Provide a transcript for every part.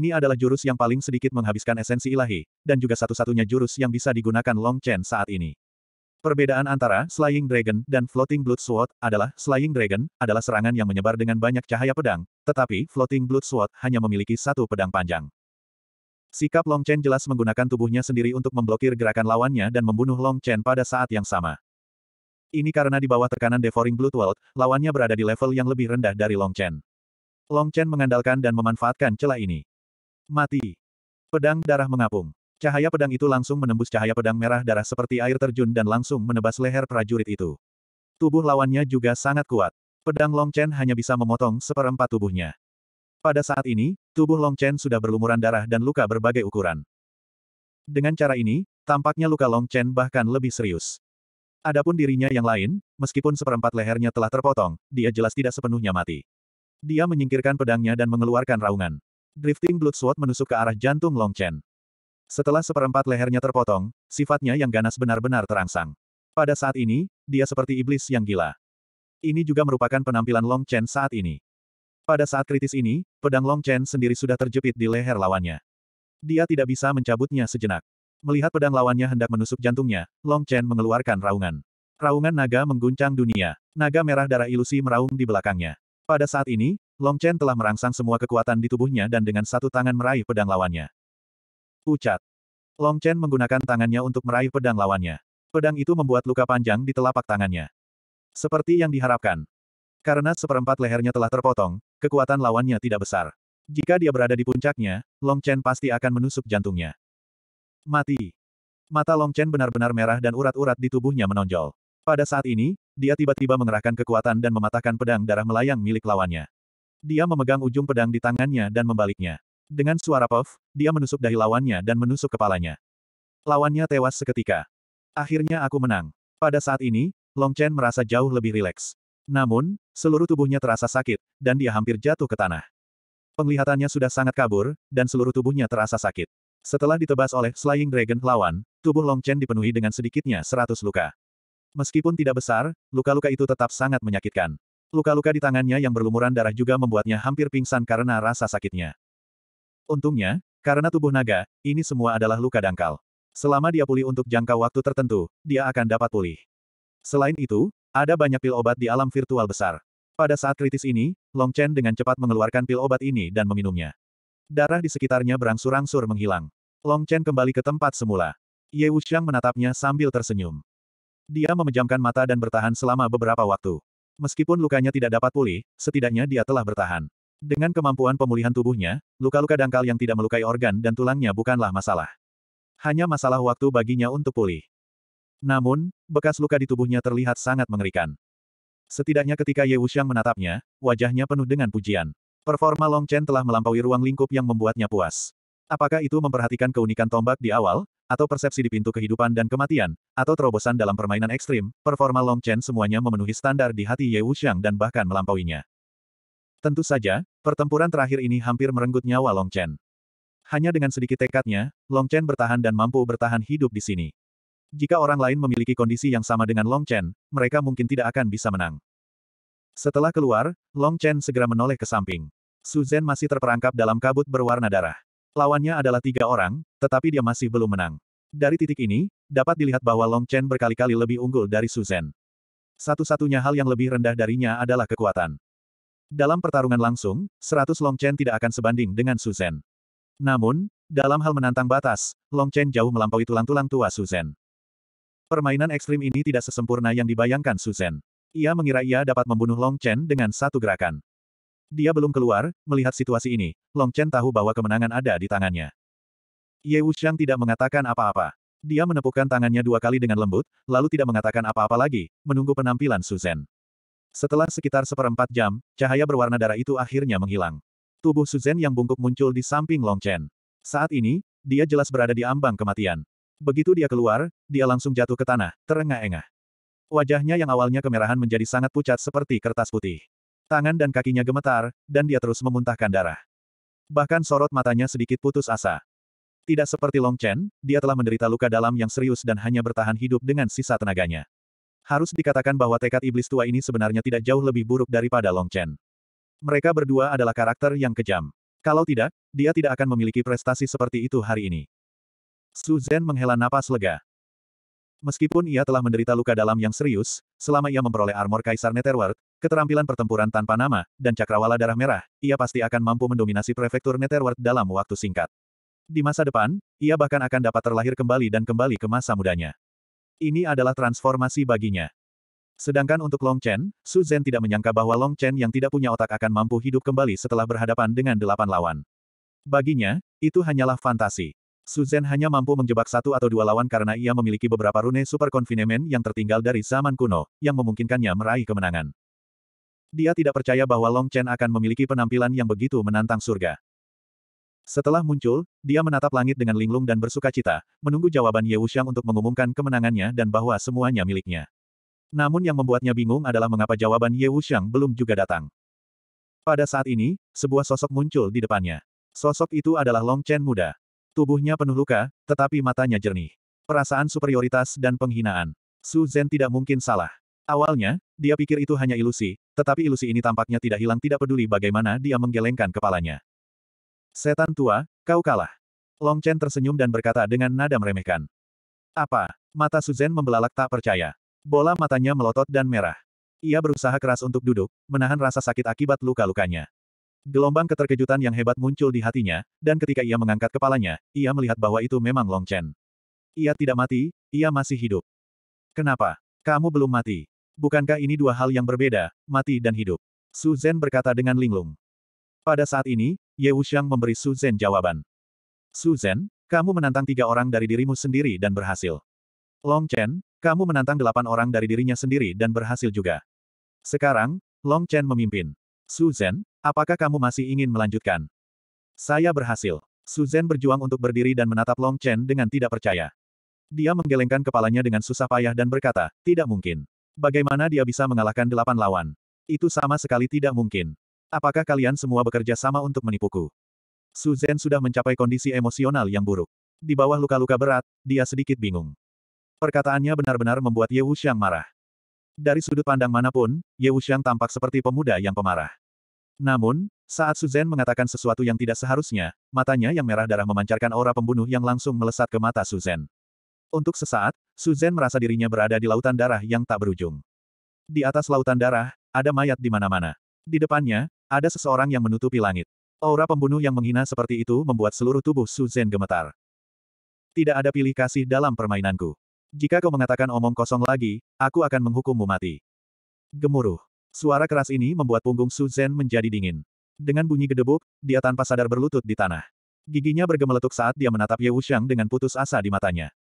Ini adalah jurus yang paling sedikit menghabiskan esensi ilahi, dan juga satu-satunya jurus yang bisa digunakan Long Chen saat ini. Perbedaan antara Slaying Dragon dan Floating Blood Sword adalah Slaying Dragon adalah serangan yang menyebar dengan banyak cahaya pedang, tetapi Floating Blood Sword hanya memiliki satu pedang panjang. Sikap Long Chen jelas menggunakan tubuhnya sendiri untuk memblokir gerakan lawannya dan membunuh Long Chen pada saat yang sama. Ini karena di bawah tekanan Devouring Blood World, lawannya berada di level yang lebih rendah dari Long Chen. Long Chen mengandalkan dan memanfaatkan celah ini. Mati. Pedang darah mengapung. Cahaya pedang itu langsung menembus cahaya pedang merah darah seperti air terjun dan langsung menebas leher prajurit itu. Tubuh lawannya juga sangat kuat. Pedang Long Chen hanya bisa memotong seperempat tubuhnya. Pada saat ini, tubuh Long Chen sudah berlumuran darah dan luka berbagai ukuran. Dengan cara ini, tampaknya luka Long Chen bahkan lebih serius. Adapun dirinya yang lain, meskipun seperempat lehernya telah terpotong, dia jelas tidak sepenuhnya mati. Dia menyingkirkan pedangnya dan mengeluarkan raungan. Drifting Blood Sword menusuk ke arah jantung Long Chen. Setelah seperempat lehernya terpotong, sifatnya yang ganas benar-benar terangsang. Pada saat ini, dia seperti iblis yang gila. Ini juga merupakan penampilan Long Chen saat ini. Pada saat kritis ini, pedang Long Chen sendiri sudah terjepit di leher lawannya. Dia tidak bisa mencabutnya sejenak. Melihat pedang lawannya hendak menusuk jantungnya, Long Chen mengeluarkan raungan. Raungan naga mengguncang dunia. Naga merah darah ilusi meraung di belakangnya. Pada saat ini, Long Chen telah merangsang semua kekuatan di tubuhnya dan dengan satu tangan meraih pedang lawannya. Pucat. Long Chen menggunakan tangannya untuk meraih pedang lawannya. Pedang itu membuat luka panjang di telapak tangannya. Seperti yang diharapkan. Karena seperempat lehernya telah terpotong, kekuatan lawannya tidak besar. Jika dia berada di puncaknya, Long Chen pasti akan menusuk jantungnya. Mati. Mata Long Chen benar-benar merah dan urat-urat di tubuhnya menonjol. Pada saat ini, dia tiba-tiba mengerahkan kekuatan dan mematahkan pedang darah melayang milik lawannya. Dia memegang ujung pedang di tangannya dan membaliknya. Dengan suara puff, dia menusuk dahi lawannya dan menusuk kepalanya. Lawannya tewas seketika. Akhirnya aku menang. Pada saat ini, Long Chen merasa jauh lebih rileks. Namun, seluruh tubuhnya terasa sakit, dan dia hampir jatuh ke tanah. Penglihatannya sudah sangat kabur, dan seluruh tubuhnya terasa sakit. Setelah ditebas oleh Slaying Dragon lawan, tubuh Long Chen dipenuhi dengan sedikitnya seratus luka. Meskipun tidak besar, luka-luka itu tetap sangat menyakitkan. Luka-luka di tangannya yang berlumuran darah juga membuatnya hampir pingsan karena rasa sakitnya. Untungnya, karena tubuh naga, ini semua adalah luka dangkal. Selama dia pulih untuk jangka waktu tertentu, dia akan dapat pulih. Selain itu, ada banyak pil obat di alam virtual besar. Pada saat kritis ini, Long Chen dengan cepat mengeluarkan pil obat ini dan meminumnya. Darah di sekitarnya berangsur-angsur menghilang. Long Chen kembali ke tempat semula. Ye Wuxiang menatapnya sambil tersenyum. Dia memejamkan mata dan bertahan selama beberapa waktu. Meskipun lukanya tidak dapat pulih, setidaknya dia telah bertahan. Dengan kemampuan pemulihan tubuhnya, luka-luka dangkal yang tidak melukai organ dan tulangnya bukanlah masalah. Hanya masalah waktu baginya untuk pulih. Namun, bekas luka di tubuhnya terlihat sangat mengerikan. Setidaknya ketika Ye Wuxiang menatapnya, wajahnya penuh dengan pujian. Performa Long Chen telah melampaui ruang lingkup yang membuatnya puas. Apakah itu memperhatikan keunikan tombak di awal, atau persepsi di pintu kehidupan dan kematian, atau terobosan dalam permainan ekstrim, performa Long Chen semuanya memenuhi standar di hati Ye Wuxiang dan bahkan melampauinya. Tentu saja, pertempuran terakhir ini hampir merenggut nyawa Long Chen. Hanya dengan sedikit tekadnya, Long Chen bertahan dan mampu bertahan hidup di sini. Jika orang lain memiliki kondisi yang sama dengan Long Chen, mereka mungkin tidak akan bisa menang. Setelah keluar, Long Chen segera menoleh ke samping. Suzen masih terperangkap dalam kabut berwarna darah. Lawannya adalah tiga orang, tetapi dia masih belum menang. Dari titik ini, dapat dilihat bahwa Long Chen berkali-kali lebih unggul dari Suzen. Satu-satunya hal yang lebih rendah darinya adalah kekuatan. Dalam pertarungan langsung, 100 Long Chen tidak akan sebanding dengan Suzen. Namun, dalam hal menantang batas, Long Chen jauh melampaui tulang-tulang tua Suzen. Permainan ekstrim ini tidak sesempurna yang dibayangkan Suzen. Ia mengira ia dapat membunuh Long Chen dengan satu gerakan. Dia belum keluar, melihat situasi ini, Long Chen tahu bahwa kemenangan ada di tangannya. Ye Wuxiang tidak mengatakan apa-apa. Dia menepukkan tangannya dua kali dengan lembut, lalu tidak mengatakan apa-apa lagi, menunggu penampilan Suzen. Setelah sekitar seperempat jam, cahaya berwarna darah itu akhirnya menghilang. Tubuh Suzen yang bungkuk muncul di samping Long Chen. Saat ini, dia jelas berada di ambang kematian. Begitu dia keluar, dia langsung jatuh ke tanah, terengah-engah. Wajahnya yang awalnya kemerahan menjadi sangat pucat seperti kertas putih. Tangan dan kakinya gemetar, dan dia terus memuntahkan darah. Bahkan sorot matanya sedikit putus asa. Tidak seperti Long Chen, dia telah menderita luka dalam yang serius dan hanya bertahan hidup dengan sisa tenaganya. Harus dikatakan bahwa tekad iblis tua ini sebenarnya tidak jauh lebih buruk daripada Long Chen. Mereka berdua adalah karakter yang kejam. Kalau tidak, dia tidak akan memiliki prestasi seperti itu hari ini. Su Zhen menghela napas lega. Meskipun ia telah menderita luka dalam yang serius, selama ia memperoleh armor Kaisar Netherworld, Keterampilan pertempuran tanpa nama, dan cakrawala darah merah, ia pasti akan mampu mendominasi prefektur Netherworld dalam waktu singkat. Di masa depan, ia bahkan akan dapat terlahir kembali dan kembali ke masa mudanya. Ini adalah transformasi baginya. Sedangkan untuk Long Chen, Su Zhen tidak menyangka bahwa Long Chen yang tidak punya otak akan mampu hidup kembali setelah berhadapan dengan delapan lawan. Baginya, itu hanyalah fantasi. Su Zhen hanya mampu menjebak satu atau dua lawan karena ia memiliki beberapa rune super confinement yang tertinggal dari zaman kuno, yang memungkinkannya meraih kemenangan. Dia tidak percaya bahwa Long Chen akan memiliki penampilan yang begitu menantang surga. Setelah muncul, dia menatap langit dengan linglung dan bersuka cita, menunggu jawaban Ye Wuxiang untuk mengumumkan kemenangannya dan bahwa semuanya miliknya. Namun yang membuatnya bingung adalah mengapa jawaban Ye Wuxiang belum juga datang. Pada saat ini, sebuah sosok muncul di depannya. Sosok itu adalah Long Chen muda. Tubuhnya penuh luka, tetapi matanya jernih. Perasaan superioritas dan penghinaan. Su Zhen tidak mungkin salah. Awalnya, dia pikir itu hanya ilusi, tetapi ilusi ini tampaknya tidak hilang tidak peduli bagaimana dia menggelengkan kepalanya. Setan tua, kau kalah. Long Chen tersenyum dan berkata dengan nada meremehkan. Apa? Mata Suzen membelalak tak percaya. Bola matanya melotot dan merah. Ia berusaha keras untuk duduk, menahan rasa sakit akibat luka-lukanya. Gelombang keterkejutan yang hebat muncul di hatinya, dan ketika ia mengangkat kepalanya, ia melihat bahwa itu memang Long Chen. Ia tidak mati, ia masih hidup. Kenapa? Kamu belum mati. Bukankah ini dua hal yang berbeda, mati dan hidup? Su Zhen berkata dengan linglung. Pada saat ini, Ye Wuxiang memberi Su Zhen jawaban. Su Zhen, kamu menantang tiga orang dari dirimu sendiri dan berhasil. Long Chen, kamu menantang delapan orang dari dirinya sendiri dan berhasil juga. Sekarang, Long Chen memimpin. Su Zhen, apakah kamu masih ingin melanjutkan? Saya berhasil. Su Zhen berjuang untuk berdiri dan menatap Long Chen dengan tidak percaya. Dia menggelengkan kepalanya dengan susah payah dan berkata, tidak mungkin. Bagaimana dia bisa mengalahkan delapan lawan? Itu sama sekali tidak mungkin. Apakah kalian semua bekerja sama untuk menipuku? Suzanne sudah mencapai kondisi emosional yang buruk. Di bawah luka-luka berat, dia sedikit bingung. Perkataannya benar-benar membuat Ye Wuxiang marah. Dari sudut pandang manapun, Ye Wuxiang tampak seperti pemuda yang pemarah. Namun, saat Suzanne mengatakan sesuatu yang tidak seharusnya, matanya yang merah darah memancarkan aura pembunuh yang langsung melesat ke mata Suzanne. Untuk sesaat, Suzanne merasa dirinya berada di lautan darah yang tak berujung. Di atas lautan darah, ada mayat di mana-mana. Di depannya, ada seseorang yang menutupi langit. Aura pembunuh yang menghina seperti itu membuat seluruh tubuh Suzanne gemetar. Tidak ada pilih kasih dalam permainanku. Jika kau mengatakan omong kosong lagi, aku akan menghukummu mati. Gemuruh. Suara keras ini membuat punggung Suzanne menjadi dingin. Dengan bunyi gedebuk, dia tanpa sadar berlutut di tanah. Giginya bergemeletuk saat dia menatap Ye Wuxiang dengan putus asa di matanya.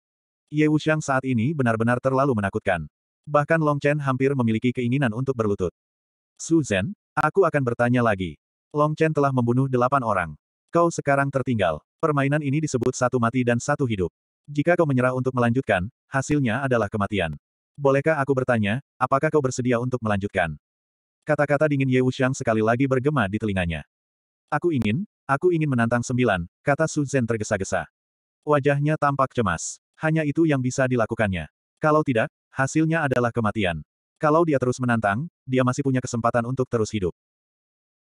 Ye Wuxiang saat ini benar-benar terlalu menakutkan. Bahkan Long Chen hampir memiliki keinginan untuk berlutut. Su Zhen, aku akan bertanya lagi. Long Chen telah membunuh delapan orang. Kau sekarang tertinggal. Permainan ini disebut satu mati dan satu hidup. Jika kau menyerah untuk melanjutkan, hasilnya adalah kematian. Bolehkah aku bertanya, apakah kau bersedia untuk melanjutkan? Kata-kata dingin Ye Wuxiang sekali lagi bergema di telinganya. Aku ingin, aku ingin menantang sembilan, kata Su Zhen tergesa-gesa. Wajahnya tampak cemas. Hanya itu yang bisa dilakukannya. Kalau tidak, hasilnya adalah kematian. Kalau dia terus menantang, dia masih punya kesempatan untuk terus hidup.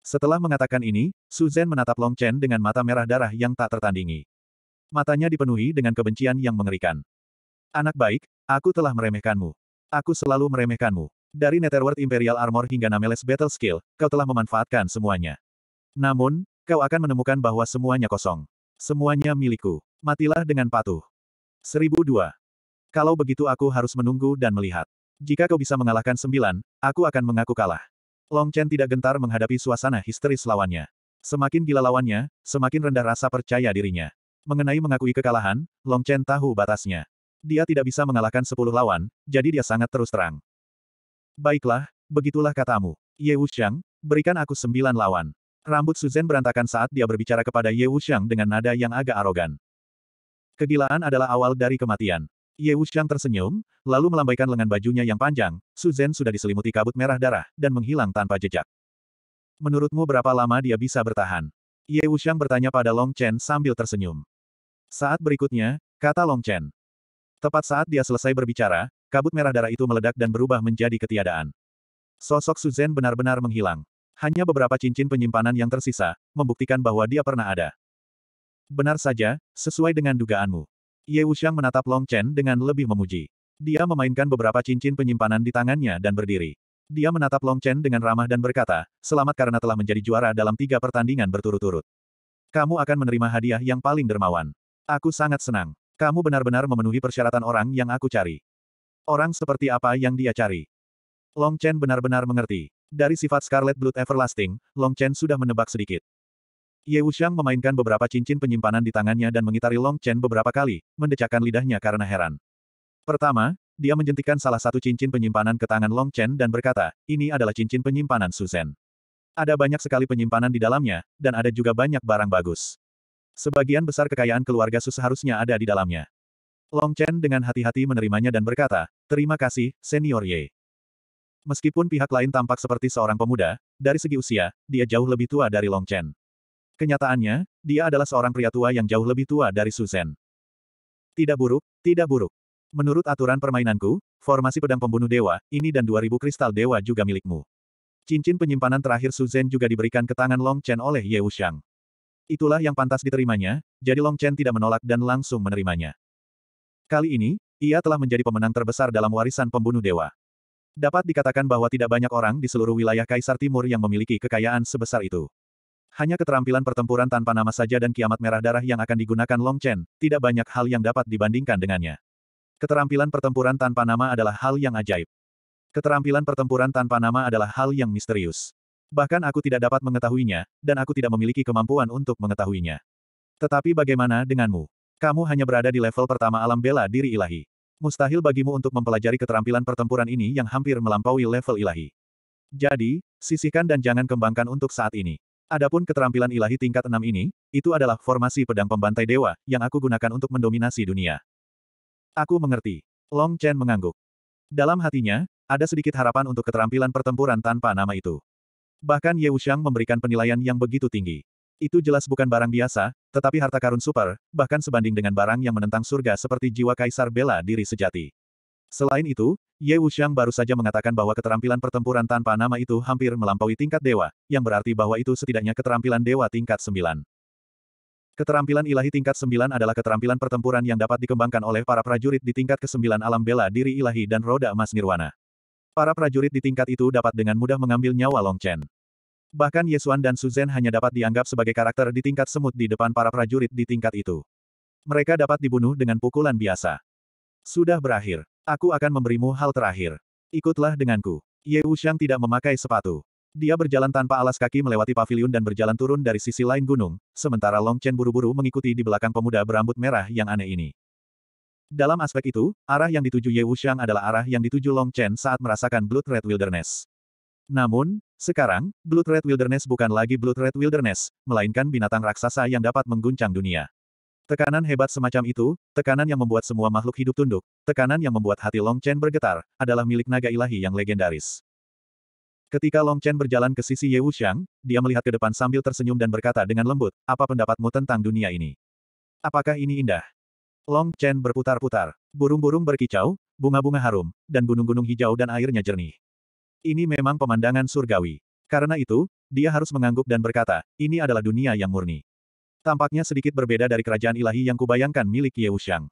Setelah mengatakan ini, Suzanne menatap Long Chen dengan mata merah darah yang tak tertandingi. Matanya dipenuhi dengan kebencian yang mengerikan. Anak baik, aku telah meremehkanmu. Aku selalu meremehkanmu. Dari Netherworld Imperial Armor hingga nameless Battle Skill, kau telah memanfaatkan semuanya. Namun, kau akan menemukan bahwa semuanya kosong. Semuanya milikku. Matilah dengan patuh. 1002. Kalau begitu aku harus menunggu dan melihat. Jika kau bisa mengalahkan sembilan, aku akan mengaku kalah. Long Chen tidak gentar menghadapi suasana histeris lawannya. Semakin gila lawannya, semakin rendah rasa percaya dirinya. Mengenai mengakui kekalahan, Long Chen tahu batasnya. Dia tidak bisa mengalahkan sepuluh lawan, jadi dia sangat terus terang. Baiklah, begitulah katamu. Ye Wuxiang, berikan aku sembilan lawan. Rambut Suzanne berantakan saat dia berbicara kepada Ye Wuxiang dengan nada yang agak arogan. Kegilaan adalah awal dari kematian. Ye Wuxiang tersenyum, lalu melambaikan lengan bajunya yang panjang, Su Zhen sudah diselimuti kabut merah darah, dan menghilang tanpa jejak. Menurutmu berapa lama dia bisa bertahan? Ye Wuxiang bertanya pada Long Chen sambil tersenyum. Saat berikutnya, kata Long Chen. Tepat saat dia selesai berbicara, kabut merah darah itu meledak dan berubah menjadi ketiadaan. Sosok Su Zhen benar-benar menghilang. Hanya beberapa cincin penyimpanan yang tersisa, membuktikan bahwa dia pernah ada. Benar saja, sesuai dengan dugaanmu. Ye Wuxiang menatap Long Chen dengan lebih memuji. Dia memainkan beberapa cincin penyimpanan di tangannya dan berdiri. Dia menatap Long Chen dengan ramah dan berkata, selamat karena telah menjadi juara dalam tiga pertandingan berturut-turut. Kamu akan menerima hadiah yang paling dermawan. Aku sangat senang. Kamu benar-benar memenuhi persyaratan orang yang aku cari. Orang seperti apa yang dia cari? Long Chen benar-benar mengerti. Dari sifat Scarlet Blood Everlasting, Long Chen sudah menebak sedikit. Ye Wuxiang memainkan beberapa cincin penyimpanan di tangannya dan mengitari Long Chen beberapa kali, mendecakkan lidahnya karena heran. Pertama, dia menjentikan salah satu cincin penyimpanan ke tangan Long Chen dan berkata, ini adalah cincin penyimpanan Suzen. Ada banyak sekali penyimpanan di dalamnya, dan ada juga banyak barang bagus. Sebagian besar kekayaan keluarga Su seharusnya ada di dalamnya. Long Chen dengan hati-hati menerimanya dan berkata, terima kasih, Senior Ye. Meskipun pihak lain tampak seperti seorang pemuda, dari segi usia, dia jauh lebih tua dari Long Chen. Kenyataannya, dia adalah seorang pria tua yang jauh lebih tua dari Susan. Tidak buruk, tidak buruk. Menurut aturan permainanku, formasi pedang pembunuh dewa, ini dan 2000 kristal dewa juga milikmu. Cincin penyimpanan terakhir Suzen juga diberikan ke tangan Long Chen oleh Ye Wuxiang. Itulah yang pantas diterimanya, jadi Long Chen tidak menolak dan langsung menerimanya. Kali ini, ia telah menjadi pemenang terbesar dalam warisan pembunuh dewa. Dapat dikatakan bahwa tidak banyak orang di seluruh wilayah Kaisar Timur yang memiliki kekayaan sebesar itu. Hanya keterampilan pertempuran tanpa nama saja dan kiamat merah darah yang akan digunakan Long Chen, tidak banyak hal yang dapat dibandingkan dengannya. Keterampilan pertempuran tanpa nama adalah hal yang ajaib. Keterampilan pertempuran tanpa nama adalah hal yang misterius. Bahkan aku tidak dapat mengetahuinya, dan aku tidak memiliki kemampuan untuk mengetahuinya. Tetapi bagaimana denganmu? Kamu hanya berada di level pertama alam bela diri ilahi. Mustahil bagimu untuk mempelajari keterampilan pertempuran ini yang hampir melampaui level ilahi. Jadi, sisihkan dan jangan kembangkan untuk saat ini. Adapun keterampilan ilahi tingkat enam ini, itu adalah formasi pedang pembantai dewa yang aku gunakan untuk mendominasi dunia. Aku mengerti. Long Chen mengangguk. Dalam hatinya, ada sedikit harapan untuk keterampilan pertempuran tanpa nama itu. Bahkan Ye Wuxiang memberikan penilaian yang begitu tinggi. Itu jelas bukan barang biasa, tetapi harta karun super, bahkan sebanding dengan barang yang menentang surga seperti jiwa kaisar bela diri sejati. Selain itu, Ye Wuxiang baru saja mengatakan bahwa keterampilan pertempuran tanpa nama itu hampir melampaui tingkat dewa, yang berarti bahwa itu setidaknya keterampilan dewa tingkat sembilan. Keterampilan ilahi tingkat sembilan adalah keterampilan pertempuran yang dapat dikembangkan oleh para prajurit di tingkat kesembilan alam bela diri ilahi dan roda emas nirwana. Para prajurit di tingkat itu dapat dengan mudah mengambil nyawa Long Chen. Bahkan Yesuan dan Suzen hanya dapat dianggap sebagai karakter di tingkat semut di depan para prajurit di tingkat itu. Mereka dapat dibunuh dengan pukulan biasa. Sudah berakhir. Aku akan memberimu hal terakhir. Ikutlah denganku. Ye Wuxiang tidak memakai sepatu. Dia berjalan tanpa alas kaki melewati pavilion dan berjalan turun dari sisi lain gunung, sementara Long Chen buru-buru mengikuti di belakang pemuda berambut merah yang aneh ini. Dalam aspek itu, arah yang dituju Ye Wuxiang adalah arah yang dituju Long Chen saat merasakan Blood Red Wilderness. Namun, sekarang, Blood Red Wilderness bukan lagi Blood Red Wilderness, melainkan binatang raksasa yang dapat mengguncang dunia. Tekanan hebat semacam itu, tekanan yang membuat semua makhluk hidup tunduk, tekanan yang membuat hati Long Chen bergetar, adalah milik naga ilahi yang legendaris. Ketika Long Chen berjalan ke sisi Ye Wuxiang, dia melihat ke depan sambil tersenyum dan berkata dengan lembut, apa pendapatmu tentang dunia ini? Apakah ini indah? Long Chen berputar-putar. Burung-burung berkicau, bunga-bunga harum, dan gunung-gunung hijau dan airnya jernih. Ini memang pemandangan surgawi. Karena itu, dia harus mengangguk dan berkata, ini adalah dunia yang murni. Tampaknya sedikit berbeda dari kerajaan ilahi yang kubayangkan milik Ye Wuxiang.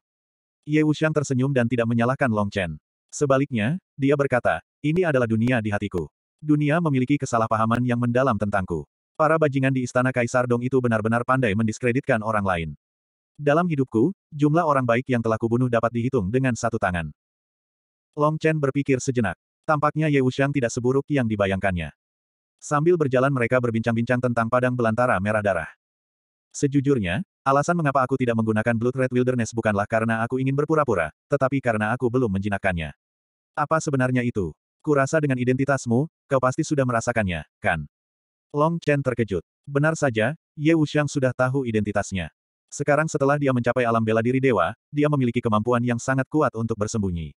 Ye Wuxiang tersenyum dan tidak menyalahkan Long Chen. Sebaliknya, dia berkata, ini adalah dunia di hatiku. Dunia memiliki kesalahpahaman yang mendalam tentangku. Para bajingan di Istana Kaisar Dong itu benar-benar pandai mendiskreditkan orang lain. Dalam hidupku, jumlah orang baik yang telah kubunuh dapat dihitung dengan satu tangan. Long Chen berpikir sejenak. Tampaknya Ye Wuxiang tidak seburuk yang dibayangkannya. Sambil berjalan mereka berbincang-bincang tentang padang belantara merah darah. Sejujurnya, alasan mengapa aku tidak menggunakan Blood Red Wilderness bukanlah karena aku ingin berpura-pura, tetapi karena aku belum menjinakkannya. Apa sebenarnya itu? Kurasa dengan identitasmu, kau pasti sudah merasakannya, kan? Long Chen terkejut. Benar saja, Ye Wuxiang sudah tahu identitasnya. Sekarang setelah dia mencapai alam bela diri dewa, dia memiliki kemampuan yang sangat kuat untuk bersembunyi.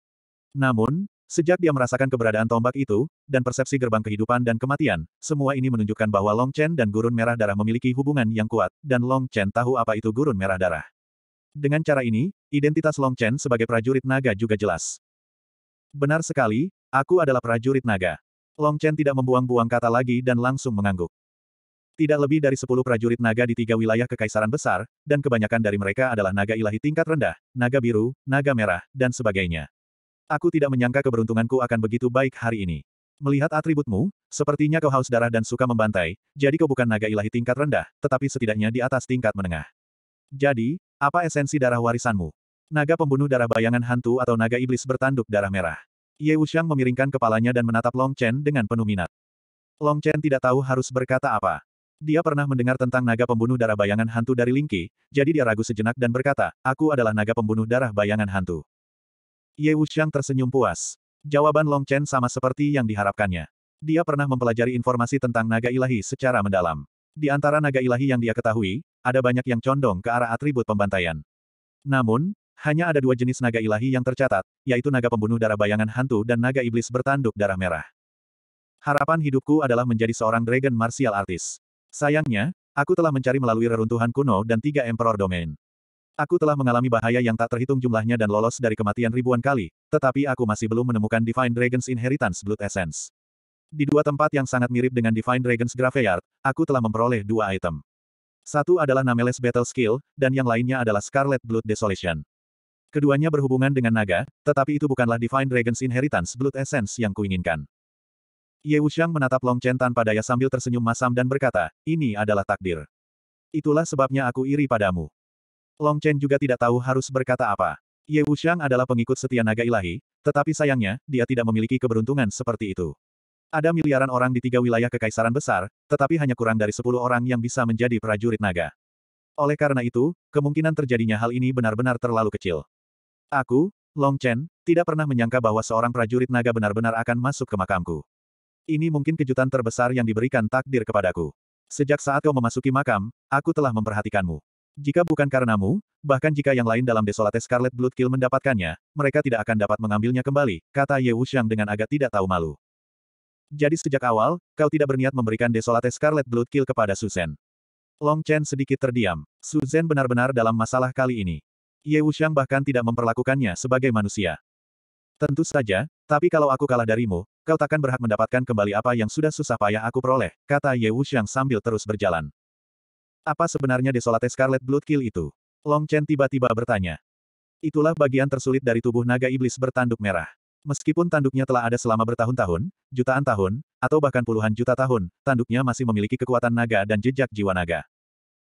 Namun, Sejak dia merasakan keberadaan tombak itu, dan persepsi gerbang kehidupan dan kematian, semua ini menunjukkan bahwa Long Chen dan gurun merah darah memiliki hubungan yang kuat, dan Long Chen tahu apa itu gurun merah darah. Dengan cara ini, identitas Long Chen sebagai prajurit naga juga jelas. Benar sekali, aku adalah prajurit naga. Long Chen tidak membuang-buang kata lagi dan langsung mengangguk. Tidak lebih dari sepuluh prajurit naga di tiga wilayah kekaisaran besar, dan kebanyakan dari mereka adalah naga ilahi tingkat rendah, naga biru, naga merah, dan sebagainya. Aku tidak menyangka keberuntunganku akan begitu baik hari ini. Melihat atributmu, sepertinya kau haus darah dan suka membantai, jadi kau bukan naga ilahi tingkat rendah, tetapi setidaknya di atas tingkat menengah. Jadi, apa esensi darah warisanmu? Naga pembunuh darah bayangan hantu atau naga iblis bertanduk darah merah. Ye Wuxiang memiringkan kepalanya dan menatap Long Chen dengan penuh minat. Long Chen tidak tahu harus berkata apa. Dia pernah mendengar tentang naga pembunuh darah bayangan hantu dari Lingqi, jadi dia ragu sejenak dan berkata, aku adalah naga pembunuh darah bayangan hantu. Ye Wuxiang tersenyum puas. Jawaban Long Chen sama seperti yang diharapkannya. Dia pernah mempelajari informasi tentang naga ilahi secara mendalam. Di antara naga ilahi yang dia ketahui, ada banyak yang condong ke arah atribut pembantaian. Namun, hanya ada dua jenis naga ilahi yang tercatat, yaitu naga pembunuh darah bayangan hantu dan naga iblis bertanduk darah merah. Harapan hidupku adalah menjadi seorang dragon martial artist. Sayangnya, aku telah mencari melalui reruntuhan kuno dan tiga emperor domain. Aku telah mengalami bahaya yang tak terhitung jumlahnya dan lolos dari kematian ribuan kali, tetapi aku masih belum menemukan Divine Dragon's Inheritance Blood Essence. Di dua tempat yang sangat mirip dengan Divine Dragon's Graveyard, aku telah memperoleh dua item. Satu adalah Nameless Battle Skill, dan yang lainnya adalah Scarlet Blood Desolation. Keduanya berhubungan dengan naga, tetapi itu bukanlah Divine Dragon's Inheritance Blood Essence yang kuinginkan. Ye Wuxiang menatap Long Chen tanpa daya sambil tersenyum masam dan berkata, ini adalah takdir. Itulah sebabnya aku iri padamu. Long Chen juga tidak tahu harus berkata apa. Ye Wuxiang adalah pengikut setia naga ilahi, tetapi sayangnya, dia tidak memiliki keberuntungan seperti itu. Ada miliaran orang di tiga wilayah kekaisaran besar, tetapi hanya kurang dari sepuluh orang yang bisa menjadi prajurit naga. Oleh karena itu, kemungkinan terjadinya hal ini benar-benar terlalu kecil. Aku, Long Chen, tidak pernah menyangka bahwa seorang prajurit naga benar-benar akan masuk ke makamku. Ini mungkin kejutan terbesar yang diberikan takdir kepadaku. Sejak saat kau memasuki makam, aku telah memperhatikanmu. Jika bukan karenamu, bahkan jika yang lain dalam Desolate Scarlet Blood Kill mendapatkannya, mereka tidak akan dapat mengambilnya kembali, kata Ye Wuxiang dengan agak tidak tahu malu. Jadi sejak awal, kau tidak berniat memberikan Desolate Scarlet Blood Kill kepada Susan. Long Chen sedikit terdiam. Susan benar-benar dalam masalah kali ini. Ye Wuxiang bahkan tidak memperlakukannya sebagai manusia. Tentu saja, tapi kalau aku kalah darimu, kau takkan berhak mendapatkan kembali apa yang sudah susah payah aku peroleh, kata Ye Wuxiang sambil terus berjalan. Apa sebenarnya desolate Scarlet Blood Kill itu? Long Chen tiba-tiba bertanya. Itulah bagian tersulit dari tubuh naga iblis bertanduk merah. Meskipun tanduknya telah ada selama bertahun-tahun, jutaan tahun, atau bahkan puluhan juta tahun, tanduknya masih memiliki kekuatan naga dan jejak jiwa naga.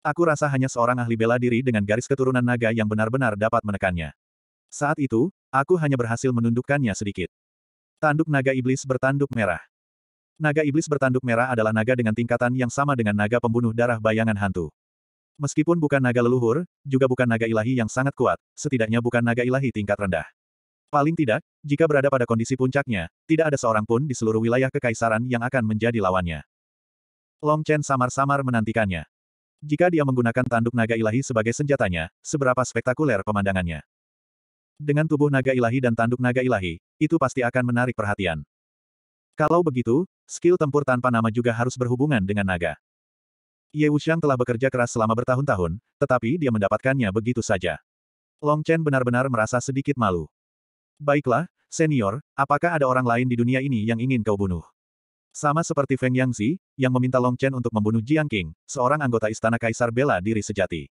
Aku rasa hanya seorang ahli bela diri dengan garis keturunan naga yang benar-benar dapat menekannya. Saat itu, aku hanya berhasil menundukkannya sedikit. Tanduk naga iblis bertanduk merah. Naga iblis bertanduk merah adalah naga dengan tingkatan yang sama dengan naga pembunuh darah bayangan hantu. Meskipun bukan naga leluhur, juga bukan naga ilahi yang sangat kuat, setidaknya bukan naga ilahi tingkat rendah. Paling tidak, jika berada pada kondisi puncaknya, tidak ada seorang pun di seluruh wilayah kekaisaran yang akan menjadi lawannya. Long Chen samar-samar menantikannya. Jika dia menggunakan tanduk naga ilahi sebagai senjatanya, seberapa spektakuler pemandangannya. Dengan tubuh naga ilahi dan tanduk naga ilahi, itu pasti akan menarik perhatian. Kalau begitu, skill tempur tanpa nama juga harus berhubungan dengan naga. Ye Wuxiang telah bekerja keras selama bertahun-tahun, tetapi dia mendapatkannya begitu saja. Long Chen benar-benar merasa sedikit malu. Baiklah, senior, apakah ada orang lain di dunia ini yang ingin kau bunuh? Sama seperti Feng Yangzi, yang meminta Long Chen untuk membunuh Jiang Qing, seorang anggota istana kaisar bela diri sejati.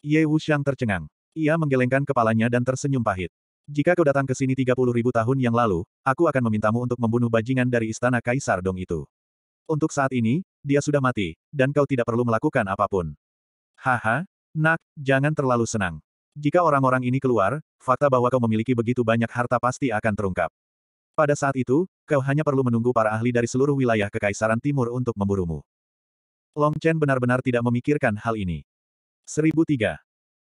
Ye Wuxiang tercengang. Ia menggelengkan kepalanya dan tersenyum pahit. Jika kau datang ke sini 30 ribu tahun yang lalu, aku akan memintamu untuk membunuh bajingan dari istana Kaisar Dong itu. Untuk saat ini, dia sudah mati, dan kau tidak perlu melakukan apapun. Haha, nak, jangan terlalu senang. Jika orang-orang ini keluar, fakta bahwa kau memiliki begitu banyak harta pasti akan terungkap. Pada saat itu, kau hanya perlu menunggu para ahli dari seluruh wilayah Kekaisaran Timur untuk memburumu. Long Chen benar-benar tidak memikirkan hal ini. 1003.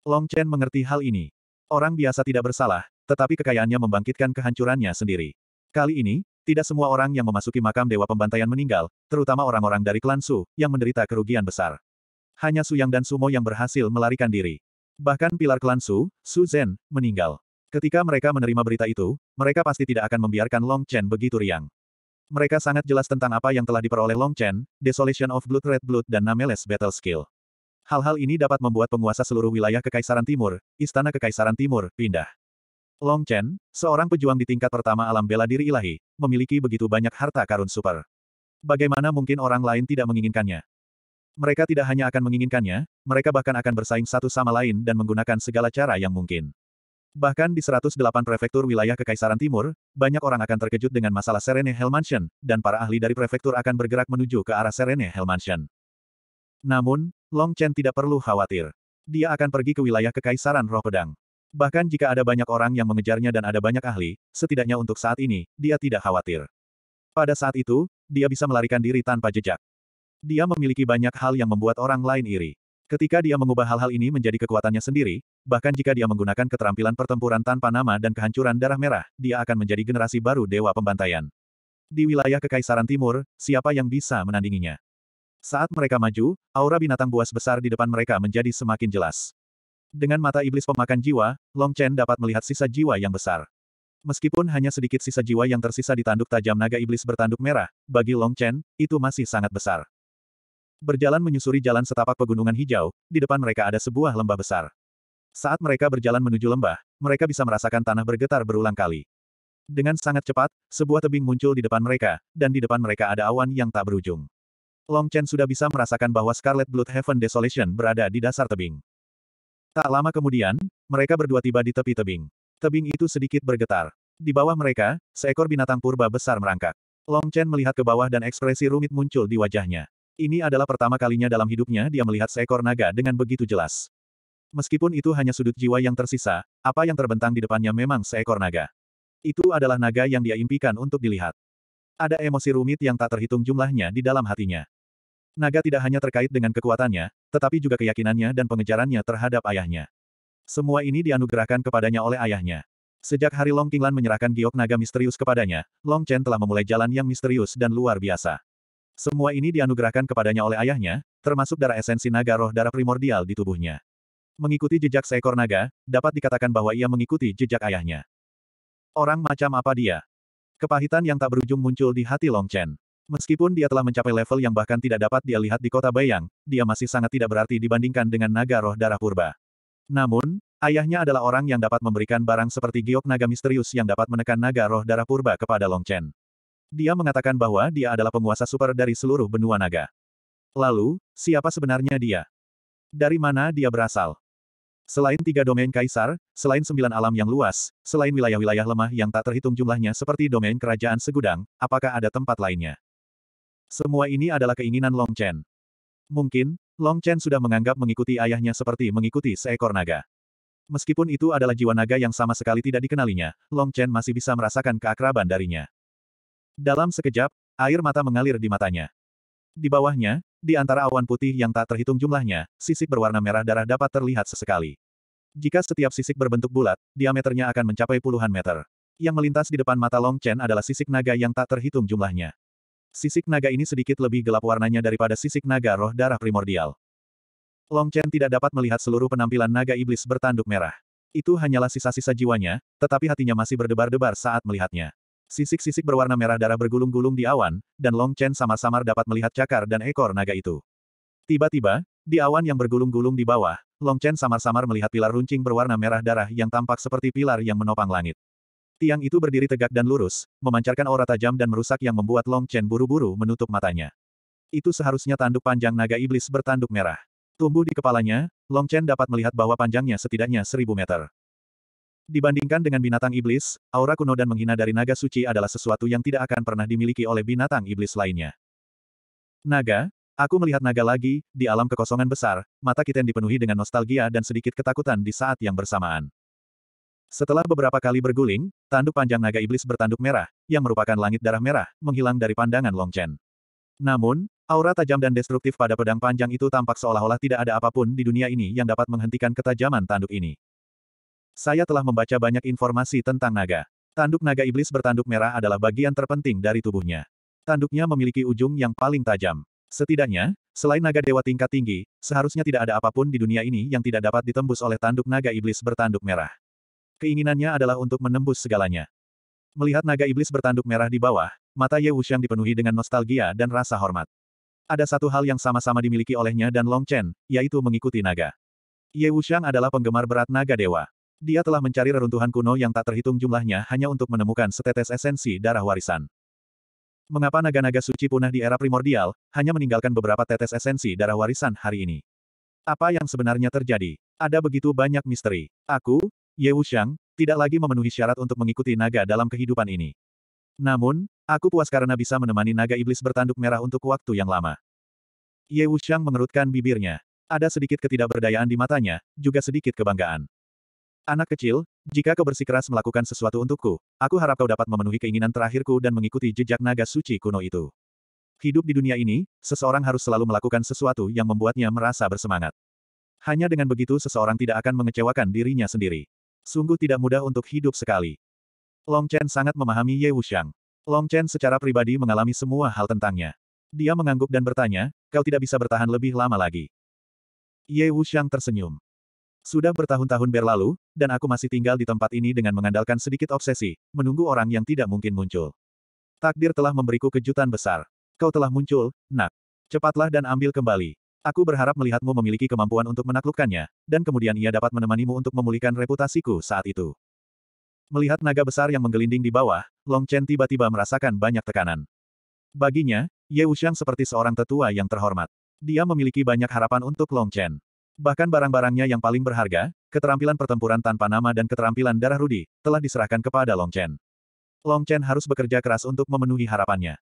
Long Chen mengerti hal ini. Orang biasa tidak bersalah, tetapi kekayaannya membangkitkan kehancurannya sendiri. Kali ini, tidak semua orang yang memasuki makam Dewa Pembantaian meninggal, terutama orang-orang dari klan Su, yang menderita kerugian besar. Hanya Su Yang dan Sumo yang berhasil melarikan diri. Bahkan pilar klan Su, Su Zhen, meninggal. Ketika mereka menerima berita itu, mereka pasti tidak akan membiarkan Long Chen begitu riang. Mereka sangat jelas tentang apa yang telah diperoleh Long Chen, Desolation of Blood Red Blood dan Nameless Battle Skill. Hal-hal ini dapat membuat penguasa seluruh wilayah Kekaisaran Timur, Istana Kekaisaran Timur, pindah. Long Chen, seorang pejuang di tingkat pertama alam bela diri ilahi, memiliki begitu banyak harta karun super. Bagaimana mungkin orang lain tidak menginginkannya? Mereka tidak hanya akan menginginkannya, mereka bahkan akan bersaing satu sama lain dan menggunakan segala cara yang mungkin. Bahkan di 108 prefektur wilayah Kekaisaran Timur, banyak orang akan terkejut dengan masalah Serene Hell Mansion, dan para ahli dari prefektur akan bergerak menuju ke arah Serene Hell Mansion. Namun, Long Chen tidak perlu khawatir. Dia akan pergi ke wilayah Kekaisaran Roh Pedang. Bahkan jika ada banyak orang yang mengejarnya dan ada banyak ahli, setidaknya untuk saat ini, dia tidak khawatir. Pada saat itu, dia bisa melarikan diri tanpa jejak. Dia memiliki banyak hal yang membuat orang lain iri. Ketika dia mengubah hal-hal ini menjadi kekuatannya sendiri, bahkan jika dia menggunakan keterampilan pertempuran tanpa nama dan kehancuran darah merah, dia akan menjadi generasi baru Dewa Pembantaian. Di wilayah Kekaisaran Timur, siapa yang bisa menandinginya? Saat mereka maju, aura binatang buas besar di depan mereka menjadi semakin jelas. Dengan mata iblis pemakan jiwa, Long Chen dapat melihat sisa jiwa yang besar. Meskipun hanya sedikit sisa jiwa yang tersisa di tanduk tajam naga iblis bertanduk merah, bagi Long Chen, itu masih sangat besar. Berjalan menyusuri jalan setapak pegunungan hijau, di depan mereka ada sebuah lembah besar. Saat mereka berjalan menuju lembah, mereka bisa merasakan tanah bergetar berulang kali. Dengan sangat cepat, sebuah tebing muncul di depan mereka, dan di depan mereka ada awan yang tak berujung. Long Chen sudah bisa merasakan bahwa Scarlet Blood Heaven Desolation berada di dasar tebing. Tak lama kemudian, mereka berdua tiba di tepi tebing. Tebing itu sedikit bergetar. Di bawah mereka, seekor binatang purba besar merangkak. Long Chen melihat ke bawah dan ekspresi rumit muncul di wajahnya. Ini adalah pertama kalinya dalam hidupnya dia melihat seekor naga dengan begitu jelas. Meskipun itu hanya sudut jiwa yang tersisa, apa yang terbentang di depannya memang seekor naga. Itu adalah naga yang dia impikan untuk dilihat. Ada emosi rumit yang tak terhitung jumlahnya di dalam hatinya. Naga tidak hanya terkait dengan kekuatannya, tetapi juga keyakinannya dan pengejarannya terhadap ayahnya. Semua ini dianugerahkan kepadanya oleh ayahnya. Sejak hari Long Qinglan menyerahkan giok naga misterius kepadanya, Long Chen telah memulai jalan yang misterius dan luar biasa. Semua ini dianugerahkan kepadanya oleh ayahnya, termasuk darah esensi naga roh darah primordial di tubuhnya. Mengikuti jejak seekor naga, dapat dikatakan bahwa ia mengikuti jejak ayahnya. Orang macam apa dia? Kepahitan yang tak berujung muncul di hati Long Chen. Meskipun dia telah mencapai level yang bahkan tidak dapat dia lihat di kota Bayang, dia masih sangat tidak berarti dibandingkan dengan naga roh darah purba. Namun, ayahnya adalah orang yang dapat memberikan barang seperti giok naga misterius yang dapat menekan naga roh darah purba kepada Long Chen. Dia mengatakan bahwa dia adalah penguasa super dari seluruh benua naga. Lalu, siapa sebenarnya dia? Dari mana dia berasal? Selain tiga domain kaisar, selain sembilan alam yang luas, selain wilayah-wilayah lemah yang tak terhitung jumlahnya seperti domain kerajaan segudang, apakah ada tempat lainnya? Semua ini adalah keinginan Long Chen. Mungkin, Long Chen sudah menganggap mengikuti ayahnya seperti mengikuti seekor naga. Meskipun itu adalah jiwa naga yang sama sekali tidak dikenalinya, Long Chen masih bisa merasakan keakraban darinya. Dalam sekejap, air mata mengalir di matanya. Di bawahnya, di antara awan putih yang tak terhitung jumlahnya, sisik berwarna merah darah dapat terlihat sesekali. Jika setiap sisik berbentuk bulat, diameternya akan mencapai puluhan meter. Yang melintas di depan mata Long Chen adalah sisik naga yang tak terhitung jumlahnya. Sisik naga ini sedikit lebih gelap warnanya daripada sisik naga roh darah primordial. Long Chen tidak dapat melihat seluruh penampilan naga iblis bertanduk merah. Itu hanyalah sisa-sisa jiwanya, tetapi hatinya masih berdebar-debar saat melihatnya. Sisik-sisik berwarna merah darah bergulung-gulung di awan, dan Long Chen samar-samar dapat melihat cakar dan ekor naga itu. Tiba-tiba, di awan yang bergulung-gulung di bawah, Long Chen samar-samar melihat pilar runcing berwarna merah darah yang tampak seperti pilar yang menopang langit. Tiang itu berdiri tegak dan lurus, memancarkan aura tajam dan merusak yang membuat Long Chen buru-buru menutup matanya. Itu seharusnya tanduk panjang naga iblis bertanduk merah. Tumbuh di kepalanya, Long Chen dapat melihat bahwa panjangnya setidaknya seribu meter. Dibandingkan dengan binatang iblis, aura kuno dan menghina dari naga suci adalah sesuatu yang tidak akan pernah dimiliki oleh binatang iblis lainnya. Naga, aku melihat naga lagi, di alam kekosongan besar, mata kita dipenuhi dengan nostalgia dan sedikit ketakutan di saat yang bersamaan. Setelah beberapa kali berguling, tanduk panjang naga iblis bertanduk merah, yang merupakan langit darah merah, menghilang dari pandangan Long Chen. Namun, aura tajam dan destruktif pada pedang panjang itu tampak seolah-olah tidak ada apapun di dunia ini yang dapat menghentikan ketajaman tanduk ini. Saya telah membaca banyak informasi tentang naga. Tanduk naga iblis bertanduk merah adalah bagian terpenting dari tubuhnya. Tanduknya memiliki ujung yang paling tajam. Setidaknya, selain naga dewa tingkat tinggi, seharusnya tidak ada apapun di dunia ini yang tidak dapat ditembus oleh tanduk naga iblis bertanduk merah. Keinginannya adalah untuk menembus segalanya. Melihat naga iblis bertanduk merah di bawah, mata Ye Wuxiang dipenuhi dengan nostalgia dan rasa hormat. Ada satu hal yang sama-sama dimiliki olehnya dan Long Chen, yaitu mengikuti naga. Ye Wuxiang adalah penggemar berat naga dewa. Dia telah mencari reruntuhan kuno yang tak terhitung jumlahnya hanya untuk menemukan setetes esensi darah warisan. Mengapa naga-naga suci punah di era primordial, hanya meninggalkan beberapa tetes esensi darah warisan hari ini? Apa yang sebenarnya terjadi? Ada begitu banyak misteri. Aku, Ye Wuxiang, tidak lagi memenuhi syarat untuk mengikuti naga dalam kehidupan ini. Namun, aku puas karena bisa menemani naga iblis bertanduk merah untuk waktu yang lama. Ye Wuxiang mengerutkan bibirnya. Ada sedikit ketidakberdayaan di matanya, juga sedikit kebanggaan. Anak kecil, jika kau bersikeras melakukan sesuatu untukku, aku harap kau dapat memenuhi keinginan terakhirku dan mengikuti jejak naga suci kuno itu. Hidup di dunia ini, seseorang harus selalu melakukan sesuatu yang membuatnya merasa bersemangat. Hanya dengan begitu seseorang tidak akan mengecewakan dirinya sendiri. Sungguh tidak mudah untuk hidup sekali. Long Chen sangat memahami Ye Wuxiang. Long Chen secara pribadi mengalami semua hal tentangnya. Dia mengangguk dan bertanya, kau tidak bisa bertahan lebih lama lagi. Ye Wuxiang tersenyum. Sudah bertahun-tahun berlalu, dan aku masih tinggal di tempat ini dengan mengandalkan sedikit obsesi, menunggu orang yang tidak mungkin muncul. Takdir telah memberiku kejutan besar. Kau telah muncul, nak. Cepatlah dan ambil kembali. Aku berharap melihatmu memiliki kemampuan untuk menaklukkannya, dan kemudian ia dapat menemanimu untuk memulihkan reputasiku saat itu. Melihat naga besar yang menggelinding di bawah, Long Chen tiba-tiba merasakan banyak tekanan. Baginya, Ye Wuxiang seperti seorang tetua yang terhormat. Dia memiliki banyak harapan untuk Long Chen. Bahkan barang-barangnya yang paling berharga, keterampilan pertempuran tanpa nama dan keterampilan darah rudi, telah diserahkan kepada Long Chen. Long Chen harus bekerja keras untuk memenuhi harapannya.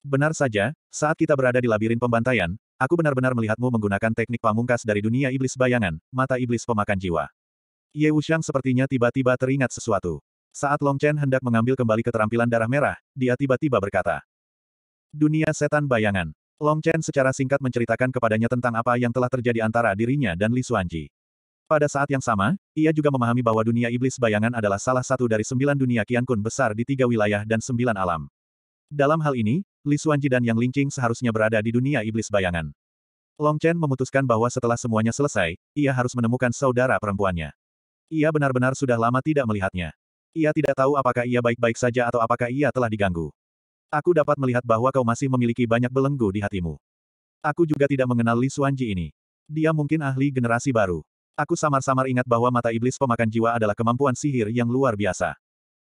Benar saja, saat kita berada di labirin pembantaian, Aku benar-benar melihatmu menggunakan teknik pamungkas dari dunia iblis bayangan, mata iblis pemakan jiwa. Ye Wuxiang sepertinya tiba-tiba teringat sesuatu. Saat Long Chen hendak mengambil kembali keterampilan darah merah, dia tiba-tiba berkata. Dunia setan bayangan. Long Chen secara singkat menceritakan kepadanya tentang apa yang telah terjadi antara dirinya dan Li Xuanji. Pada saat yang sama, ia juga memahami bahwa dunia iblis bayangan adalah salah satu dari sembilan dunia kiankun besar di tiga wilayah dan sembilan alam. Dalam hal ini, Li Xuanji dan Yang Lingqing seharusnya berada di dunia iblis bayangan. Long Chen memutuskan bahwa setelah semuanya selesai, ia harus menemukan saudara perempuannya. Ia benar-benar sudah lama tidak melihatnya. Ia tidak tahu apakah ia baik-baik saja atau apakah ia telah diganggu. Aku dapat melihat bahwa kau masih memiliki banyak belenggu di hatimu. Aku juga tidak mengenal Li Xuanji ini. Dia mungkin ahli generasi baru. Aku samar-samar ingat bahwa mata iblis pemakan jiwa adalah kemampuan sihir yang luar biasa.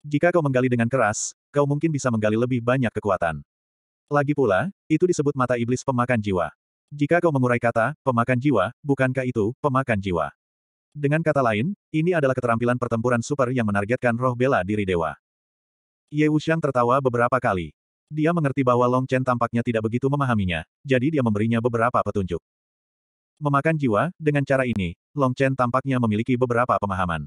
Jika kau menggali dengan keras, kau mungkin bisa menggali lebih banyak kekuatan. Lagi pula, itu disebut mata iblis pemakan jiwa. Jika kau mengurai kata, pemakan jiwa, bukankah itu, pemakan jiwa? Dengan kata lain, ini adalah keterampilan pertempuran super yang menargetkan roh bela diri dewa. Ye Wuxiang tertawa beberapa kali. Dia mengerti bahwa Long Chen tampaknya tidak begitu memahaminya, jadi dia memberinya beberapa petunjuk. Memakan jiwa, dengan cara ini, Long Chen tampaknya memiliki beberapa pemahaman.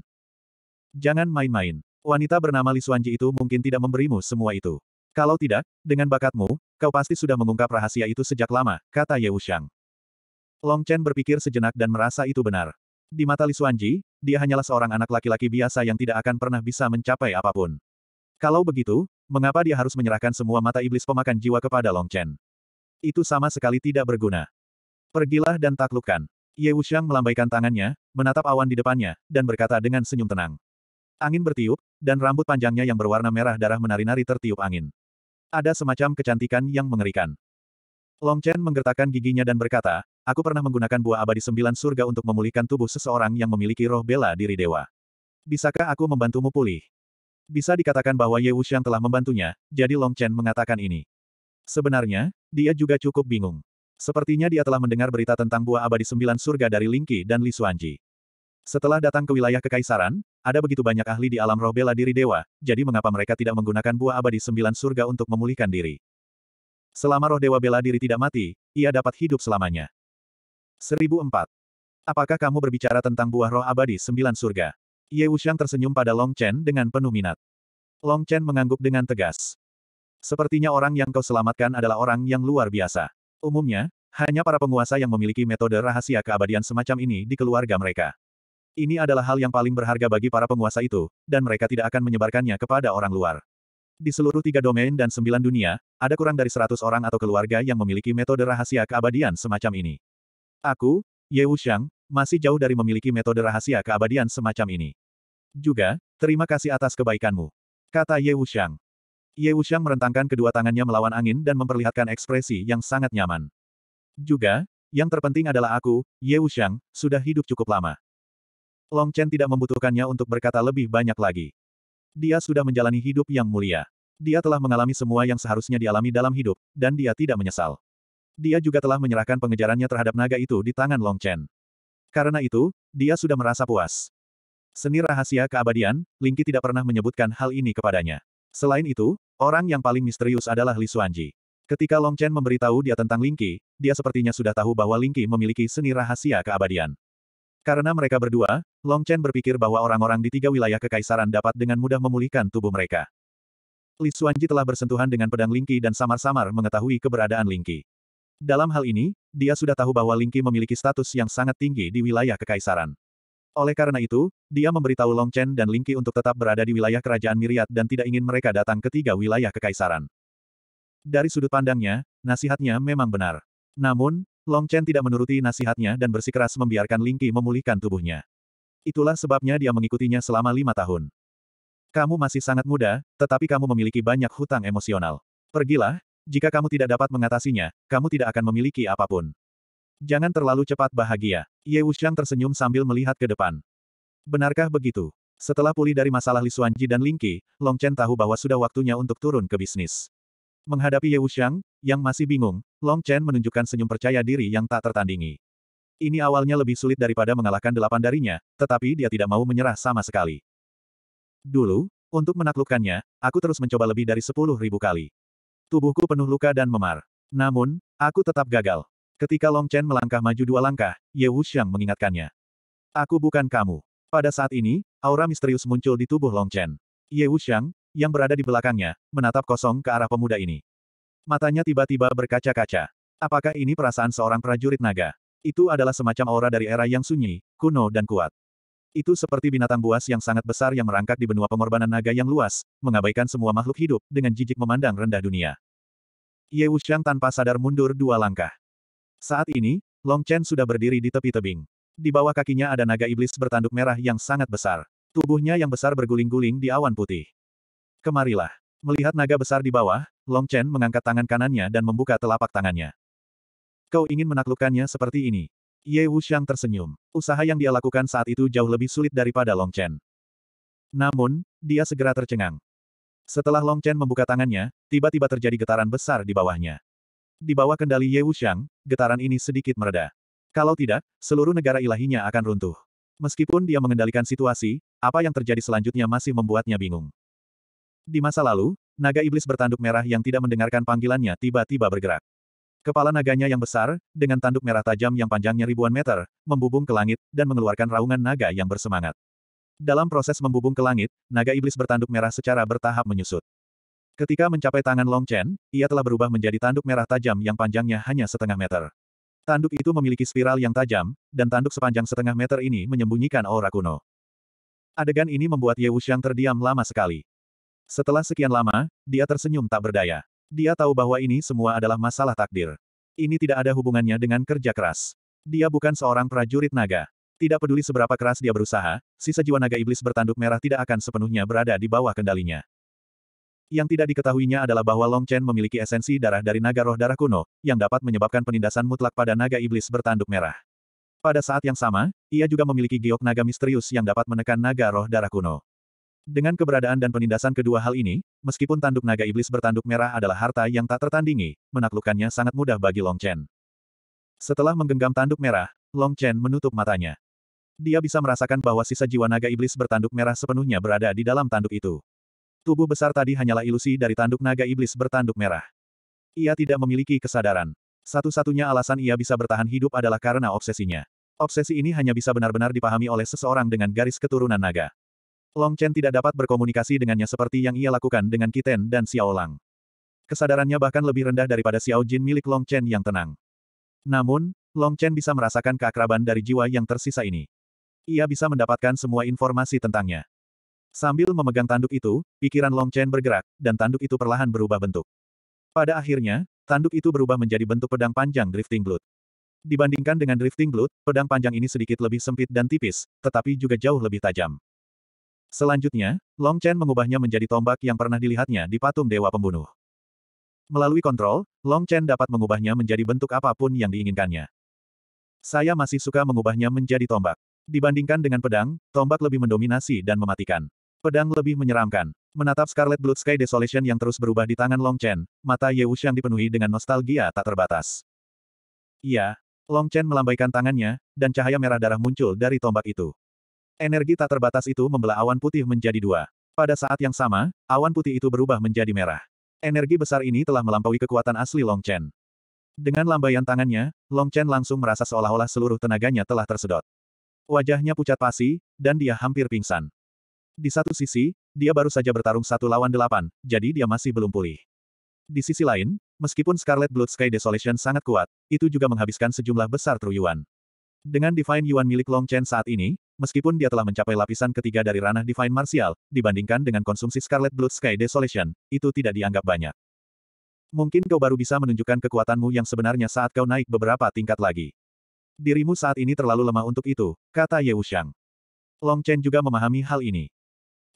Jangan main-main. Wanita bernama Li Suanji itu mungkin tidak memberimu semua itu. Kalau tidak, dengan bakatmu, kau pasti sudah mengungkap rahasia itu sejak lama, kata Ye Wuxiang. Long Chen berpikir sejenak dan merasa itu benar. Di mata Li Xuanji, dia hanyalah seorang anak laki-laki biasa yang tidak akan pernah bisa mencapai apapun. Kalau begitu, mengapa dia harus menyerahkan semua mata iblis pemakan jiwa kepada Long Chen? Itu sama sekali tidak berguna. Pergilah dan taklukkan. Ye Wuxiang melambaikan tangannya, menatap awan di depannya, dan berkata dengan senyum tenang. Angin bertiup, dan rambut panjangnya yang berwarna merah darah menari-nari tertiup angin. Ada semacam kecantikan yang mengerikan. Long Chen menggertakkan giginya dan berkata, aku pernah menggunakan buah abadi sembilan surga untuk memulihkan tubuh seseorang yang memiliki roh bela diri dewa. Bisakah aku membantumu pulih? Bisa dikatakan bahwa Ye Wuxiang telah membantunya, jadi Long Chen mengatakan ini. Sebenarnya, dia juga cukup bingung. Sepertinya dia telah mendengar berita tentang buah abadi sembilan surga dari Lingqi dan Li Suanji. Setelah datang ke wilayah kekaisaran, ada begitu banyak ahli di alam roh bela diri dewa, jadi mengapa mereka tidak menggunakan buah abadi sembilan surga untuk memulihkan diri? Selama roh dewa bela diri tidak mati, ia dapat hidup selamanya. 1004. Apakah kamu berbicara tentang buah roh abadi sembilan surga? Ye Wuxiang tersenyum pada Long Chen dengan penuh minat. Long Chen mengangguk dengan tegas. Sepertinya orang yang kau selamatkan adalah orang yang luar biasa. Umumnya, hanya para penguasa yang memiliki metode rahasia keabadian semacam ini di keluarga mereka. Ini adalah hal yang paling berharga bagi para penguasa itu, dan mereka tidak akan menyebarkannya kepada orang luar. Di seluruh tiga domain dan sembilan dunia, ada kurang dari seratus orang atau keluarga yang memiliki metode rahasia keabadian semacam ini. Aku, Ye Wuxiang, masih jauh dari memiliki metode rahasia keabadian semacam ini. Juga, terima kasih atas kebaikanmu. Kata Ye Wuxiang. Ye Wuxiang merentangkan kedua tangannya melawan angin dan memperlihatkan ekspresi yang sangat nyaman. Juga, yang terpenting adalah aku, Ye Wuxiang, sudah hidup cukup lama. Long Chen tidak membutuhkannya untuk berkata lebih banyak lagi. Dia sudah menjalani hidup yang mulia. Dia telah mengalami semua yang seharusnya dialami dalam hidup, dan dia tidak menyesal. Dia juga telah menyerahkan pengejarannya terhadap naga itu di tangan Long Chen. Karena itu, dia sudah merasa puas. Seni rahasia keabadian, Ling Lingqi tidak pernah menyebutkan hal ini kepadanya. Selain itu, orang yang paling misterius adalah Li Xuanji. Ketika Long Chen memberitahu dia tentang Ling Lingqi, dia sepertinya sudah tahu bahwa Ling Lingqi memiliki seni rahasia keabadian. Karena mereka berdua, Long Chen berpikir bahwa orang-orang di tiga wilayah kekaisaran dapat dengan mudah memulihkan tubuh mereka. Li Xuanji telah bersentuhan dengan pedang Lingqi dan samar-samar mengetahui keberadaan Lingqi. Dalam hal ini, dia sudah tahu bahwa Lingqi memiliki status yang sangat tinggi di wilayah kekaisaran. Oleh karena itu, dia memberitahu Long Chen dan Lingqi untuk tetap berada di wilayah kerajaan Miriat dan tidak ingin mereka datang ke tiga wilayah kekaisaran. Dari sudut pandangnya, nasihatnya memang benar. Namun, Long Chen tidak menuruti nasihatnya dan bersikeras membiarkan Ling Lingqi memulihkan tubuhnya. Itulah sebabnya dia mengikutinya selama lima tahun. Kamu masih sangat muda, tetapi kamu memiliki banyak hutang emosional. Pergilah, jika kamu tidak dapat mengatasinya, kamu tidak akan memiliki apapun. Jangan terlalu cepat bahagia. Ye Wuxiang tersenyum sambil melihat ke depan. Benarkah begitu? Setelah pulih dari masalah Li Xuanji dan Ling Lingqi, Long Chen tahu bahwa sudah waktunya untuk turun ke bisnis. Menghadapi Ye Wuxiang, yang masih bingung, Long Chen menunjukkan senyum percaya diri yang tak tertandingi. Ini awalnya lebih sulit daripada mengalahkan delapan darinya, tetapi dia tidak mau menyerah sama sekali. Dulu, untuk menaklukkannya, aku terus mencoba lebih dari sepuluh ribu kali. Tubuhku penuh luka dan memar. Namun, aku tetap gagal. Ketika Long Chen melangkah maju dua langkah, Ye Wuxiang mengingatkannya. Aku bukan kamu. Pada saat ini, aura misterius muncul di tubuh Long Chen. Ye Wuxiang, yang berada di belakangnya, menatap kosong ke arah pemuda ini. Matanya tiba-tiba berkaca-kaca. Apakah ini perasaan seorang prajurit naga? Itu adalah semacam aura dari era yang sunyi, kuno dan kuat. Itu seperti binatang buas yang sangat besar yang merangkak di benua pengorbanan naga yang luas, mengabaikan semua makhluk hidup, dengan jijik memandang rendah dunia. Ye Wuxiang tanpa sadar mundur dua langkah. Saat ini, Long Chen sudah berdiri di tepi tebing. Di bawah kakinya ada naga iblis bertanduk merah yang sangat besar. Tubuhnya yang besar berguling-guling di awan putih. Kemarilah. Melihat naga besar di bawah, Long Chen mengangkat tangan kanannya dan membuka telapak tangannya. Kau ingin menaklukkannya seperti ini. Ye Wuxiang tersenyum. Usaha yang dia lakukan saat itu jauh lebih sulit daripada Long Chen. Namun, dia segera tercengang. Setelah Long Chen membuka tangannya, tiba-tiba terjadi getaran besar di bawahnya. Di bawah kendali Ye Wuxiang, getaran ini sedikit mereda. Kalau tidak, seluruh negara ilahinya akan runtuh. Meskipun dia mengendalikan situasi, apa yang terjadi selanjutnya masih membuatnya bingung. Di masa lalu, naga iblis bertanduk merah yang tidak mendengarkan panggilannya tiba-tiba bergerak. Kepala naganya yang besar, dengan tanduk merah tajam yang panjangnya ribuan meter, membubung ke langit, dan mengeluarkan raungan naga yang bersemangat. Dalam proses membubung ke langit, naga iblis bertanduk merah secara bertahap menyusut. Ketika mencapai tangan Long Chen, ia telah berubah menjadi tanduk merah tajam yang panjangnya hanya setengah meter. Tanduk itu memiliki spiral yang tajam, dan tanduk sepanjang setengah meter ini menyembunyikan aura kuno. Adegan ini membuat Ye Wuxiang terdiam lama sekali. Setelah sekian lama, dia tersenyum tak berdaya. Dia tahu bahwa ini semua adalah masalah takdir. Ini tidak ada hubungannya dengan kerja keras. Dia bukan seorang prajurit naga. Tidak peduli seberapa keras dia berusaha, sisa jiwa naga iblis bertanduk merah tidak akan sepenuhnya berada di bawah kendalinya. Yang tidak diketahuinya adalah bahwa Long Chen memiliki esensi darah dari naga roh darah kuno, yang dapat menyebabkan penindasan mutlak pada naga iblis bertanduk merah. Pada saat yang sama, ia juga memiliki giok naga misterius yang dapat menekan naga roh darah kuno. Dengan keberadaan dan penindasan kedua hal ini, meskipun tanduk naga iblis bertanduk merah adalah harta yang tak tertandingi, menaklukkannya sangat mudah bagi Long Chen. Setelah menggenggam tanduk merah, Long Chen menutup matanya. Dia bisa merasakan bahwa sisa jiwa naga iblis bertanduk merah sepenuhnya berada di dalam tanduk itu. Tubuh besar tadi hanyalah ilusi dari tanduk naga iblis bertanduk merah. Ia tidak memiliki kesadaran. Satu-satunya alasan ia bisa bertahan hidup adalah karena obsesinya. Obsesi ini hanya bisa benar-benar dipahami oleh seseorang dengan garis keturunan naga. Long Chen tidak dapat berkomunikasi dengannya seperti yang ia lakukan dengan Kiten dan Xiao Lang. Kesadarannya bahkan lebih rendah daripada Xiao Jin milik Long Chen yang tenang. Namun, Long Chen bisa merasakan keakraban dari jiwa yang tersisa ini. Ia bisa mendapatkan semua informasi tentangnya. Sambil memegang tanduk itu, pikiran Long Chen bergerak, dan tanduk itu perlahan berubah bentuk. Pada akhirnya, tanduk itu berubah menjadi bentuk pedang panjang Drifting Blood. Dibandingkan dengan Drifting Blood, pedang panjang ini sedikit lebih sempit dan tipis, tetapi juga jauh lebih tajam. Selanjutnya, Long Chen mengubahnya menjadi tombak yang pernah dilihatnya di patung Dewa Pembunuh. Melalui kontrol, Long Chen dapat mengubahnya menjadi bentuk apapun yang diinginkannya. Saya masih suka mengubahnya menjadi tombak. Dibandingkan dengan pedang, tombak lebih mendominasi dan mematikan. Pedang lebih menyeramkan. Menatap Scarlet Blood Sky Desolation yang terus berubah di tangan Long Chen, mata Ye Wuxiang dipenuhi dengan nostalgia tak terbatas. Iya. Long Chen melambaikan tangannya, dan cahaya merah darah muncul dari tombak itu. Energi tak terbatas itu membelah awan putih menjadi dua. Pada saat yang sama, awan putih itu berubah menjadi merah. Energi besar ini telah melampaui kekuatan asli Long Chen. Dengan lambaian tangannya, Long Chen langsung merasa seolah-olah seluruh tenaganya telah tersedot. Wajahnya pucat pasi, dan dia hampir pingsan. Di satu sisi, dia baru saja bertarung satu lawan delapan, jadi dia masih belum pulih. Di sisi lain, meskipun Scarlet Blood Sky Desolation sangat kuat, itu juga menghabiskan sejumlah besar truyuan. Dengan Divine Yuan milik Long Chen saat ini, meskipun dia telah mencapai lapisan ketiga dari ranah Divine Martial, dibandingkan dengan konsumsi Scarlet Blood Sky Desolation, itu tidak dianggap banyak. Mungkin kau baru bisa menunjukkan kekuatanmu yang sebenarnya saat kau naik beberapa tingkat lagi. Dirimu saat ini terlalu lemah untuk itu, kata Ye Wuxiang. Long Chen juga memahami hal ini.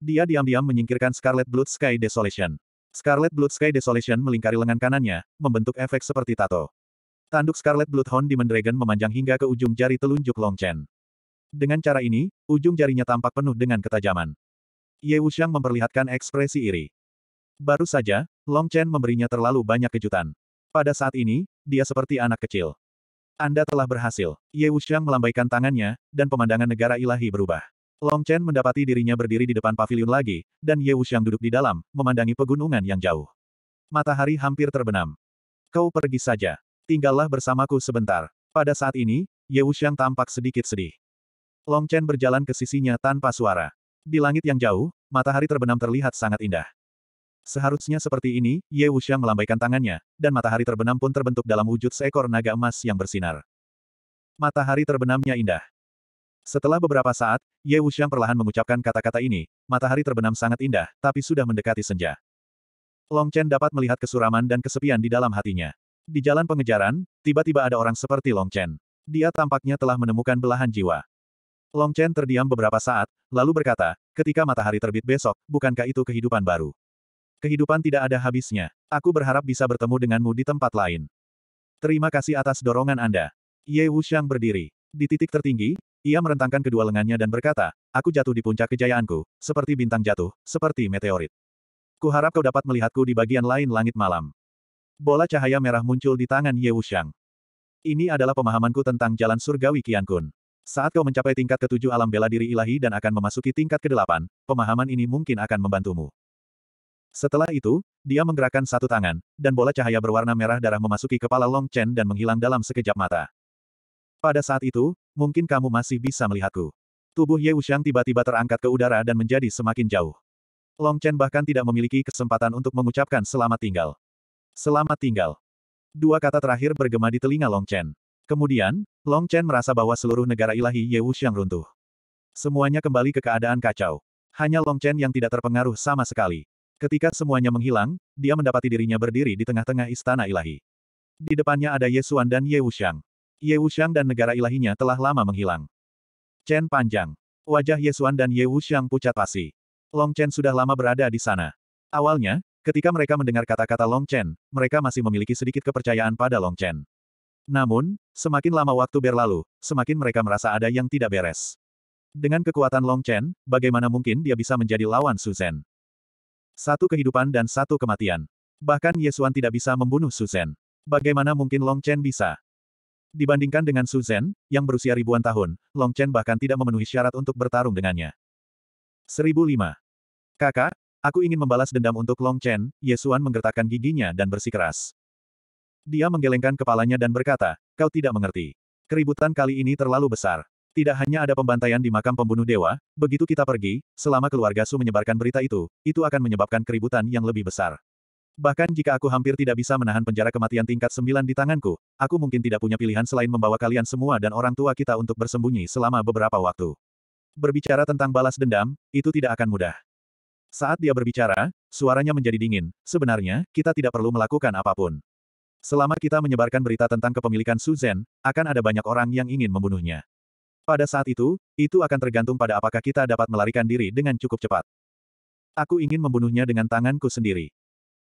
Dia diam-diam menyingkirkan Scarlet Blood Sky Desolation. Scarlet Blood Sky Desolation melingkari lengan kanannya, membentuk efek seperti tato. Tanduk Scarlet Blood Hound Demon Dragon memanjang hingga ke ujung jari telunjuk Long Chen. Dengan cara ini, ujung jarinya tampak penuh dengan ketajaman. Ye Wuxiang memperlihatkan ekspresi iri. Baru saja, Long Chen memberinya terlalu banyak kejutan. Pada saat ini, dia seperti anak kecil. Anda telah berhasil. Ye Wuxiang melambaikan tangannya, dan pemandangan negara ilahi berubah. Long Chen mendapati dirinya berdiri di depan pavilion lagi, dan Ye Wuxiang duduk di dalam, memandangi pegunungan yang jauh. Matahari hampir terbenam. Kau pergi saja. Tinggallah bersamaku sebentar. Pada saat ini, Ye Wuxiang tampak sedikit sedih. Long Chen berjalan ke sisinya tanpa suara. Di langit yang jauh, matahari terbenam terlihat sangat indah. Seharusnya seperti ini, Ye Wuxia melambaikan tangannya, dan matahari terbenam pun terbentuk dalam wujud seekor naga emas yang bersinar. Matahari terbenamnya indah. Setelah beberapa saat, Ye Wuxiang perlahan mengucapkan kata-kata ini, matahari terbenam sangat indah, tapi sudah mendekati senja. Long Chen dapat melihat kesuraman dan kesepian di dalam hatinya. Di jalan pengejaran, tiba-tiba ada orang seperti Long Chen. Dia tampaknya telah menemukan belahan jiwa. Long Chen terdiam beberapa saat, lalu berkata, ketika matahari terbit besok, bukankah itu kehidupan baru? Kehidupan tidak ada habisnya. Aku berharap bisa bertemu denganmu di tempat lain. Terima kasih atas dorongan Anda. Ye Wuxiang berdiri. Di titik tertinggi, ia merentangkan kedua lengannya dan berkata, aku jatuh di puncak kejayaanku, seperti bintang jatuh, seperti meteorit. Kuharap kau dapat melihatku di bagian lain langit malam. Bola cahaya merah muncul di tangan Ye Wuxiang. Ini adalah pemahamanku tentang jalan surgawi Qian Kun. Saat kau mencapai tingkat ketujuh alam bela diri ilahi dan akan memasuki tingkat kedelapan, pemahaman ini mungkin akan membantumu. Setelah itu, dia menggerakkan satu tangan, dan bola cahaya berwarna merah darah memasuki kepala Long Chen dan menghilang dalam sekejap mata. Pada saat itu, mungkin kamu masih bisa melihatku. Tubuh Ye Wuxiang tiba-tiba terangkat ke udara dan menjadi semakin jauh. Long Chen bahkan tidak memiliki kesempatan untuk mengucapkan selamat tinggal. Selamat tinggal. Dua kata terakhir bergema di telinga Long Chen. Kemudian, Long Chen merasa bahwa seluruh negara ilahi Ye Xiang runtuh. Semuanya kembali ke keadaan kacau. Hanya Long Chen yang tidak terpengaruh sama sekali. Ketika semuanya menghilang, dia mendapati dirinya berdiri di tengah-tengah istana ilahi. Di depannya ada Ye Xuan dan Ye Wuxiang. Ye Wuxiang dan negara ilahinya telah lama menghilang. Chen panjang. Wajah Ye Xuan dan Ye Wuxiang pucat pasi. Long Chen sudah lama berada di sana. Awalnya, ketika mereka mendengar kata-kata Long Chen, mereka masih memiliki sedikit kepercayaan pada Long Chen. Namun, semakin lama waktu berlalu, semakin mereka merasa ada yang tidak beres. Dengan kekuatan Long Chen, bagaimana mungkin dia bisa menjadi lawan Suzen? Satu kehidupan dan satu kematian. Bahkan Yesuan tidak bisa membunuh Suzen. Bagaimana mungkin Long Chen bisa? Dibandingkan dengan Suzen, yang berusia ribuan tahun, Long Chen bahkan tidak memenuhi syarat untuk bertarung dengannya. 1005. Kakak, aku ingin membalas dendam untuk Long Chen, Yesuan menggertakkan giginya dan bersikeras. Dia menggelengkan kepalanya dan berkata, kau tidak mengerti. Keributan kali ini terlalu besar. Tidak hanya ada pembantaian di makam pembunuh dewa, begitu kita pergi, selama keluarga Su menyebarkan berita itu, itu akan menyebabkan keributan yang lebih besar. Bahkan jika aku hampir tidak bisa menahan penjara kematian tingkat 9 di tanganku, aku mungkin tidak punya pilihan selain membawa kalian semua dan orang tua kita untuk bersembunyi selama beberapa waktu. Berbicara tentang balas dendam, itu tidak akan mudah. Saat dia berbicara, suaranya menjadi dingin. Sebenarnya, kita tidak perlu melakukan apapun. Selama kita menyebarkan berita tentang kepemilikan Suzen, akan ada banyak orang yang ingin membunuhnya. Pada saat itu, itu akan tergantung pada apakah kita dapat melarikan diri dengan cukup cepat. Aku ingin membunuhnya dengan tanganku sendiri.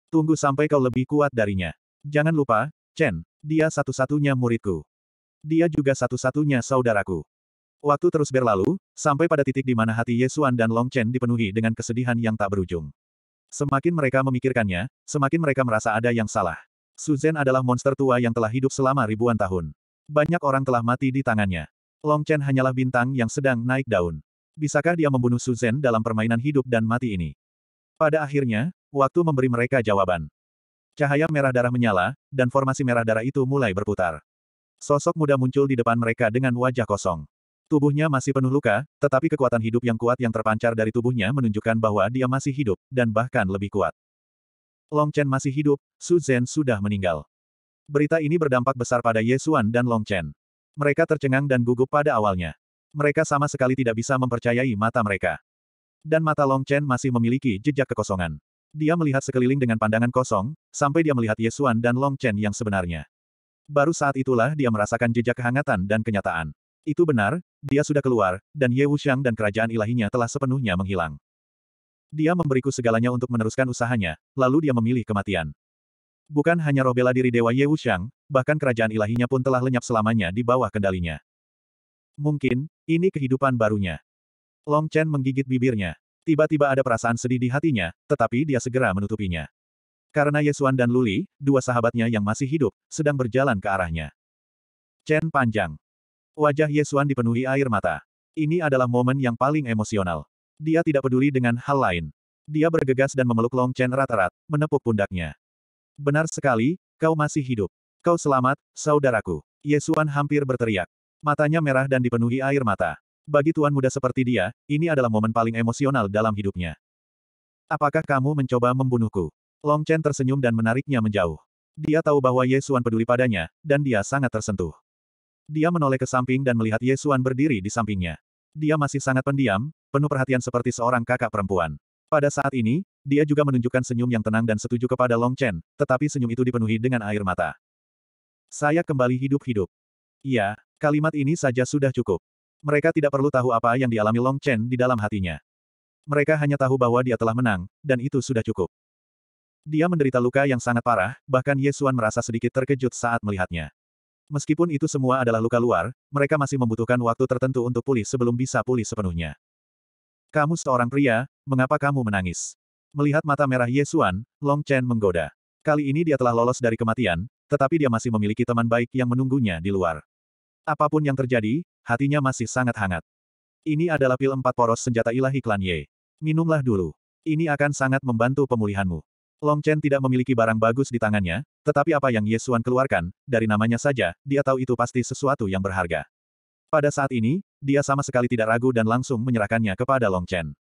Tunggu sampai kau lebih kuat darinya. Jangan lupa, Chen, dia satu-satunya muridku. Dia juga satu-satunya saudaraku. Waktu terus berlalu, sampai pada titik di mana hati Yesuan dan Long Chen dipenuhi dengan kesedihan yang tak berujung. Semakin mereka memikirkannya, semakin mereka merasa ada yang salah. Suzen adalah monster tua yang telah hidup selama ribuan tahun. Banyak orang telah mati di tangannya. Long Chen hanyalah bintang yang sedang naik daun. Bisakah dia membunuh Suzen dalam permainan hidup dan mati ini? Pada akhirnya, waktu memberi mereka jawaban. Cahaya merah darah menyala, dan formasi merah darah itu mulai berputar. Sosok muda muncul di depan mereka dengan wajah kosong. Tubuhnya masih penuh luka, tetapi kekuatan hidup yang kuat yang terpancar dari tubuhnya menunjukkan bahwa dia masih hidup, dan bahkan lebih kuat. Long Chen masih hidup, Su Zhen sudah meninggal. Berita ini berdampak besar pada Ye Xuan dan Long Chen. Mereka tercengang dan gugup pada awalnya. Mereka sama sekali tidak bisa mempercayai mata mereka. Dan mata Long Chen masih memiliki jejak kekosongan. Dia melihat sekeliling dengan pandangan kosong, sampai dia melihat Ye Xuan dan Long Chen yang sebenarnya. Baru saat itulah dia merasakan jejak kehangatan dan kenyataan. Itu benar, dia sudah keluar, dan Ye Wuxiang dan kerajaan ilahinya telah sepenuhnya menghilang. Dia memberiku segalanya untuk meneruskan usahanya, lalu dia memilih kematian. Bukan hanya roh bela diri Dewa Ye Wuxiang, bahkan kerajaan ilahinya pun telah lenyap selamanya di bawah kendalinya. Mungkin, ini kehidupan barunya. Long Chen menggigit bibirnya. Tiba-tiba ada perasaan sedih di hatinya, tetapi dia segera menutupinya. Karena Yesuan dan Luli, dua sahabatnya yang masih hidup, sedang berjalan ke arahnya. Chen panjang. Wajah Yesuan dipenuhi air mata. Ini adalah momen yang paling emosional. Dia tidak peduli dengan hal lain. Dia bergegas dan memeluk Long Chen rata-rat, menepuk pundaknya. Benar sekali, kau masih hidup. Kau selamat, saudaraku. Yesuan hampir berteriak. Matanya merah dan dipenuhi air mata. Bagi tuan muda seperti dia, ini adalah momen paling emosional dalam hidupnya. Apakah kamu mencoba membunuhku? Long Chen tersenyum dan menariknya menjauh. Dia tahu bahwa Yesuan peduli padanya, dan dia sangat tersentuh. Dia menoleh ke samping dan melihat Yesuan berdiri di sampingnya. Dia masih sangat pendiam, penuh perhatian seperti seorang kakak perempuan. Pada saat ini, dia juga menunjukkan senyum yang tenang dan setuju kepada Long Chen, tetapi senyum itu dipenuhi dengan air mata. Saya kembali hidup-hidup. Iya, kalimat ini saja sudah cukup. Mereka tidak perlu tahu apa yang dialami Long Chen di dalam hatinya. Mereka hanya tahu bahwa dia telah menang, dan itu sudah cukup. Dia menderita luka yang sangat parah, bahkan Yesuan merasa sedikit terkejut saat melihatnya. Meskipun itu semua adalah luka luar, mereka masih membutuhkan waktu tertentu untuk pulih sebelum bisa pulih sepenuhnya. Kamu seorang pria, mengapa kamu menangis? Melihat mata merah Yesuan, Long Chen menggoda. Kali ini dia telah lolos dari kematian, tetapi dia masih memiliki teman baik yang menunggunya di luar. Apapun yang terjadi, hatinya masih sangat hangat. Ini adalah pil empat poros senjata ilahi klan Ye. Minumlah dulu. Ini akan sangat membantu pemulihanmu. Long Chen tidak memiliki barang bagus di tangannya, tetapi apa yang Yesuan keluarkan, dari namanya saja, dia tahu itu pasti sesuatu yang berharga. Pada saat ini, dia sama sekali tidak ragu dan langsung menyerahkannya kepada Long Chen.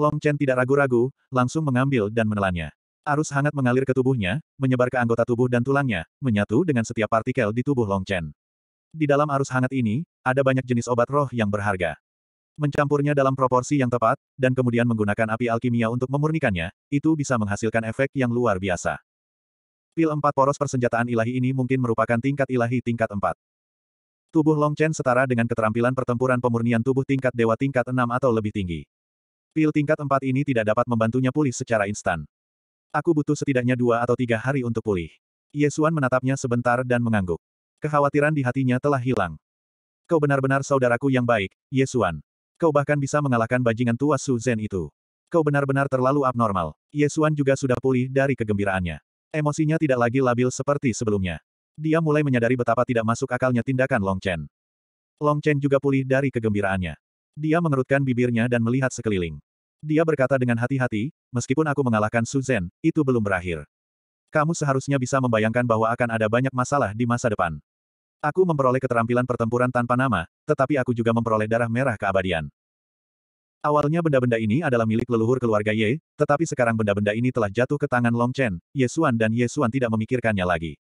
Long Chen tidak ragu-ragu, langsung mengambil dan menelannya. Arus hangat mengalir ke tubuhnya, menyebar ke anggota tubuh dan tulangnya, menyatu dengan setiap partikel di tubuh Long Chen. Di dalam arus hangat ini, ada banyak jenis obat roh yang berharga. Mencampurnya dalam proporsi yang tepat, dan kemudian menggunakan api alkimia untuk memurnikannya, itu bisa menghasilkan efek yang luar biasa. Pil empat poros persenjataan ilahi ini mungkin merupakan tingkat ilahi tingkat empat. Tubuh Long Chen setara dengan keterampilan pertempuran pemurnian tubuh tingkat dewa tingkat 6 atau lebih tinggi. Pil tingkat 4 ini tidak dapat membantunya pulih secara instan. Aku butuh setidaknya dua atau tiga hari untuk pulih. Yesuan menatapnya sebentar dan mengangguk. Kekhawatiran di hatinya telah hilang. Kau benar-benar saudaraku yang baik, Yesuan. Kau bahkan bisa mengalahkan bajingan tua Su Zhen itu. Kau benar-benar terlalu abnormal. Yesuan juga sudah pulih dari kegembiraannya. Emosinya tidak lagi labil seperti sebelumnya. Dia mulai menyadari betapa tidak masuk akalnya tindakan Long Chen. Long Chen juga pulih dari kegembiraannya. Dia mengerutkan bibirnya dan melihat sekeliling. Dia berkata dengan hati-hati, meskipun aku mengalahkan Su Zen, itu belum berakhir. Kamu seharusnya bisa membayangkan bahwa akan ada banyak masalah di masa depan. Aku memperoleh keterampilan pertempuran tanpa nama, tetapi aku juga memperoleh darah merah keabadian. Awalnya benda-benda ini adalah milik leluhur keluarga Ye, tetapi sekarang benda-benda ini telah jatuh ke tangan Long Chen, Ye Xuan dan Ye Xuan tidak memikirkannya lagi.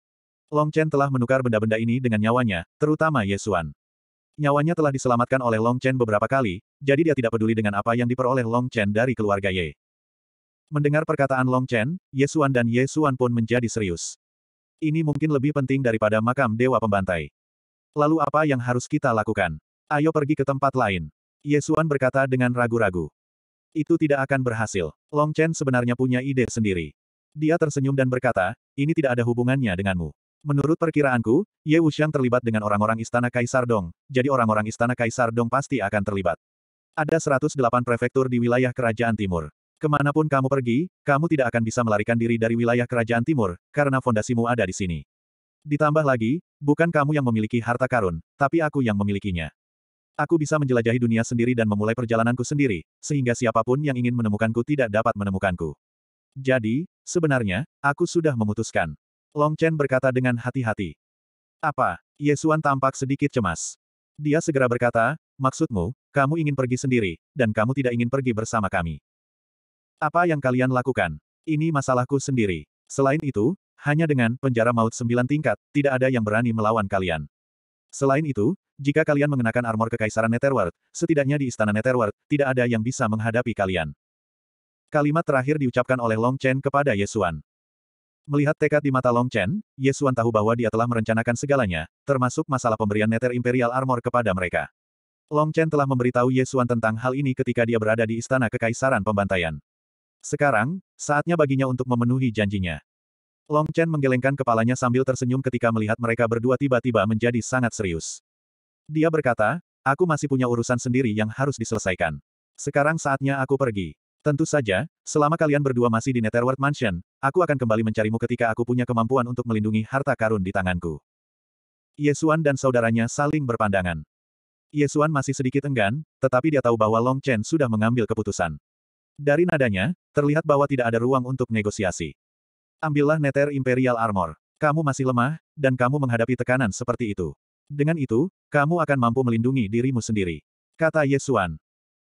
Long Chen telah menukar benda-benda ini dengan nyawanya, terutama Yesuan. Nyawanya telah diselamatkan oleh Long Chen beberapa kali, jadi dia tidak peduli dengan apa yang diperoleh Long Chen dari keluarga Ye. Mendengar perkataan Long Chen, Yesuan dan Yesuan pun menjadi serius. Ini mungkin lebih penting daripada makam Dewa Pembantai. Lalu apa yang harus kita lakukan? Ayo pergi ke tempat lain. Yesuan berkata dengan ragu-ragu. Itu tidak akan berhasil. Long Chen sebenarnya punya ide sendiri. Dia tersenyum dan berkata, ini tidak ada hubungannya denganmu. Menurut perkiraanku, Ye Wuxiang terlibat dengan orang-orang Istana Kaisar Dong, jadi orang-orang Istana Kaisar Dong pasti akan terlibat. Ada 108 prefektur di wilayah Kerajaan Timur. Kemanapun kamu pergi, kamu tidak akan bisa melarikan diri dari wilayah Kerajaan Timur, karena fondasimu ada di sini. Ditambah lagi, bukan kamu yang memiliki harta karun, tapi aku yang memilikinya. Aku bisa menjelajahi dunia sendiri dan memulai perjalananku sendiri, sehingga siapapun yang ingin menemukanku tidak dapat menemukanku. Jadi, sebenarnya, aku sudah memutuskan. Long Chen berkata dengan hati-hati. Apa? Yesuan tampak sedikit cemas. Dia segera berkata, maksudmu, kamu ingin pergi sendiri, dan kamu tidak ingin pergi bersama kami. Apa yang kalian lakukan? Ini masalahku sendiri. Selain itu, hanya dengan penjara maut sembilan tingkat, tidak ada yang berani melawan kalian. Selain itu, jika kalian mengenakan armor kekaisaran Netherworld, setidaknya di istana Netherworld, tidak ada yang bisa menghadapi kalian. Kalimat terakhir diucapkan oleh Long Chen kepada Yesuan. Melihat tekad di mata Long Chen, Yesuan tahu bahwa dia telah merencanakan segalanya, termasuk masalah pemberian neter Imperial Armor kepada mereka. Long Chen telah memberitahu Yesuan tentang hal ini ketika dia berada di Istana Kekaisaran Pembantaian. Sekarang, saatnya baginya untuk memenuhi janjinya. Long Chen menggelengkan kepalanya sambil tersenyum ketika melihat mereka berdua tiba-tiba menjadi sangat serius. Dia berkata, aku masih punya urusan sendiri yang harus diselesaikan. Sekarang saatnya aku pergi. Tentu saja, selama kalian berdua masih di Netherworld Mansion, aku akan kembali mencarimu ketika aku punya kemampuan untuk melindungi harta karun di tanganku. Yesuan dan saudaranya saling berpandangan. Yesuan masih sedikit enggan, tetapi dia tahu bahwa Long Chen sudah mengambil keputusan. Dari nadanya, terlihat bahwa tidak ada ruang untuk negosiasi. Ambillah Nether Imperial Armor. Kamu masih lemah, dan kamu menghadapi tekanan seperti itu. Dengan itu, kamu akan mampu melindungi dirimu sendiri. Kata Yesuan.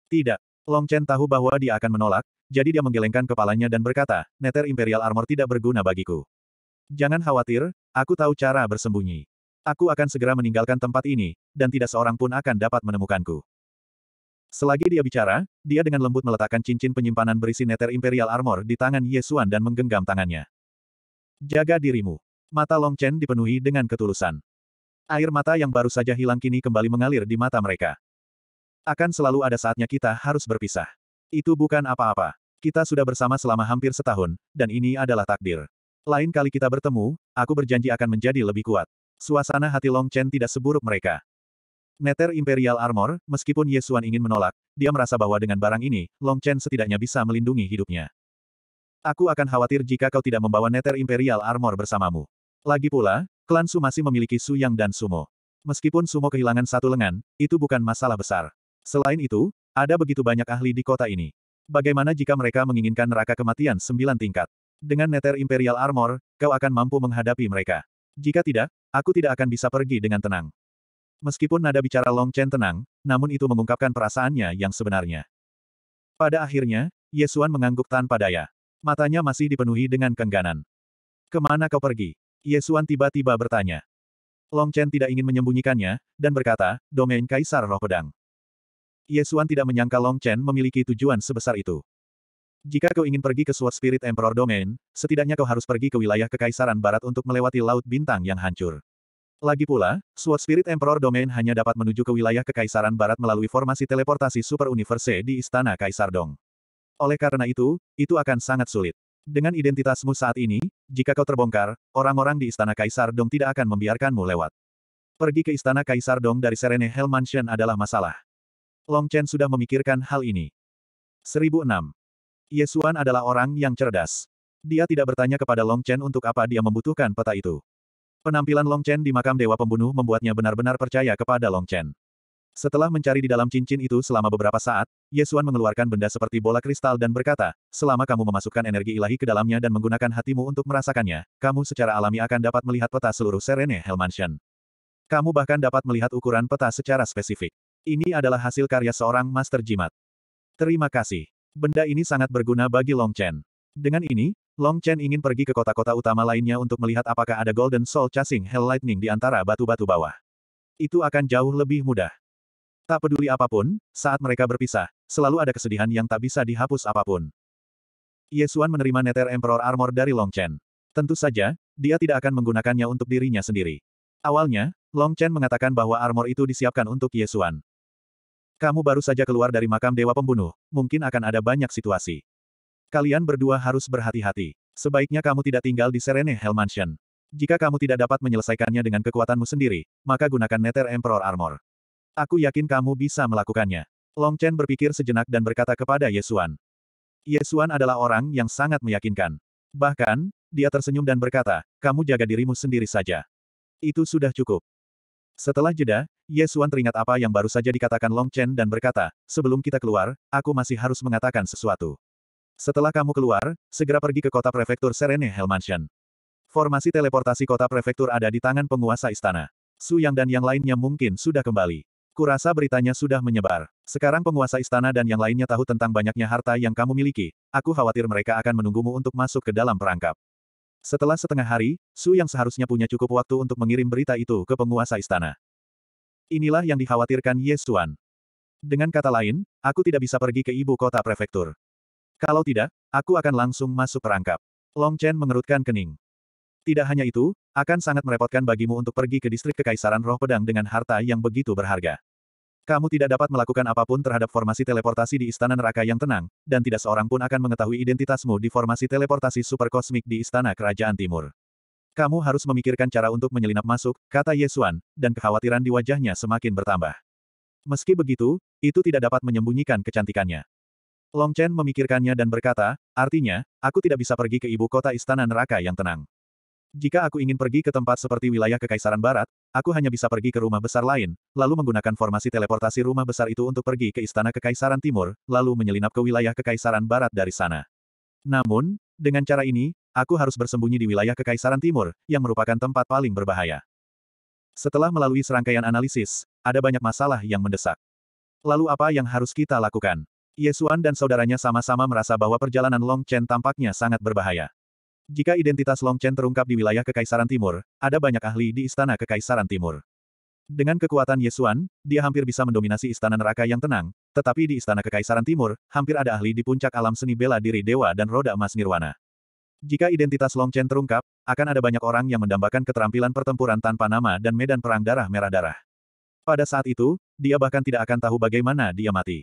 Tidak, Long Chen tahu bahwa dia akan menolak, jadi dia menggelengkan kepalanya dan berkata, Nether Imperial Armor tidak berguna bagiku. Jangan khawatir, aku tahu cara bersembunyi. Aku akan segera meninggalkan tempat ini, dan tidak seorang pun akan dapat menemukanku. Selagi dia bicara, dia dengan lembut meletakkan cincin penyimpanan berisi Nether Imperial Armor di tangan Yesuan dan menggenggam tangannya. Jaga dirimu. Mata Long Chen dipenuhi dengan ketulusan. Air mata yang baru saja hilang kini kembali mengalir di mata mereka. Akan selalu ada saatnya kita harus berpisah. Itu bukan apa-apa. Kita sudah bersama selama hampir setahun, dan ini adalah takdir. Lain kali kita bertemu, aku berjanji akan menjadi lebih kuat. Suasana hati Long Chen tidak seburuk mereka. Neter Imperial Armor, meskipun Yesuan ingin menolak, dia merasa bahwa dengan barang ini, Long Chen setidaknya bisa melindungi hidupnya. Aku akan khawatir jika kau tidak membawa Neter Imperial Armor bersamamu. Lagi pula, klan Su masih memiliki Su Yang dan Sumo. Meskipun Sumo kehilangan satu lengan, itu bukan masalah besar. Selain itu, ada begitu banyak ahli di kota ini. Bagaimana jika mereka menginginkan neraka kematian sembilan tingkat? Dengan neter Imperial Armor, kau akan mampu menghadapi mereka. Jika tidak, aku tidak akan bisa pergi dengan tenang. Meskipun nada bicara Long Chen tenang, namun itu mengungkapkan perasaannya yang sebenarnya. Pada akhirnya, Yesuan mengangguk tanpa daya. Matanya masih dipenuhi dengan kengganan. Kemana kau pergi? Yesuan tiba-tiba bertanya. Long Chen tidak ingin menyembunyikannya, dan berkata, domain Kaisar Roh Pedang. Yesuan tidak menyangka Long Chen memiliki tujuan sebesar itu. Jika kau ingin pergi ke Sword Spirit Emperor Domain, setidaknya kau harus pergi ke wilayah Kekaisaran Barat untuk melewati Laut Bintang yang hancur. Lagi pula, Sword Spirit Emperor Domain hanya dapat menuju ke wilayah Kekaisaran Barat melalui formasi teleportasi Super Universe di Istana Kaisar Dong. Oleh karena itu, itu akan sangat sulit. Dengan identitasmu saat ini, jika kau terbongkar, orang-orang di Istana Kaisar Dong tidak akan membiarkanmu lewat. Pergi ke Istana Kaisar Dong dari Serene Hell Mansion adalah masalah. Long Chen sudah memikirkan hal ini. 1006. Yesuan adalah orang yang cerdas. Dia tidak bertanya kepada Long Chen untuk apa dia membutuhkan peta itu. Penampilan Long Chen di makam Dewa Pembunuh membuatnya benar-benar percaya kepada Long Chen. Setelah mencari di dalam cincin itu selama beberapa saat, Yesuan mengeluarkan benda seperti bola kristal dan berkata, selama kamu memasukkan energi ilahi ke dalamnya dan menggunakan hatimu untuk merasakannya, kamu secara alami akan dapat melihat peta seluruh Serene Hell Mansion. Kamu bahkan dapat melihat ukuran peta secara spesifik. Ini adalah hasil karya seorang master jimat. Terima kasih. Benda ini sangat berguna bagi Long Chen. Dengan ini, Long Chen ingin pergi ke kota-kota utama lainnya untuk melihat apakah ada Golden Soul Chasing Hell Lightning di antara batu-batu bawah. Itu akan jauh lebih mudah. Tak peduli apapun, saat mereka berpisah, selalu ada kesedihan yang tak bisa dihapus apapun. Yesuan menerima Nether Emperor Armor dari Long Chen. Tentu saja, dia tidak akan menggunakannya untuk dirinya sendiri. Awalnya, Long Chen mengatakan bahwa armor itu disiapkan untuk Yesuan. Kamu baru saja keluar dari makam Dewa Pembunuh, mungkin akan ada banyak situasi. Kalian berdua harus berhati-hati. Sebaiknya kamu tidak tinggal di Serene Hell Mansion. Jika kamu tidak dapat menyelesaikannya dengan kekuatanmu sendiri, maka gunakan Nether Emperor Armor. Aku yakin kamu bisa melakukannya. Long Chen berpikir sejenak dan berkata kepada Yesuan. Yesuan adalah orang yang sangat meyakinkan. Bahkan, dia tersenyum dan berkata, kamu jaga dirimu sendiri saja. Itu sudah cukup. Setelah jeda, Ye Xuan teringat apa yang baru saja dikatakan Long Chen dan berkata, sebelum kita keluar, aku masih harus mengatakan sesuatu. Setelah kamu keluar, segera pergi ke kota prefektur Serene Hell Mansion. Formasi teleportasi kota prefektur ada di tangan penguasa istana. Su Yang dan yang lainnya mungkin sudah kembali. Kurasa beritanya sudah menyebar. Sekarang penguasa istana dan yang lainnya tahu tentang banyaknya harta yang kamu miliki. Aku khawatir mereka akan menunggumu untuk masuk ke dalam perangkap. Setelah setengah hari, Su yang seharusnya punya cukup waktu untuk mengirim berita itu ke penguasa istana. Inilah yang dikhawatirkan Yesuan. Dengan kata lain, aku tidak bisa pergi ke ibu kota prefektur. Kalau tidak, aku akan langsung masuk perangkap. Long Chen mengerutkan kening. Tidak hanya itu, akan sangat merepotkan bagimu untuk pergi ke distrik kekaisaran roh pedang dengan harta yang begitu berharga. Kamu tidak dapat melakukan apapun terhadap formasi teleportasi di Istana Neraka yang tenang, dan tidak seorang pun akan mengetahui identitasmu di formasi teleportasi super kosmik di Istana Kerajaan Timur. Kamu harus memikirkan cara untuk menyelinap masuk, kata Yesuan, dan kekhawatiran di wajahnya semakin bertambah. Meski begitu, itu tidak dapat menyembunyikan kecantikannya. Long Chen memikirkannya dan berkata, artinya, aku tidak bisa pergi ke ibu kota Istana Neraka yang tenang. Jika aku ingin pergi ke tempat seperti wilayah Kekaisaran Barat, aku hanya bisa pergi ke rumah besar lain, lalu menggunakan formasi teleportasi rumah besar itu untuk pergi ke Istana Kekaisaran Timur, lalu menyelinap ke wilayah Kekaisaran Barat dari sana. Namun, dengan cara ini, aku harus bersembunyi di wilayah Kekaisaran Timur, yang merupakan tempat paling berbahaya. Setelah melalui serangkaian analisis, ada banyak masalah yang mendesak. Lalu apa yang harus kita lakukan? Yesuan dan saudaranya sama-sama merasa bahwa perjalanan Long Chen tampaknya sangat berbahaya. Jika identitas Long Chen terungkap di wilayah Kekaisaran Timur, ada banyak ahli di Istana Kekaisaran Timur. Dengan kekuatan Yesuan, dia hampir bisa mendominasi istana neraka yang tenang, tetapi di istana Kekaisaran Timur, hampir ada ahli di puncak alam seni bela diri dewa dan roda emas nirwana. Jika identitas Long Chen terungkap, akan ada banyak orang yang mendambakan keterampilan pertempuran tanpa nama dan medan perang darah merah-darah. Pada saat itu, dia bahkan tidak akan tahu bagaimana dia mati.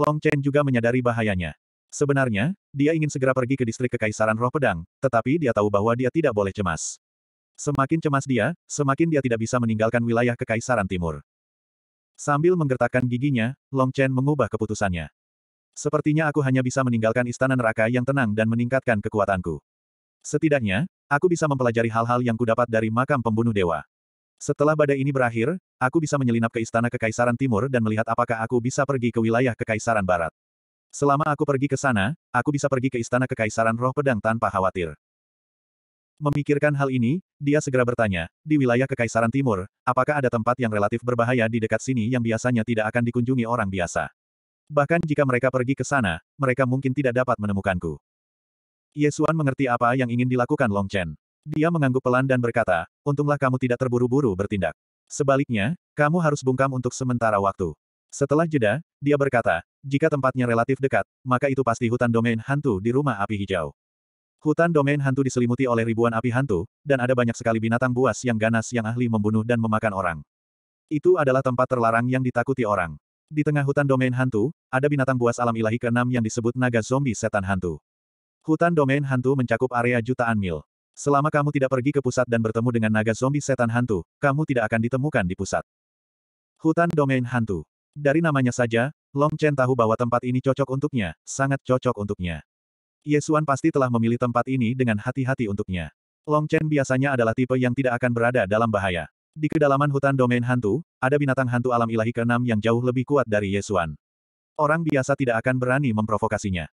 Long Chen juga menyadari bahayanya. Sebenarnya, dia ingin segera pergi ke distrik Kekaisaran Roh Pedang, tetapi dia tahu bahwa dia tidak boleh cemas. Semakin cemas dia, semakin dia tidak bisa meninggalkan wilayah Kekaisaran Timur. Sambil menggertakkan giginya, Long Chen mengubah keputusannya. Sepertinya aku hanya bisa meninggalkan istana neraka yang tenang dan meningkatkan kekuatanku. Setidaknya, aku bisa mempelajari hal-hal yang kudapat dari makam pembunuh dewa. Setelah badai ini berakhir, aku bisa menyelinap ke istana Kekaisaran Timur dan melihat apakah aku bisa pergi ke wilayah Kekaisaran Barat. Selama aku pergi ke sana, aku bisa pergi ke istana kekaisaran roh pedang tanpa khawatir. Memikirkan hal ini, dia segera bertanya, di wilayah Kekaisaran Timur, apakah ada tempat yang relatif berbahaya di dekat sini yang biasanya tidak akan dikunjungi orang biasa? Bahkan jika mereka pergi ke sana, mereka mungkin tidak dapat menemukanku. Yesuan mengerti apa yang ingin dilakukan Long Chen. Dia mengangguk pelan dan berkata, untunglah kamu tidak terburu-buru bertindak. Sebaliknya, kamu harus bungkam untuk sementara waktu. Setelah jeda, dia berkata, jika tempatnya relatif dekat, maka itu pasti hutan domain hantu di rumah api hijau. Hutan domain hantu diselimuti oleh ribuan api hantu, dan ada banyak sekali binatang buas yang ganas yang ahli membunuh dan memakan orang. Itu adalah tempat terlarang yang ditakuti orang. Di tengah hutan domain hantu, ada binatang buas alam ilahi keenam yang disebut naga zombie setan hantu. Hutan domain hantu mencakup area jutaan mil. Selama kamu tidak pergi ke pusat dan bertemu dengan naga zombie setan hantu, kamu tidak akan ditemukan di pusat. Hutan Domain Hantu dari namanya saja, Long Chen tahu bahwa tempat ini cocok untuknya, sangat cocok untuknya. Yesuan pasti telah memilih tempat ini dengan hati-hati untuknya. Long Chen biasanya adalah tipe yang tidak akan berada dalam bahaya. Di kedalaman hutan domain hantu, ada binatang hantu alam ilahi keenam yang jauh lebih kuat dari Yesuan. Orang biasa tidak akan berani memprovokasinya.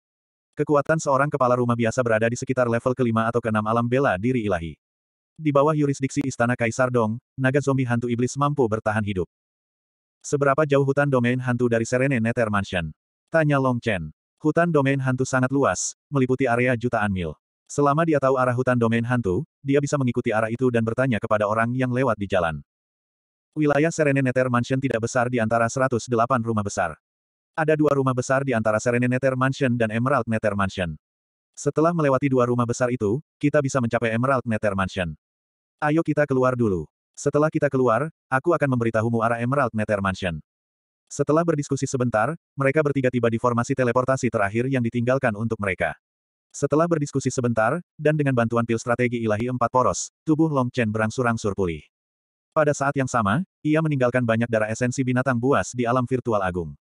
Kekuatan seorang kepala rumah biasa berada di sekitar level kelima atau keenam alam bela diri ilahi. Di bawah yurisdiksi Istana Kaisar Dong, naga zombie hantu iblis mampu bertahan hidup. Seberapa jauh hutan domain hantu dari Serene Nether Mansion? Tanya Long Chen. Hutan domain hantu sangat luas, meliputi area jutaan mil. Selama dia tahu arah hutan domain hantu, dia bisa mengikuti arah itu dan bertanya kepada orang yang lewat di jalan. Wilayah Serene Nether Mansion tidak besar di antara 108 rumah besar. Ada dua rumah besar di antara Serene Nether Mansion dan Emerald Nether Mansion. Setelah melewati dua rumah besar itu, kita bisa mencapai Emerald Nether Mansion. Ayo kita keluar dulu. Setelah kita keluar, aku akan memberitahumu arah Emerald Nether Mansion. Setelah berdiskusi sebentar, mereka bertiga tiba di formasi teleportasi terakhir yang ditinggalkan untuk mereka. Setelah berdiskusi sebentar, dan dengan bantuan pil strategi ilahi empat poros, tubuh Long Chen berangsur-angsur pulih. Pada saat yang sama, ia meninggalkan banyak darah esensi binatang buas di alam virtual agung.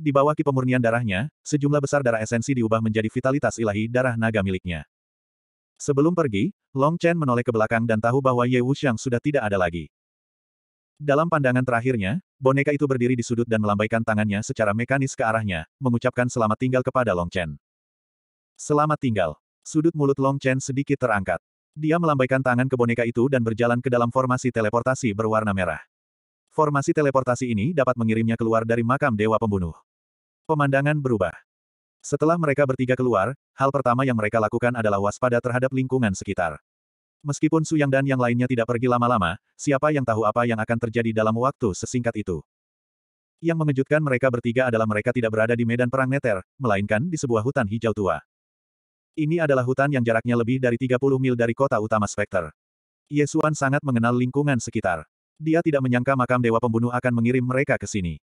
Di bawah kepemurnian darahnya, sejumlah besar darah esensi diubah menjadi vitalitas ilahi darah naga miliknya. Sebelum pergi, Long Chen menoleh ke belakang dan tahu bahwa Ye Wuxiang sudah tidak ada lagi. Dalam pandangan terakhirnya, boneka itu berdiri di sudut dan melambaikan tangannya secara mekanis ke arahnya, mengucapkan selamat tinggal kepada Long Chen. Selamat tinggal. Sudut mulut Long Chen sedikit terangkat. Dia melambaikan tangan ke boneka itu dan berjalan ke dalam formasi teleportasi berwarna merah. Formasi teleportasi ini dapat mengirimnya keluar dari makam Dewa Pembunuh. Pemandangan berubah. Setelah mereka bertiga keluar, hal pertama yang mereka lakukan adalah waspada terhadap lingkungan sekitar. Meskipun Su Yang dan yang lainnya tidak pergi lama-lama, siapa yang tahu apa yang akan terjadi dalam waktu sesingkat itu. Yang mengejutkan mereka bertiga adalah mereka tidak berada di medan perang neter, melainkan di sebuah hutan hijau tua. Ini adalah hutan yang jaraknya lebih dari 30 mil dari kota utama Spectre. Yesuan sangat mengenal lingkungan sekitar. Dia tidak menyangka makam dewa pembunuh akan mengirim mereka ke sini.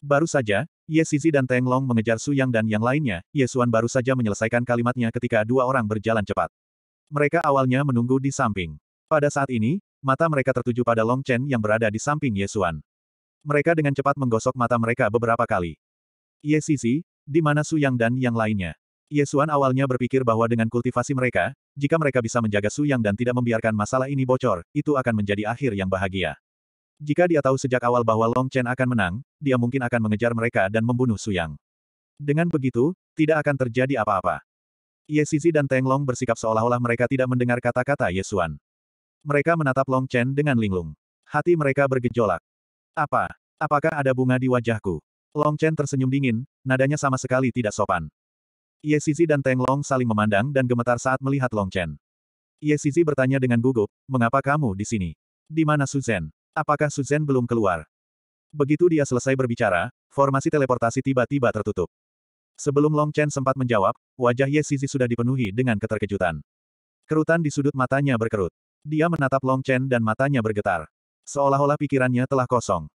Baru saja, Ye Sizi dan Teng Long mengejar Su Yang dan yang lainnya, Ye Xuan baru saja menyelesaikan kalimatnya ketika dua orang berjalan cepat. Mereka awalnya menunggu di samping. Pada saat ini, mata mereka tertuju pada Long Chen yang berada di samping Ye Xuan. Mereka dengan cepat menggosok mata mereka beberapa kali. Ye Sizi, di mana Su Yang dan yang lainnya? Ye Xuan awalnya berpikir bahwa dengan kultivasi mereka, jika mereka bisa menjaga Su Yang dan tidak membiarkan masalah ini bocor, itu akan menjadi akhir yang bahagia. Jika dia tahu sejak awal bahwa Long Chen akan menang, dia mungkin akan mengejar mereka dan membunuh Suyang. Dengan begitu, tidak akan terjadi apa-apa. Ye Sisi dan Teng Long bersikap seolah-olah mereka tidak mendengar kata-kata Ye Xuan. Mereka menatap Long Chen dengan linglung. Hati mereka bergejolak. Apa? Apakah ada bunga di wajahku? Long Chen tersenyum dingin, nadanya sama sekali tidak sopan. Ye Sisi dan Teng Long saling memandang dan gemetar saat melihat Long Chen. Ye Sisi bertanya dengan gugup, mengapa kamu di sini? Di mana Suzen? Apakah Suzen belum keluar? Begitu dia selesai berbicara, formasi teleportasi tiba-tiba tertutup. Sebelum Long Chen sempat menjawab, wajah Ye Sisi sudah dipenuhi dengan keterkejutan. Kerutan di sudut matanya berkerut. Dia menatap Long Chen dan matanya bergetar. Seolah-olah pikirannya telah kosong.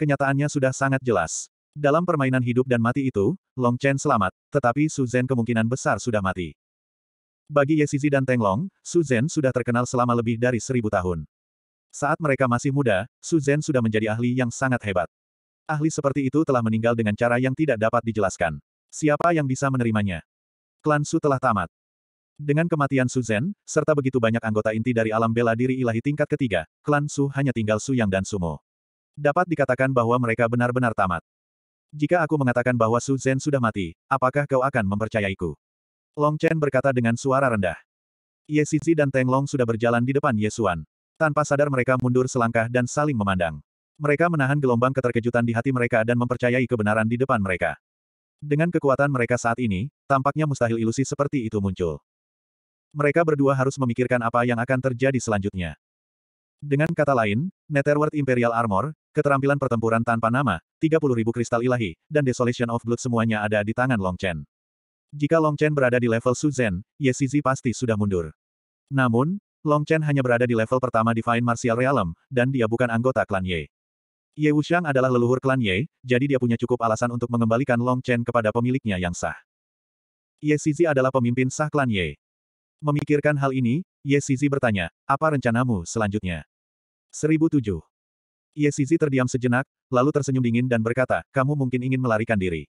Kenyataannya sudah sangat jelas. Dalam permainan hidup dan mati itu, Long Chen selamat, tetapi Suzanne kemungkinan besar sudah mati. Bagi Ye Sisi dan Teng Long, Suzanne sudah terkenal selama lebih dari seribu tahun. Saat mereka masih muda, Su Zhen sudah menjadi ahli yang sangat hebat. Ahli seperti itu telah meninggal dengan cara yang tidak dapat dijelaskan. Siapa yang bisa menerimanya? Klan Su telah tamat. Dengan kematian Su Zhen, serta begitu banyak anggota inti dari alam bela diri ilahi tingkat ketiga, klan Su hanya tinggal Su Yang dan Sumo. Dapat dikatakan bahwa mereka benar-benar tamat. Jika aku mengatakan bahwa Su Zhen sudah mati, apakah kau akan mempercayaiku? Long Chen berkata dengan suara rendah. Ye Sisi dan Teng Long sudah berjalan di depan Ye Xuan. Tanpa sadar mereka mundur selangkah dan saling memandang. Mereka menahan gelombang keterkejutan di hati mereka dan mempercayai kebenaran di depan mereka. Dengan kekuatan mereka saat ini, tampaknya mustahil ilusi seperti itu muncul. Mereka berdua harus memikirkan apa yang akan terjadi selanjutnya. Dengan kata lain, Netherworld Imperial Armor, keterampilan pertempuran tanpa nama, 30.000 kristal ilahi, dan Desolation of Blood semuanya ada di tangan Long Chen. Jika Long Chen berada di level Ye Yesizi pasti sudah mundur. Namun, Long Chen hanya berada di level pertama Divine Martial Realm, dan dia bukan anggota klan Ye. Ye Wuxiang adalah leluhur klan Ye, jadi dia punya cukup alasan untuk mengembalikan Long Chen kepada pemiliknya yang sah. Ye Sizi adalah pemimpin sah klan Ye. Memikirkan hal ini, Ye Sizi bertanya, apa rencanamu selanjutnya? 1007. Ye Sizi terdiam sejenak, lalu tersenyum dingin dan berkata, kamu mungkin ingin melarikan diri.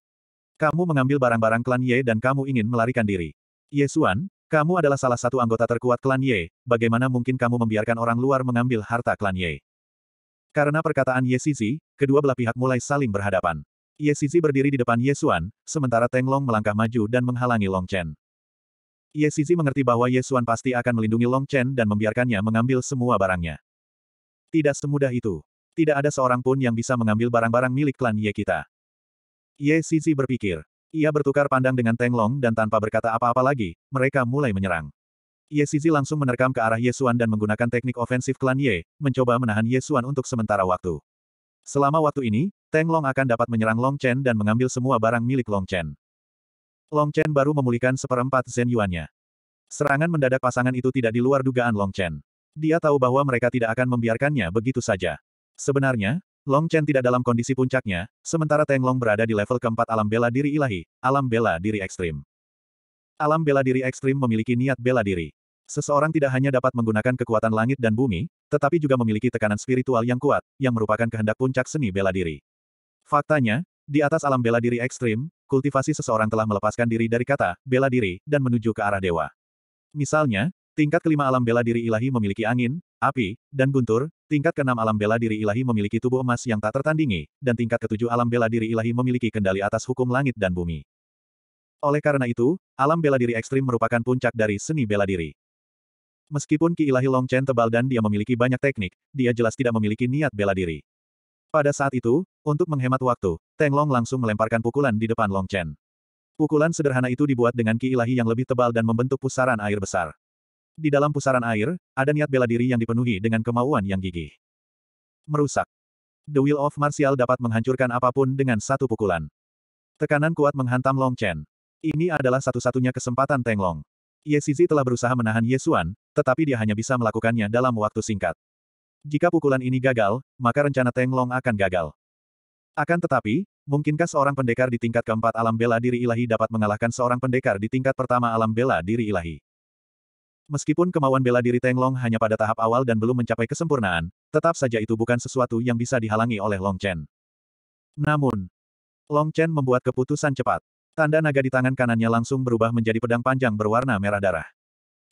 Kamu mengambil barang-barang klan Ye dan kamu ingin melarikan diri. Ye Suan?" Kamu adalah salah satu anggota terkuat klan Ye, bagaimana mungkin kamu membiarkan orang luar mengambil harta klan Ye? Karena perkataan Ye Sisi, kedua belah pihak mulai saling berhadapan. Ye Sisi berdiri di depan Ye Suan, sementara Teng Long melangkah maju dan menghalangi Long Chen. Ye Sisi mengerti bahwa Ye Suan pasti akan melindungi Long Chen dan membiarkannya mengambil semua barangnya. Tidak semudah itu. Tidak ada seorang pun yang bisa mengambil barang-barang milik klan Ye kita. Ye Sisi berpikir, ia bertukar pandang dengan Teng Long dan tanpa berkata apa-apa lagi, mereka mulai menyerang. Ye Sizi langsung menerkam ke arah Yesuan dan menggunakan teknik ofensif klan Ye, mencoba menahan Yesuan untuk sementara waktu. Selama waktu ini, Teng Long akan dapat menyerang Long Chen dan mengambil semua barang milik Long Chen. Long Chen baru memulihkan seperempat Zen Yuannya. Serangan mendadak pasangan itu tidak di luar dugaan Long Chen. Dia tahu bahwa mereka tidak akan membiarkannya begitu saja. Sebenarnya, Long Chen tidak dalam kondisi puncaknya, sementara Teng Long berada di level keempat alam bela diri ilahi, alam bela diri ekstrim. Alam bela diri ekstrim memiliki niat bela diri. Seseorang tidak hanya dapat menggunakan kekuatan langit dan bumi, tetapi juga memiliki tekanan spiritual yang kuat, yang merupakan kehendak puncak seni bela diri. Faktanya, di atas alam bela diri ekstrim, kultivasi seseorang telah melepaskan diri dari kata bela diri dan menuju ke arah dewa. Misalnya, Tingkat kelima alam bela diri ilahi memiliki angin, api, dan guntur, tingkat keenam alam bela diri ilahi memiliki tubuh emas yang tak tertandingi, dan tingkat ketujuh alam bela diri ilahi memiliki kendali atas hukum langit dan bumi. Oleh karena itu, alam bela diri ekstrim merupakan puncak dari seni bela diri. Meskipun Ki Ilahi Long Chen tebal dan dia memiliki banyak teknik, dia jelas tidak memiliki niat bela diri. Pada saat itu, untuk menghemat waktu, Teng Long langsung melemparkan pukulan di depan Long Chen. Pukulan sederhana itu dibuat dengan ki ilahi yang lebih tebal dan membentuk pusaran air besar. Di dalam pusaran air, ada niat bela diri yang dipenuhi dengan kemauan yang gigih. Merusak. The Will of Martial dapat menghancurkan apapun dengan satu pukulan. Tekanan kuat menghantam Long Chen. Ini adalah satu-satunya kesempatan Teng Long. Ye Sisi telah berusaha menahan Ye Xuan, tetapi dia hanya bisa melakukannya dalam waktu singkat. Jika pukulan ini gagal, maka rencana Teng Long akan gagal. Akan tetapi, mungkinkah seorang pendekar di tingkat keempat alam bela diri ilahi dapat mengalahkan seorang pendekar di tingkat pertama alam bela diri ilahi? Meskipun kemauan bela diri Teng Long hanya pada tahap awal dan belum mencapai kesempurnaan, tetap saja itu bukan sesuatu yang bisa dihalangi oleh Long Chen. Namun, Long Chen membuat keputusan cepat. Tanda naga di tangan kanannya langsung berubah menjadi pedang panjang berwarna merah darah.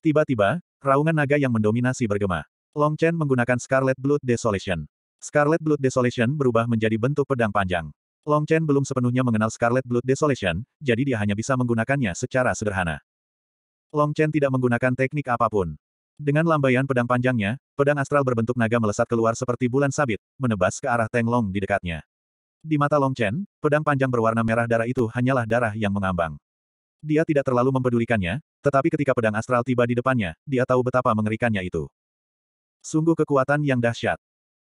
Tiba-tiba, raungan naga yang mendominasi bergema. Long Chen menggunakan Scarlet Blood Desolation. Scarlet Blood Desolation berubah menjadi bentuk pedang panjang. Long Chen belum sepenuhnya mengenal Scarlet Blood Desolation, jadi dia hanya bisa menggunakannya secara sederhana. Long Chen tidak menggunakan teknik apapun. Dengan lambaian pedang panjangnya, pedang astral berbentuk naga melesat keluar seperti bulan sabit, menebas ke arah Teng Long di dekatnya. Di mata Long Chen, pedang panjang berwarna merah darah itu hanyalah darah yang mengambang. Dia tidak terlalu mempedulikannya, tetapi ketika pedang astral tiba di depannya, dia tahu betapa mengerikannya itu. Sungguh kekuatan yang dahsyat.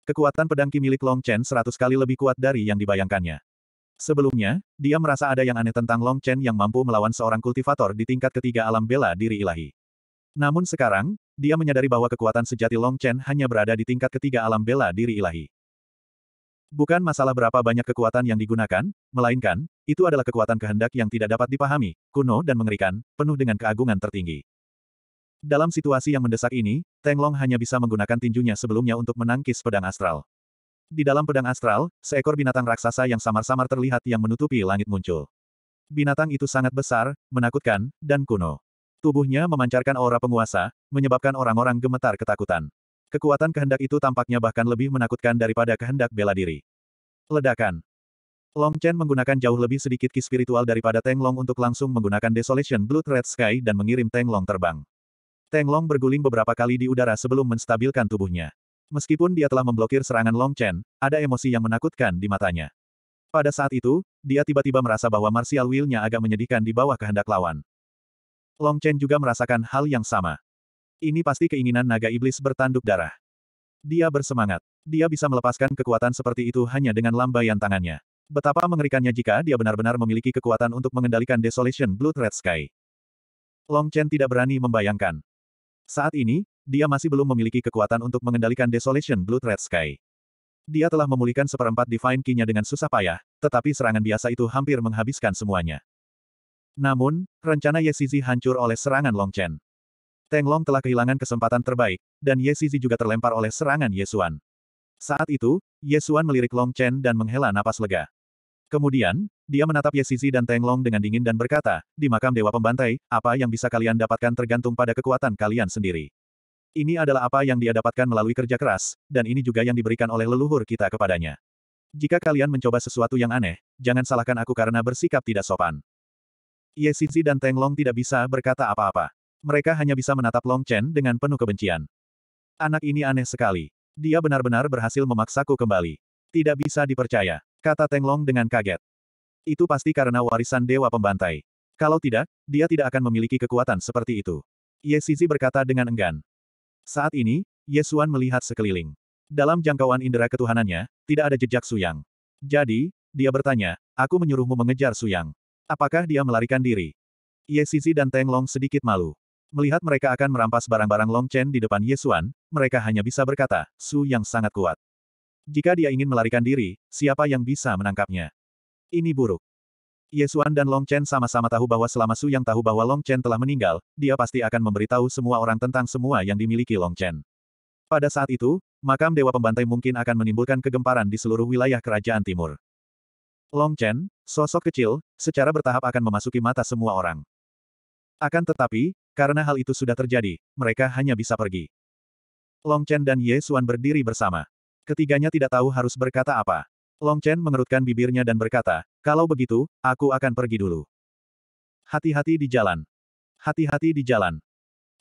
Kekuatan pedang Ki milik Long Chen seratus kali lebih kuat dari yang dibayangkannya. Sebelumnya, dia merasa ada yang aneh tentang Long Chen yang mampu melawan seorang kultivator di tingkat ketiga alam bela diri ilahi. Namun sekarang, dia menyadari bahwa kekuatan sejati Long Chen hanya berada di tingkat ketiga alam bela diri ilahi. Bukan masalah berapa banyak kekuatan yang digunakan, melainkan, itu adalah kekuatan kehendak yang tidak dapat dipahami, kuno dan mengerikan, penuh dengan keagungan tertinggi. Dalam situasi yang mendesak ini, Teng Long hanya bisa menggunakan tinjunya sebelumnya untuk menangkis pedang astral. Di dalam pedang astral, seekor binatang raksasa yang samar-samar terlihat yang menutupi langit muncul. Binatang itu sangat besar, menakutkan, dan kuno. Tubuhnya memancarkan aura penguasa, menyebabkan orang-orang gemetar ketakutan. Kekuatan kehendak itu tampaknya bahkan lebih menakutkan daripada kehendak bela diri. Ledakan. Long Chen menggunakan jauh lebih sedikit ki spiritual daripada Teng Long untuk langsung menggunakan Desolation Blood Red Sky dan mengirim Teng Long terbang. Teng Long berguling beberapa kali di udara sebelum menstabilkan tubuhnya. Meskipun dia telah memblokir serangan Long Chen, ada emosi yang menakutkan di matanya. Pada saat itu, dia tiba-tiba merasa bahwa martial will-nya agak menyedihkan di bawah kehendak lawan. Long Chen juga merasakan hal yang sama. Ini pasti keinginan naga iblis bertanduk darah. Dia bersemangat. Dia bisa melepaskan kekuatan seperti itu hanya dengan lambaian tangannya. Betapa mengerikannya jika dia benar-benar memiliki kekuatan untuk mengendalikan Desolation Blood Red Sky. Long Chen tidak berani membayangkan. Saat ini, dia masih belum memiliki kekuatan untuk mengendalikan Desolation Blood Red Sky. Dia telah memulihkan seperempat Divine Key-nya dengan susah payah, tetapi serangan biasa itu hampir menghabiskan semuanya. Namun, rencana Yesizi hancur oleh serangan Long Chen. Teng Long telah kehilangan kesempatan terbaik, dan Yesizi juga terlempar oleh serangan Yesuan. Saat itu, Yesuan melirik Long Chen dan menghela napas lega. Kemudian, dia menatap Yesizi dan Teng Long dengan dingin dan berkata, di makam Dewa Pembantai, apa yang bisa kalian dapatkan tergantung pada kekuatan kalian sendiri. Ini adalah apa yang dia dapatkan melalui kerja keras, dan ini juga yang diberikan oleh leluhur kita kepadanya. Jika kalian mencoba sesuatu yang aneh, jangan salahkan aku karena bersikap tidak sopan. Ye Sisi dan Teng Long tidak bisa berkata apa-apa. Mereka hanya bisa menatap Long Chen dengan penuh kebencian. Anak ini aneh sekali. Dia benar-benar berhasil memaksaku kembali. Tidak bisa dipercaya, kata Teng Long dengan kaget. Itu pasti karena warisan Dewa Pembantai. Kalau tidak, dia tidak akan memiliki kekuatan seperti itu. Ye Sisi berkata dengan enggan. Saat ini, Yesuan melihat sekeliling. Dalam jangkauan indera ketuhanannya, tidak ada jejak Suyang. Jadi, dia bertanya, aku menyuruhmu mengejar Suyang. Apakah dia melarikan diri? Ye Sisi dan Teng Long sedikit malu. Melihat mereka akan merampas barang-barang Long Chen di depan Yesuan, mereka hanya bisa berkata, Su yang sangat kuat. Jika dia ingin melarikan diri, siapa yang bisa menangkapnya? Ini buruk. Yesuan dan Long Chen sama-sama tahu bahwa selama Su Yang tahu bahwa Long Chen telah meninggal, dia pasti akan memberitahu semua orang tentang semua yang dimiliki Long Chen. Pada saat itu, makam Dewa Pembantai mungkin akan menimbulkan kegemparan di seluruh wilayah Kerajaan Timur. Long Chen, sosok kecil, secara bertahap akan memasuki mata semua orang. Akan tetapi, karena hal itu sudah terjadi, mereka hanya bisa pergi. Long Chen dan Ye Xuan berdiri bersama. Ketiganya tidak tahu harus berkata apa. Long Chen mengerutkan bibirnya dan berkata, kalau begitu, aku akan pergi dulu. Hati-hati di jalan. Hati-hati di jalan.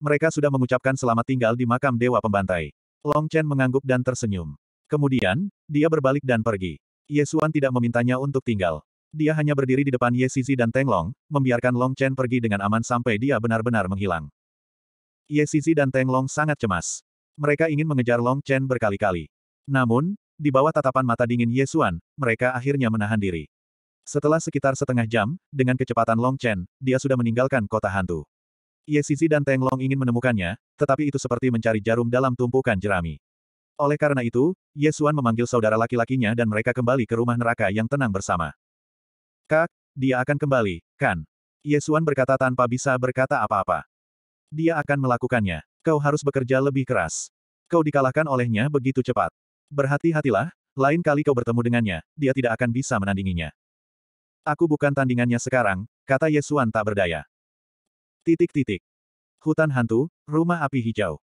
Mereka sudah mengucapkan selamat tinggal di makam Dewa Pembantai. Long Chen mengangguk dan tersenyum. Kemudian, dia berbalik dan pergi. Yesuan tidak memintanya untuk tinggal. Dia hanya berdiri di depan Ye Sizi dan Teng Long, membiarkan Long Chen pergi dengan aman sampai dia benar-benar menghilang. Ye Sizi dan Teng Long sangat cemas. Mereka ingin mengejar Long Chen berkali-kali. Namun, di bawah tatapan mata dingin Yesuan, mereka akhirnya menahan diri. Setelah sekitar setengah jam, dengan kecepatan Long Chen, dia sudah meninggalkan kota hantu. Ye Sisi dan Teng Long ingin menemukannya, tetapi itu seperti mencari jarum dalam tumpukan jerami. Oleh karena itu, Yesuan memanggil saudara laki-lakinya dan mereka kembali ke rumah neraka yang tenang bersama. Kak, dia akan kembali, kan? Yesuan berkata tanpa bisa berkata apa-apa. Dia akan melakukannya. Kau harus bekerja lebih keras. Kau dikalahkan olehnya begitu cepat. Berhati-hatilah, lain kali kau bertemu dengannya, dia tidak akan bisa menandinginya. Aku bukan tandingannya sekarang, kata Yesuan tak berdaya. Titik-titik. Hutan hantu, rumah api hijau.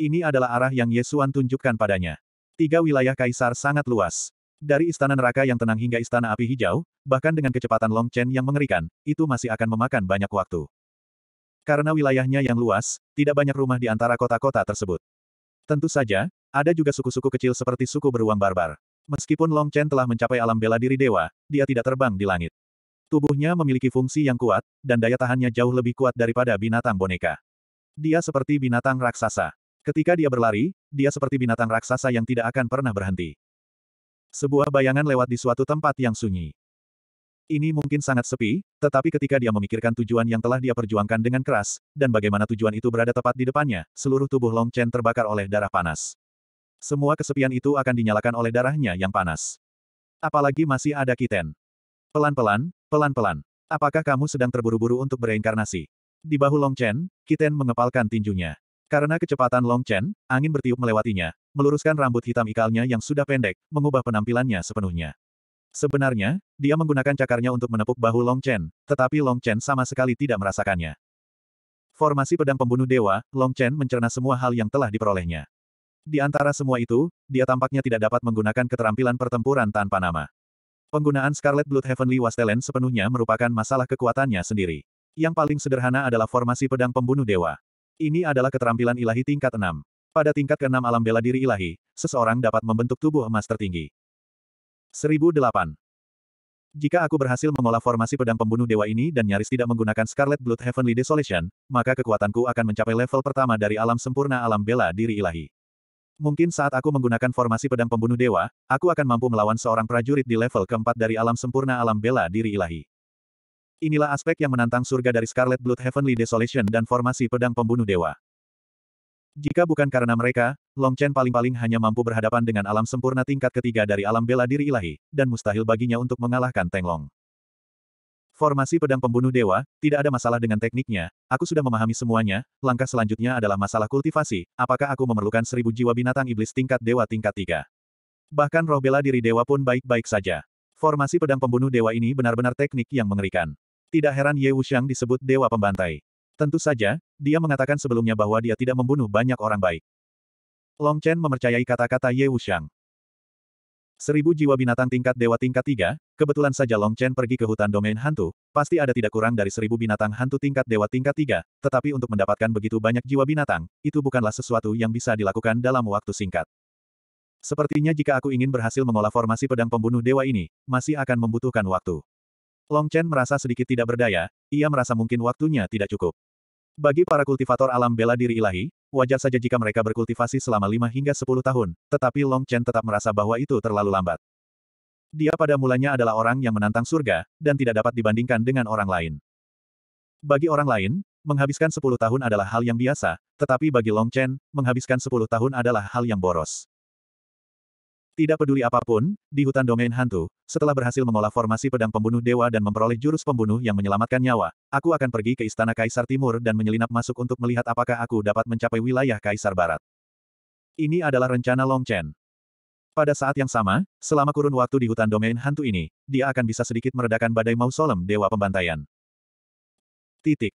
Ini adalah arah yang Yesuan tunjukkan padanya. Tiga wilayah kaisar sangat luas. Dari istana neraka yang tenang hingga istana api hijau, bahkan dengan kecepatan Long Chen yang mengerikan, itu masih akan memakan banyak waktu. Karena wilayahnya yang luas, tidak banyak rumah di antara kota-kota tersebut. Tentu saja, ada juga suku-suku kecil seperti suku beruang barbar. Meskipun Long Chen telah mencapai alam bela diri dewa, dia tidak terbang di langit. Tubuhnya memiliki fungsi yang kuat, dan daya tahannya jauh lebih kuat daripada binatang boneka. Dia seperti binatang raksasa. Ketika dia berlari, dia seperti binatang raksasa yang tidak akan pernah berhenti. Sebuah bayangan lewat di suatu tempat yang sunyi. Ini mungkin sangat sepi, tetapi ketika dia memikirkan tujuan yang telah dia perjuangkan dengan keras, dan bagaimana tujuan itu berada tepat di depannya, seluruh tubuh Long Chen terbakar oleh darah panas. Semua kesepian itu akan dinyalakan oleh darahnya yang panas. Apalagi masih ada Kiten. Pelan-pelan, pelan-pelan. Apakah kamu sedang terburu-buru untuk bereinkarnasi? Di bahu Long Chen, Kiten mengepalkan tinjunya. Karena kecepatan Long Chen, angin bertiup melewatinya, meluruskan rambut hitam ikalnya yang sudah pendek, mengubah penampilannya sepenuhnya. Sebenarnya, dia menggunakan cakarnya untuk menepuk bahu Long Chen, tetapi Long Chen sama sekali tidak merasakannya. Formasi pedang pembunuh dewa, Long Chen mencerna semua hal yang telah diperolehnya. Di antara semua itu, dia tampaknya tidak dapat menggunakan keterampilan pertempuran tanpa nama. Penggunaan Scarlet Blood Heavenly Wastelen sepenuhnya merupakan masalah kekuatannya sendiri. Yang paling sederhana adalah formasi pedang pembunuh dewa. Ini adalah keterampilan ilahi tingkat 6. Pada tingkat ke-6 alam bela diri ilahi, seseorang dapat membentuk tubuh emas tertinggi. 1008. Jika aku berhasil mengolah formasi pedang pembunuh dewa ini dan nyaris tidak menggunakan Scarlet Blood Heavenly Desolation, maka kekuatanku akan mencapai level pertama dari alam sempurna alam bela diri ilahi. Mungkin saat aku menggunakan formasi pedang pembunuh dewa, aku akan mampu melawan seorang prajurit di level keempat dari alam sempurna alam bela diri ilahi. Inilah aspek yang menantang surga dari Scarlet Blood Heavenly Desolation dan formasi pedang pembunuh dewa. Jika bukan karena mereka, Long Chen paling-paling hanya mampu berhadapan dengan alam sempurna tingkat ketiga dari alam bela diri ilahi, dan mustahil baginya untuk mengalahkan Teng Long. Formasi pedang pembunuh dewa, tidak ada masalah dengan tekniknya, aku sudah memahami semuanya, langkah selanjutnya adalah masalah kultivasi, apakah aku memerlukan seribu jiwa binatang iblis tingkat dewa tingkat tiga? Bahkan roh bela diri dewa pun baik-baik saja. Formasi pedang pembunuh dewa ini benar-benar teknik yang mengerikan. Tidak heran Ye Wuxiang disebut dewa pembantai. Tentu saja, dia mengatakan sebelumnya bahwa dia tidak membunuh banyak orang baik. Long Chen memercayai kata-kata Ye Wuxiang. Seribu jiwa binatang tingkat dewa tingkat tiga, Kebetulan saja Long Chen pergi ke hutan domain hantu, pasti ada tidak kurang dari seribu binatang hantu tingkat dewa tingkat tiga, tetapi untuk mendapatkan begitu banyak jiwa binatang, itu bukanlah sesuatu yang bisa dilakukan dalam waktu singkat. Sepertinya jika aku ingin berhasil mengolah formasi pedang pembunuh dewa ini, masih akan membutuhkan waktu. Long Chen merasa sedikit tidak berdaya, ia merasa mungkin waktunya tidak cukup. Bagi para kultivator alam bela diri ilahi, wajar saja jika mereka berkultivasi selama 5 hingga 10 tahun, tetapi Long Chen tetap merasa bahwa itu terlalu lambat dia pada mulanya adalah orang yang menantang surga, dan tidak dapat dibandingkan dengan orang lain. Bagi orang lain, menghabiskan 10 tahun adalah hal yang biasa, tetapi bagi Long Chen, menghabiskan 10 tahun adalah hal yang boros. Tidak peduli apapun, di hutan domain hantu, setelah berhasil mengolah formasi pedang pembunuh dewa dan memperoleh jurus pembunuh yang menyelamatkan nyawa, aku akan pergi ke istana Kaisar Timur dan menyelinap masuk untuk melihat apakah aku dapat mencapai wilayah Kaisar Barat. Ini adalah rencana Long Chen. Pada saat yang sama, selama kurun waktu di hutan domain hantu ini, dia akan bisa sedikit meredakan badai mausolem Dewa Pembantaian. Titik.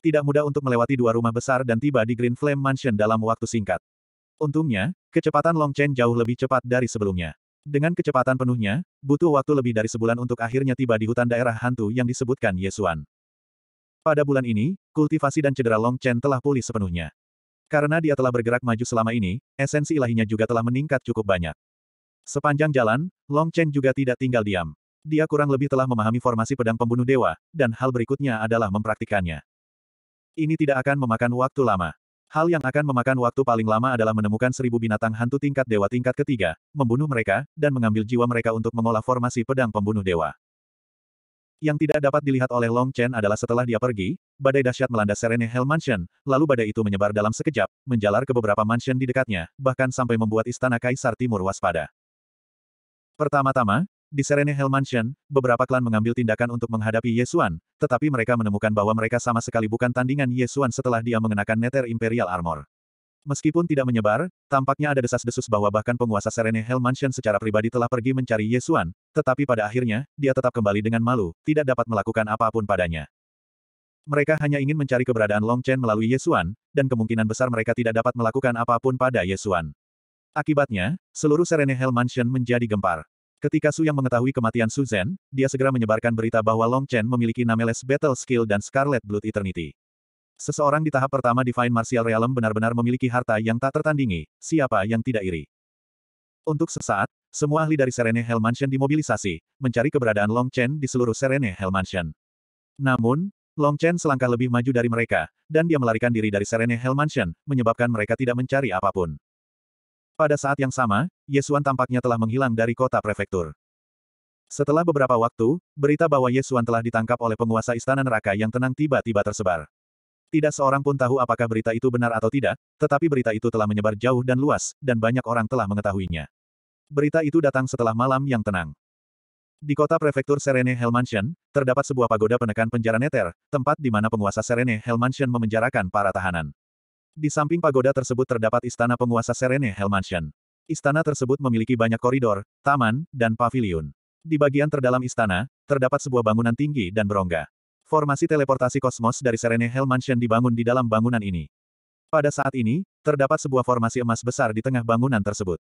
Tidak mudah untuk melewati dua rumah besar dan tiba di Green Flame Mansion dalam waktu singkat. Untungnya, kecepatan Long Chen jauh lebih cepat dari sebelumnya. Dengan kecepatan penuhnya, butuh waktu lebih dari sebulan untuk akhirnya tiba di hutan daerah hantu yang disebutkan Yesuan. Pada bulan ini, kultivasi dan cedera Long Chen telah pulih sepenuhnya. Karena dia telah bergerak maju selama ini, esensi ilahinya juga telah meningkat cukup banyak. Sepanjang jalan, Long Chen juga tidak tinggal diam. Dia kurang lebih telah memahami formasi pedang pembunuh dewa, dan hal berikutnya adalah mempraktikannya. Ini tidak akan memakan waktu lama. Hal yang akan memakan waktu paling lama adalah menemukan seribu binatang hantu tingkat dewa tingkat ketiga, membunuh mereka, dan mengambil jiwa mereka untuk mengolah formasi pedang pembunuh dewa. Yang tidak dapat dilihat oleh Long Chen adalah setelah dia pergi, badai dahsyat melanda Serene Hell Mansion, lalu badai itu menyebar dalam sekejap, menjalar ke beberapa mansion di dekatnya, bahkan sampai membuat istana Kaisar Timur waspada. Pertama-tama, di Serene Hell Mansion, beberapa klan mengambil tindakan untuk menghadapi Yesuan, tetapi mereka menemukan bahwa mereka sama sekali bukan tandingan Yesuan setelah dia mengenakan Nether Imperial Armor. Meskipun tidak menyebar, tampaknya ada desas-desus bahwa bahkan penguasa Serene Hell Mansion secara pribadi telah pergi mencari Yesuan, tetapi pada akhirnya, dia tetap kembali dengan malu, tidak dapat melakukan apapun padanya. Mereka hanya ingin mencari keberadaan Long Chen melalui Yesuan, dan kemungkinan besar mereka tidak dapat melakukan apapun pada Yesuan. Akibatnya, seluruh Serene Hell Mansion menjadi gempar. Ketika Su yang mengetahui kematian Su dia segera menyebarkan berita bahwa Long Chen memiliki Nameless Battle Skill dan Scarlet Blood Eternity. Seseorang di tahap pertama Divine Martial Realm benar-benar memiliki harta yang tak tertandingi, siapa yang tidak iri. Untuk sesaat, semua ahli dari Serene Hell Mansion dimobilisasi, mencari keberadaan Long Chen di seluruh Serene Hell Mansion. Namun, Long Chen selangkah lebih maju dari mereka, dan dia melarikan diri dari Serene Hell Mansion, menyebabkan mereka tidak mencari apapun. Pada saat yang sama, Yesuan tampaknya telah menghilang dari kota prefektur. Setelah beberapa waktu, berita bahwa Yesuan telah ditangkap oleh penguasa istana neraka yang tenang tiba-tiba tersebar. Tidak seorang pun tahu apakah berita itu benar atau tidak, tetapi berita itu telah menyebar jauh dan luas, dan banyak orang telah mengetahuinya. Berita itu datang setelah malam yang tenang. Di kota prefektur Serene Hell Mansion. terdapat sebuah pagoda penekan penjara Neter, tempat di mana penguasa Serene Hell Mansion memenjarakan para tahanan. Di samping pagoda tersebut terdapat istana penguasa Serene Hell Mansion. Istana tersebut memiliki banyak koridor, taman, dan paviliun. Di bagian terdalam istana, terdapat sebuah bangunan tinggi dan berongga. Formasi teleportasi kosmos dari Serene Hell Mansion dibangun di dalam bangunan ini. Pada saat ini, terdapat sebuah formasi emas besar di tengah bangunan tersebut.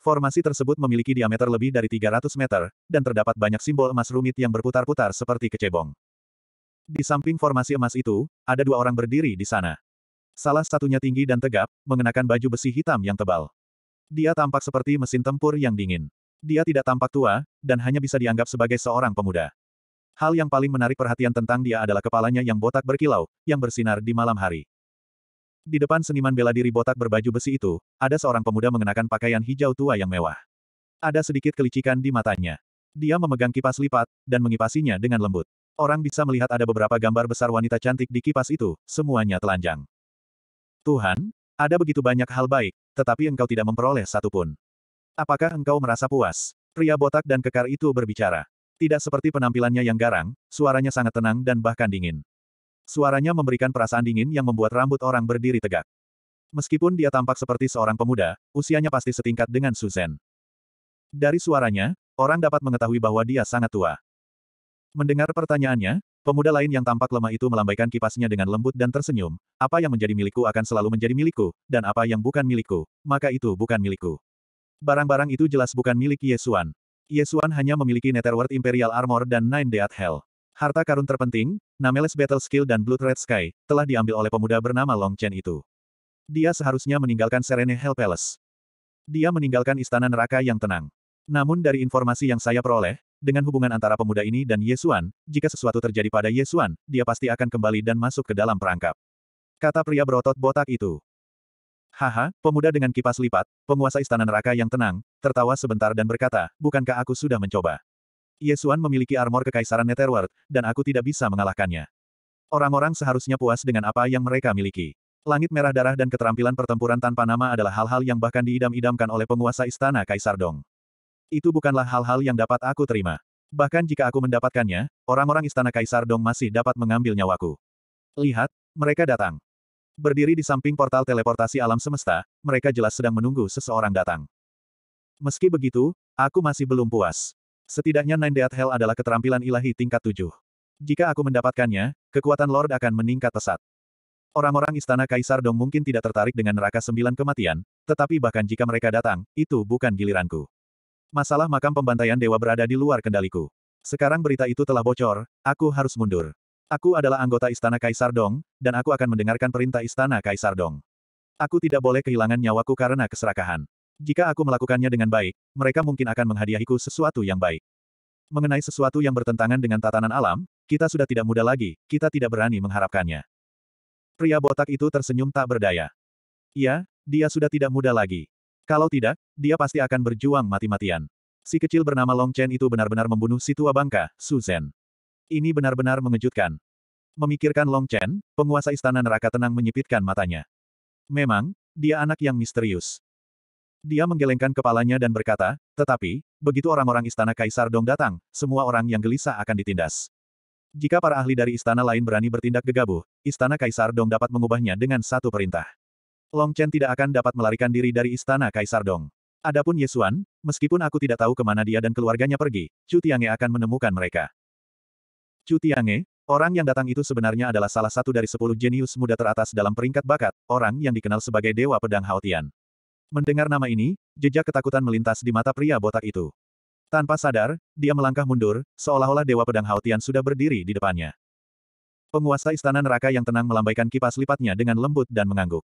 Formasi tersebut memiliki diameter lebih dari 300 meter, dan terdapat banyak simbol emas rumit yang berputar-putar seperti kecebong. Di samping formasi emas itu, ada dua orang berdiri di sana. Salah satunya tinggi dan tegap, mengenakan baju besi hitam yang tebal. Dia tampak seperti mesin tempur yang dingin. Dia tidak tampak tua, dan hanya bisa dianggap sebagai seorang pemuda. Hal yang paling menarik perhatian tentang dia adalah kepalanya yang botak berkilau, yang bersinar di malam hari. Di depan seniman bela diri botak berbaju besi itu, ada seorang pemuda mengenakan pakaian hijau tua yang mewah. Ada sedikit kelicikan di matanya. Dia memegang kipas lipat, dan mengipasinya dengan lembut. Orang bisa melihat ada beberapa gambar besar wanita cantik di kipas itu, semuanya telanjang. Tuhan, ada begitu banyak hal baik, tetapi engkau tidak memperoleh satupun. Apakah engkau merasa puas? Pria botak dan kekar itu berbicara. Tidak seperti penampilannya yang garang, suaranya sangat tenang dan bahkan dingin. Suaranya memberikan perasaan dingin yang membuat rambut orang berdiri tegak. Meskipun dia tampak seperti seorang pemuda, usianya pasti setingkat dengan Susan. Dari suaranya, orang dapat mengetahui bahwa dia sangat tua. Mendengar pertanyaannya, pemuda lain yang tampak lemah itu melambaikan kipasnya dengan lembut dan tersenyum, apa yang menjadi milikku akan selalu menjadi milikku, dan apa yang bukan milikku, maka itu bukan milikku. Barang-barang itu jelas bukan milik Yesuan, Yesuan hanya memiliki Netherworld Imperial Armor dan Nine Death Hell. Harta karun terpenting, Nameless Battle Skill dan Blood Red Sky, telah diambil oleh pemuda bernama Long Chen itu. Dia seharusnya meninggalkan Serene Hell Palace. Dia meninggalkan istana neraka yang tenang. Namun dari informasi yang saya peroleh, dengan hubungan antara pemuda ini dan Yesuan, jika sesuatu terjadi pada Yesuan, dia pasti akan kembali dan masuk ke dalam perangkap. Kata pria berotot botak itu. Haha, pemuda dengan kipas lipat, penguasa istana neraka yang tenang, tertawa sebentar dan berkata, bukankah aku sudah mencoba? Yesuan memiliki armor kekaisaran Netherworld, dan aku tidak bisa mengalahkannya. Orang-orang seharusnya puas dengan apa yang mereka miliki. Langit merah darah dan keterampilan pertempuran tanpa nama adalah hal-hal yang bahkan diidam-idamkan oleh penguasa istana Kaisar Dong. Itu bukanlah hal-hal yang dapat aku terima. Bahkan jika aku mendapatkannya, orang-orang istana Kaisar Dong masih dapat mengambil nyawaku. Lihat, mereka datang. Berdiri di samping portal teleportasi alam semesta, mereka jelas sedang menunggu seseorang datang. Meski begitu, aku masih belum puas. Setidaknya Nine Death Hell adalah keterampilan ilahi tingkat tujuh. Jika aku mendapatkannya, kekuatan Lord akan meningkat pesat. Orang-orang istana Kaisar Dong mungkin tidak tertarik dengan neraka sembilan kematian, tetapi bahkan jika mereka datang, itu bukan giliranku. Masalah makam pembantaian dewa berada di luar kendaliku. Sekarang berita itu telah bocor, aku harus mundur. Aku adalah anggota Istana Kaisar Dong, dan aku akan mendengarkan perintah Istana Kaisar Dong. Aku tidak boleh kehilangan nyawaku karena keserakahan. Jika aku melakukannya dengan baik, mereka mungkin akan menghadiahiku sesuatu yang baik. Mengenai sesuatu yang bertentangan dengan tatanan alam, kita sudah tidak muda lagi, kita tidak berani mengharapkannya. Pria botak itu tersenyum tak berdaya. Ya, dia sudah tidak muda lagi. Kalau tidak, dia pasti akan berjuang mati-matian. Si kecil bernama Long Chen itu benar-benar membunuh si tua bangka, Suzen. Ini benar-benar mengejutkan. Memikirkan Long Chen, penguasa istana neraka tenang menyipitkan matanya. Memang, dia anak yang misterius. Dia menggelengkan kepalanya dan berkata, tetapi, begitu orang-orang istana Kaisar Dong datang, semua orang yang gelisah akan ditindas. Jika para ahli dari istana lain berani bertindak gegabah, istana Kaisar Dong dapat mengubahnya dengan satu perintah. Long Chen tidak akan dapat melarikan diri dari istana Kaisar Dong. Adapun Yesuan, meskipun aku tidak tahu kemana dia dan keluarganya pergi, Chu Tiange akan menemukan mereka. Chu Tiange, orang yang datang itu sebenarnya adalah salah satu dari sepuluh jenius muda teratas dalam peringkat bakat, orang yang dikenal sebagai Dewa Pedang Haotian. Mendengar nama ini, jejak ketakutan melintas di mata pria botak itu. Tanpa sadar, dia melangkah mundur, seolah-olah Dewa Pedang Haotian sudah berdiri di depannya. Penguasa istana neraka yang tenang melambaikan kipas lipatnya dengan lembut dan mengangguk.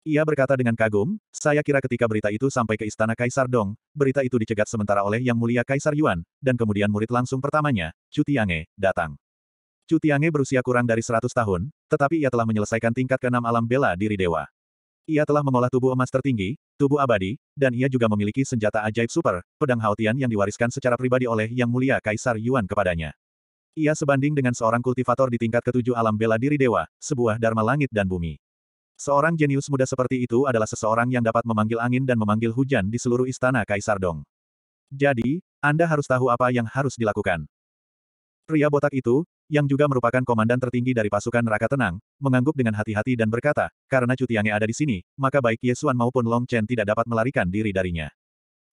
Ia berkata dengan kagum, saya kira ketika berita itu sampai ke istana Kaisar Dong, berita itu dicegat sementara oleh Yang Mulia Kaisar Yuan, dan kemudian murid langsung pertamanya, Chu Tiange, datang. Chu Tiange berusia kurang dari 100 tahun, tetapi ia telah menyelesaikan tingkat keenam alam bela diri dewa. Ia telah mengolah tubuh emas tertinggi, tubuh abadi, dan ia juga memiliki senjata ajaib super, pedang Haotian yang diwariskan secara pribadi oleh Yang Mulia Kaisar Yuan kepadanya. Ia sebanding dengan seorang kultivator di tingkat ketujuh alam bela diri dewa, sebuah dharma langit dan bumi. Seorang jenius muda seperti itu adalah seseorang yang dapat memanggil angin dan memanggil hujan di seluruh istana Kaisar Dong. Jadi, Anda harus tahu apa yang harus dilakukan. Pria botak itu, yang juga merupakan komandan tertinggi dari pasukan neraka tenang, mengangguk dengan hati-hati dan berkata, karena cutiannya ada di sini, maka baik Yesuan maupun Long Chen tidak dapat melarikan diri darinya.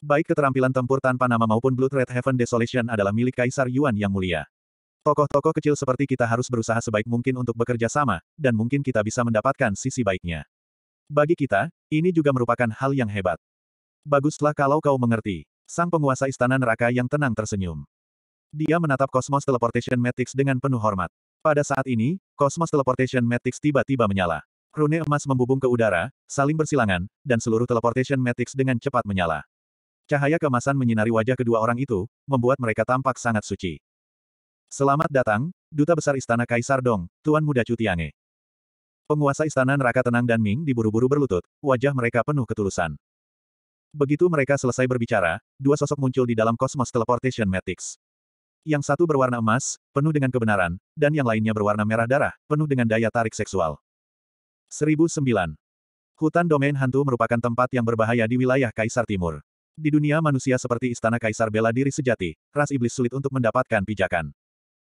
Baik keterampilan tempur tanpa nama maupun Blood Red Heaven Desolation adalah milik Kaisar Yuan yang mulia. Tokoh-tokoh kecil seperti kita harus berusaha sebaik mungkin untuk bekerja sama, dan mungkin kita bisa mendapatkan sisi baiknya. Bagi kita, ini juga merupakan hal yang hebat. Baguslah kalau kau mengerti. Sang penguasa istana neraka yang tenang tersenyum. Dia menatap kosmos Teleportation Matrix dengan penuh hormat. Pada saat ini, kosmos Teleportation Matrix tiba-tiba menyala. Rune emas membubung ke udara, saling bersilangan, dan seluruh Teleportation Matrix dengan cepat menyala. Cahaya kemasan menyinari wajah kedua orang itu, membuat mereka tampak sangat suci. Selamat datang, Duta Besar Istana Kaisar Dong, Tuan Muda Cutiange. Penguasa Istana Neraka Tenang dan Ming diburu-buru berlutut, wajah mereka penuh ketulusan. Begitu mereka selesai berbicara, dua sosok muncul di dalam kosmos teleportation matrix. Yang satu berwarna emas, penuh dengan kebenaran, dan yang lainnya berwarna merah darah, penuh dengan daya tarik seksual. 1009. Hutan domain hantu merupakan tempat yang berbahaya di wilayah Kaisar Timur. Di dunia manusia seperti Istana Kaisar Bela Diri Sejati, ras iblis sulit untuk mendapatkan pijakan.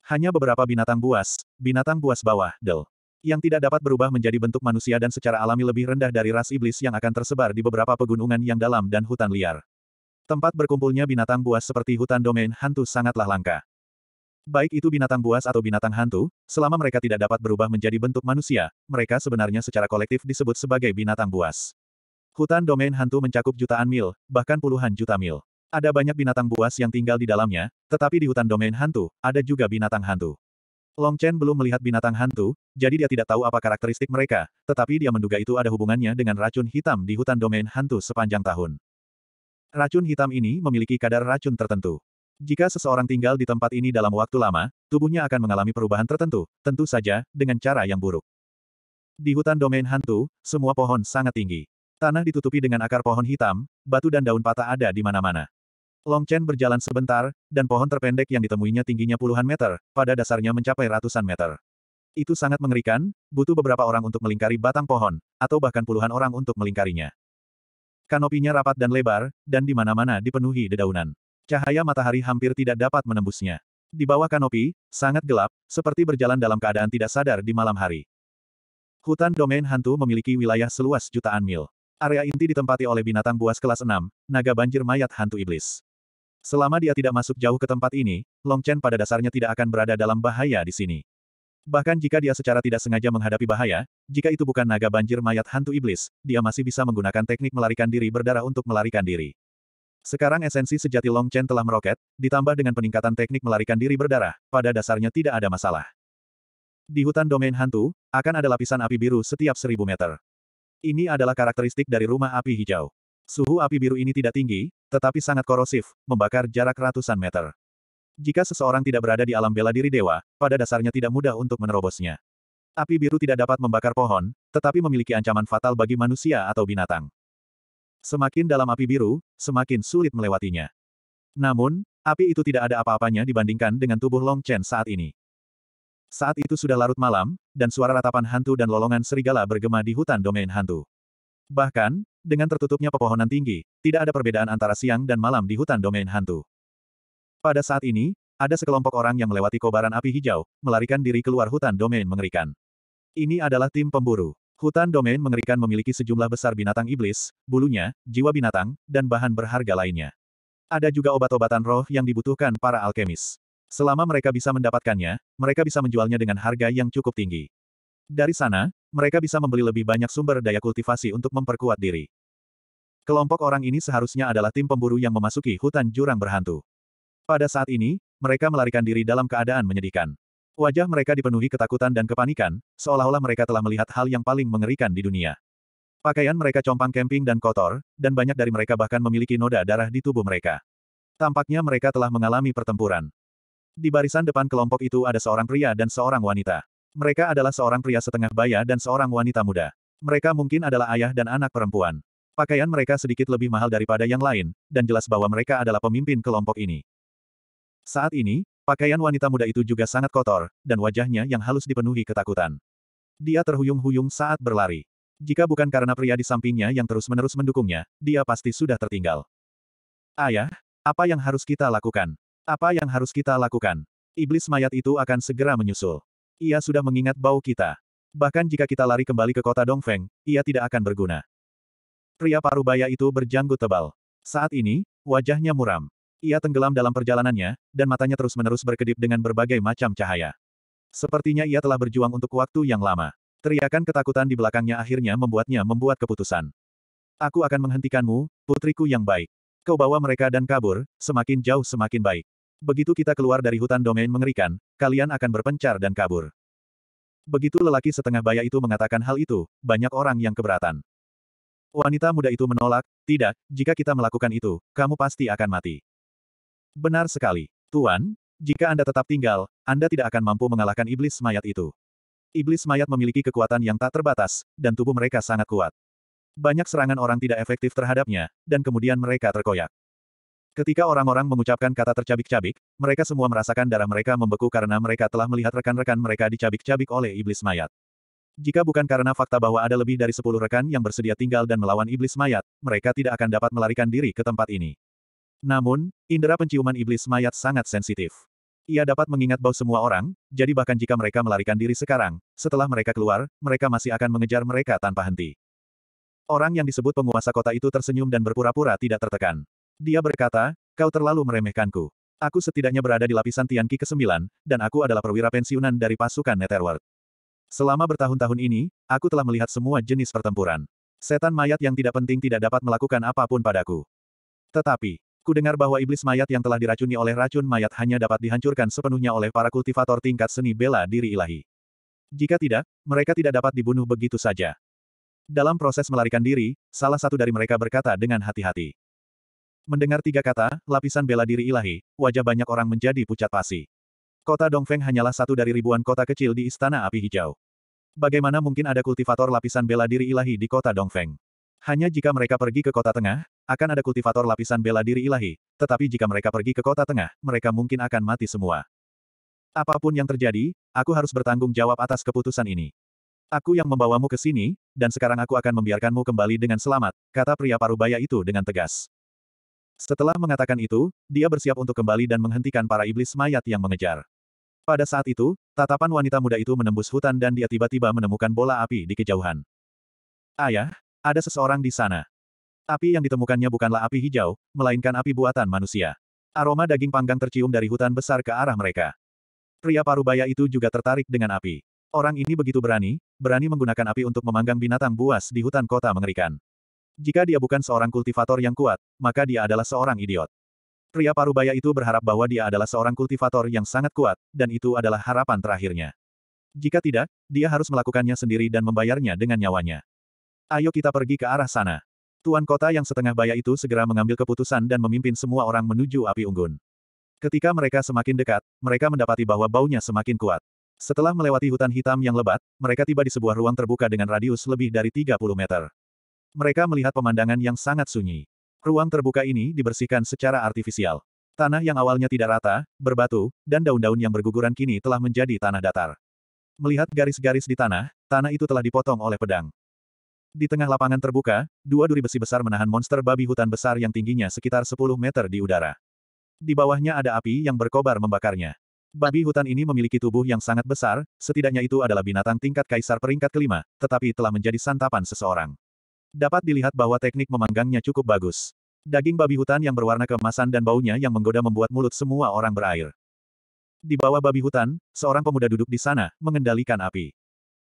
Hanya beberapa binatang buas, binatang buas bawah, del. Yang tidak dapat berubah menjadi bentuk manusia dan secara alami lebih rendah dari ras iblis yang akan tersebar di beberapa pegunungan yang dalam dan hutan liar. Tempat berkumpulnya binatang buas seperti hutan domain hantu sangatlah langka. Baik itu binatang buas atau binatang hantu, selama mereka tidak dapat berubah menjadi bentuk manusia, mereka sebenarnya secara kolektif disebut sebagai binatang buas. Hutan domain hantu mencakup jutaan mil, bahkan puluhan juta mil. Ada banyak binatang buas yang tinggal di dalamnya, tetapi di hutan domain hantu, ada juga binatang hantu. Long Chen belum melihat binatang hantu, jadi dia tidak tahu apa karakteristik mereka, tetapi dia menduga itu ada hubungannya dengan racun hitam di hutan domain hantu sepanjang tahun. Racun hitam ini memiliki kadar racun tertentu. Jika seseorang tinggal di tempat ini dalam waktu lama, tubuhnya akan mengalami perubahan tertentu, tentu saja, dengan cara yang buruk. Di hutan domain hantu, semua pohon sangat tinggi. Tanah ditutupi dengan akar pohon hitam, batu dan daun patah ada di mana-mana. Long Chen berjalan sebentar, dan pohon terpendek yang ditemuinya tingginya puluhan meter, pada dasarnya mencapai ratusan meter. Itu sangat mengerikan, butuh beberapa orang untuk melingkari batang pohon, atau bahkan puluhan orang untuk melingkarinya. Kanopinya rapat dan lebar, dan di mana-mana dipenuhi dedaunan. Cahaya matahari hampir tidak dapat menembusnya. Di bawah kanopi, sangat gelap, seperti berjalan dalam keadaan tidak sadar di malam hari. Hutan domain hantu memiliki wilayah seluas jutaan mil. Area inti ditempati oleh binatang buas kelas 6, naga banjir mayat hantu iblis. Selama dia tidak masuk jauh ke tempat ini, Long Chen pada dasarnya tidak akan berada dalam bahaya di sini. Bahkan jika dia secara tidak sengaja menghadapi bahaya, jika itu bukan naga banjir mayat hantu iblis, dia masih bisa menggunakan teknik melarikan diri berdarah untuk melarikan diri. Sekarang esensi sejati Long Chen telah meroket, ditambah dengan peningkatan teknik melarikan diri berdarah, pada dasarnya tidak ada masalah. Di hutan domain hantu, akan ada lapisan api biru setiap seribu meter. Ini adalah karakteristik dari rumah api hijau. Suhu api biru ini tidak tinggi, tetapi sangat korosif, membakar jarak ratusan meter. Jika seseorang tidak berada di alam bela diri dewa, pada dasarnya tidak mudah untuk menerobosnya. Api biru tidak dapat membakar pohon, tetapi memiliki ancaman fatal bagi manusia atau binatang. Semakin dalam api biru, semakin sulit melewatinya. Namun, api itu tidak ada apa-apanya dibandingkan dengan tubuh Long Chen saat ini. Saat itu sudah larut malam, dan suara ratapan hantu dan lolongan serigala bergema di hutan domain hantu. Bahkan, dengan tertutupnya pepohonan tinggi, tidak ada perbedaan antara siang dan malam di hutan domain hantu. Pada saat ini, ada sekelompok orang yang melewati kobaran api hijau, melarikan diri keluar hutan domain mengerikan. Ini adalah tim pemburu. Hutan domain mengerikan memiliki sejumlah besar binatang iblis, bulunya, jiwa binatang, dan bahan berharga lainnya. Ada juga obat-obatan roh yang dibutuhkan para alkemis. Selama mereka bisa mendapatkannya, mereka bisa menjualnya dengan harga yang cukup tinggi. Dari sana, mereka bisa membeli lebih banyak sumber daya kultivasi untuk memperkuat diri. Kelompok orang ini seharusnya adalah tim pemburu yang memasuki hutan jurang berhantu. Pada saat ini, mereka melarikan diri dalam keadaan menyedihkan. Wajah mereka dipenuhi ketakutan dan kepanikan, seolah-olah mereka telah melihat hal yang paling mengerikan di dunia. Pakaian mereka compang camping dan kotor, dan banyak dari mereka bahkan memiliki noda darah di tubuh mereka. Tampaknya mereka telah mengalami pertempuran. Di barisan depan kelompok itu ada seorang pria dan seorang wanita. Mereka adalah seorang pria setengah baya dan seorang wanita muda. Mereka mungkin adalah ayah dan anak perempuan. Pakaian mereka sedikit lebih mahal daripada yang lain, dan jelas bahwa mereka adalah pemimpin kelompok ini. Saat ini, pakaian wanita muda itu juga sangat kotor, dan wajahnya yang halus dipenuhi ketakutan. Dia terhuyung-huyung saat berlari. Jika bukan karena pria di sampingnya yang terus-menerus mendukungnya, dia pasti sudah tertinggal. Ayah, apa yang harus kita lakukan? Apa yang harus kita lakukan? Iblis mayat itu akan segera menyusul. Ia sudah mengingat bau kita. Bahkan jika kita lari kembali ke kota Dongfeng, ia tidak akan berguna. Pria parubaya itu berjanggut tebal. Saat ini, wajahnya muram. Ia tenggelam dalam perjalanannya, dan matanya terus-menerus berkedip dengan berbagai macam cahaya. Sepertinya ia telah berjuang untuk waktu yang lama. Teriakan ketakutan di belakangnya akhirnya membuatnya membuat keputusan. Aku akan menghentikanmu, putriku yang baik. Kau bawa mereka dan kabur, semakin jauh semakin baik. Begitu kita keluar dari hutan domain mengerikan, kalian akan berpencar dan kabur. Begitu lelaki setengah baya itu mengatakan hal itu, banyak orang yang keberatan. Wanita muda itu menolak, tidak, jika kita melakukan itu, kamu pasti akan mati. Benar sekali. Tuan, jika Anda tetap tinggal, Anda tidak akan mampu mengalahkan iblis mayat itu. Iblis mayat memiliki kekuatan yang tak terbatas, dan tubuh mereka sangat kuat. Banyak serangan orang tidak efektif terhadapnya, dan kemudian mereka terkoyak. Ketika orang-orang mengucapkan kata tercabik-cabik, mereka semua merasakan darah mereka membeku karena mereka telah melihat rekan-rekan mereka dicabik-cabik oleh iblis mayat. Jika bukan karena fakta bahwa ada lebih dari sepuluh rekan yang bersedia tinggal dan melawan iblis mayat, mereka tidak akan dapat melarikan diri ke tempat ini. Namun, indera penciuman iblis mayat sangat sensitif. Ia dapat mengingat bau semua orang, jadi bahkan jika mereka melarikan diri sekarang, setelah mereka keluar, mereka masih akan mengejar mereka tanpa henti. Orang yang disebut penguasa kota itu tersenyum dan berpura-pura tidak tertekan. Dia berkata, kau terlalu meremehkanku. Aku setidaknya berada di lapisan Tianqi ke-9, dan aku adalah perwira pensiunan dari pasukan Netherworld. Selama bertahun-tahun ini, aku telah melihat semua jenis pertempuran. Setan mayat yang tidak penting tidak dapat melakukan apapun padaku. Tetapi, ku dengar bahwa iblis mayat yang telah diracuni oleh racun mayat hanya dapat dihancurkan sepenuhnya oleh para kultivator tingkat seni bela diri ilahi. Jika tidak, mereka tidak dapat dibunuh begitu saja. Dalam proses melarikan diri, salah satu dari mereka berkata dengan hati-hati. Mendengar tiga kata, lapisan bela diri ilahi, wajah banyak orang menjadi pucat pasi. Kota Dongfeng hanyalah satu dari ribuan kota kecil di Istana Api Hijau. Bagaimana mungkin ada kultivator lapisan bela diri ilahi di kota Dongfeng? Hanya jika mereka pergi ke kota tengah, akan ada kultivator lapisan bela diri ilahi, tetapi jika mereka pergi ke kota tengah, mereka mungkin akan mati semua. Apapun yang terjadi, aku harus bertanggung jawab atas keputusan ini. Aku yang membawamu ke sini, dan sekarang aku akan membiarkanmu kembali dengan selamat, kata pria parubaya itu dengan tegas. Setelah mengatakan itu, dia bersiap untuk kembali dan menghentikan para iblis mayat yang mengejar. Pada saat itu, tatapan wanita muda itu menembus hutan dan dia tiba-tiba menemukan bola api di kejauhan. Ayah, ada seseorang di sana. Api yang ditemukannya bukanlah api hijau, melainkan api buatan manusia. Aroma daging panggang tercium dari hutan besar ke arah mereka. Pria parubaya itu juga tertarik dengan api. Orang ini begitu berani, berani menggunakan api untuk memanggang binatang buas di hutan kota mengerikan. Jika dia bukan seorang kultivator yang kuat, maka dia adalah seorang idiot. Pria parubaya itu berharap bahwa dia adalah seorang kultivator yang sangat kuat, dan itu adalah harapan terakhirnya. Jika tidak, dia harus melakukannya sendiri dan membayarnya dengan nyawanya. Ayo kita pergi ke arah sana. Tuan kota yang setengah baya itu segera mengambil keputusan dan memimpin semua orang menuju api unggun. Ketika mereka semakin dekat, mereka mendapati bahwa baunya semakin kuat. Setelah melewati hutan hitam yang lebat, mereka tiba di sebuah ruang terbuka dengan radius lebih dari 30 meter. Mereka melihat pemandangan yang sangat sunyi. Ruang terbuka ini dibersihkan secara artifisial. Tanah yang awalnya tidak rata, berbatu, dan daun-daun yang berguguran kini telah menjadi tanah datar. Melihat garis-garis di tanah, tanah itu telah dipotong oleh pedang. Di tengah lapangan terbuka, dua duri besi besar menahan monster babi hutan besar yang tingginya sekitar 10 meter di udara. Di bawahnya ada api yang berkobar membakarnya. Babi hutan ini memiliki tubuh yang sangat besar, setidaknya itu adalah binatang tingkat kaisar peringkat kelima, tetapi telah menjadi santapan seseorang. Dapat dilihat bahwa teknik memanggangnya cukup bagus. Daging babi hutan yang berwarna keemasan dan baunya yang menggoda membuat mulut semua orang berair. Di bawah babi hutan, seorang pemuda duduk di sana, mengendalikan api.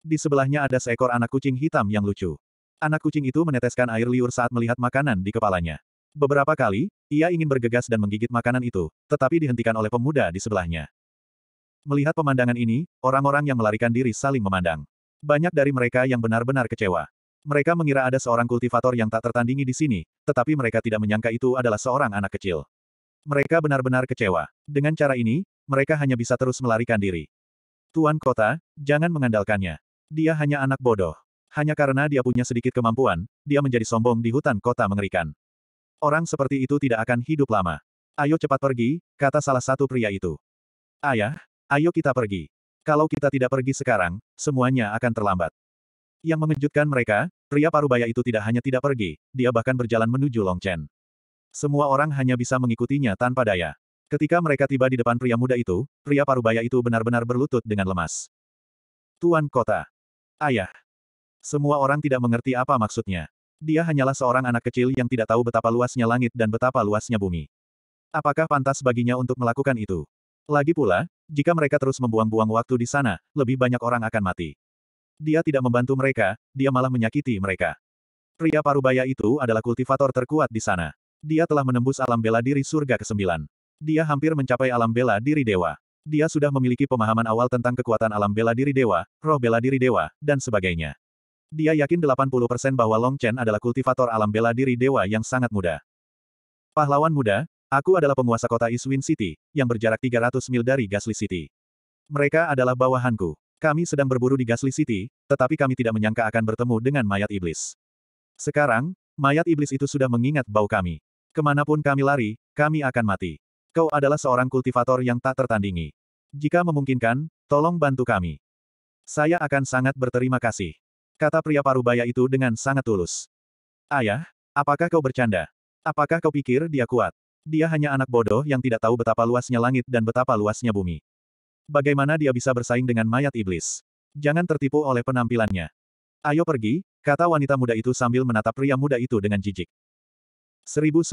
Di sebelahnya ada seekor anak kucing hitam yang lucu. Anak kucing itu meneteskan air liur saat melihat makanan di kepalanya. Beberapa kali, ia ingin bergegas dan menggigit makanan itu, tetapi dihentikan oleh pemuda di sebelahnya. Melihat pemandangan ini, orang-orang yang melarikan diri saling memandang. Banyak dari mereka yang benar-benar kecewa. Mereka mengira ada seorang kultivator yang tak tertandingi di sini, tetapi mereka tidak menyangka itu adalah seorang anak kecil. Mereka benar-benar kecewa. Dengan cara ini, mereka hanya bisa terus melarikan diri. Tuan kota, jangan mengandalkannya. Dia hanya anak bodoh. Hanya karena dia punya sedikit kemampuan, dia menjadi sombong di hutan kota mengerikan. Orang seperti itu tidak akan hidup lama. Ayo cepat pergi, kata salah satu pria itu. Ayah, ayo kita pergi. Kalau kita tidak pergi sekarang, semuanya akan terlambat. Yang mengejutkan mereka, pria parubaya itu tidak hanya tidak pergi, dia bahkan berjalan menuju Long Chen. Semua orang hanya bisa mengikutinya tanpa daya. Ketika mereka tiba di depan pria muda itu, pria parubaya itu benar-benar berlutut dengan lemas. Tuan Kota. Ayah. Semua orang tidak mengerti apa maksudnya. Dia hanyalah seorang anak kecil yang tidak tahu betapa luasnya langit dan betapa luasnya bumi. Apakah pantas baginya untuk melakukan itu? Lagi pula, jika mereka terus membuang-buang waktu di sana, lebih banyak orang akan mati. Dia tidak membantu mereka, dia malah menyakiti mereka. Pria parubaya itu adalah kultivator terkuat di sana. Dia telah menembus alam bela diri surga ke-9. Dia hampir mencapai alam bela diri dewa. Dia sudah memiliki pemahaman awal tentang kekuatan alam bela diri dewa, roh bela diri dewa, dan sebagainya. Dia yakin 80% bahwa Long Chen adalah kultivator alam bela diri dewa yang sangat muda. Pahlawan muda, Aku adalah penguasa kota Iswin City, yang berjarak 300 mil dari Gasly City. Mereka adalah bawahanku. Kami sedang berburu di Gasly City, tetapi kami tidak menyangka akan bertemu dengan mayat iblis. Sekarang, mayat iblis itu sudah mengingat bau kami. Kemanapun kami lari, kami akan mati. Kau adalah seorang kultivator yang tak tertandingi. Jika memungkinkan, tolong bantu kami. Saya akan sangat berterima kasih. Kata pria parubaya itu dengan sangat tulus. Ayah, apakah kau bercanda? Apakah kau pikir dia kuat? Dia hanya anak bodoh yang tidak tahu betapa luasnya langit dan betapa luasnya bumi. Bagaimana dia bisa bersaing dengan mayat iblis? Jangan tertipu oleh penampilannya. Ayo pergi, kata wanita muda itu sambil menatap pria muda itu dengan jijik. 1010.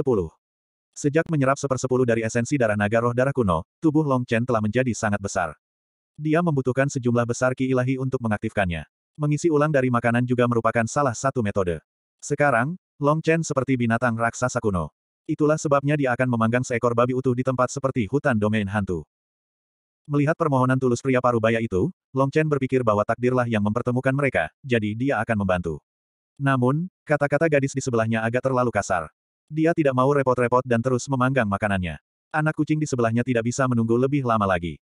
Sejak menyerap sepersepuluh dari esensi darah naga roh darah kuno, tubuh Long Chen telah menjadi sangat besar. Dia membutuhkan sejumlah besar ki ilahi untuk mengaktifkannya. Mengisi ulang dari makanan juga merupakan salah satu metode. Sekarang, Long Chen seperti binatang raksasa kuno. Itulah sebabnya dia akan memanggang seekor babi utuh di tempat seperti hutan domain hantu. Melihat permohonan tulus pria parubaya itu, Long Chen berpikir bahwa takdirlah yang mempertemukan mereka, jadi dia akan membantu. Namun, kata-kata gadis di sebelahnya agak terlalu kasar. Dia tidak mau repot-repot dan terus memanggang makanannya. Anak kucing di sebelahnya tidak bisa menunggu lebih lama lagi.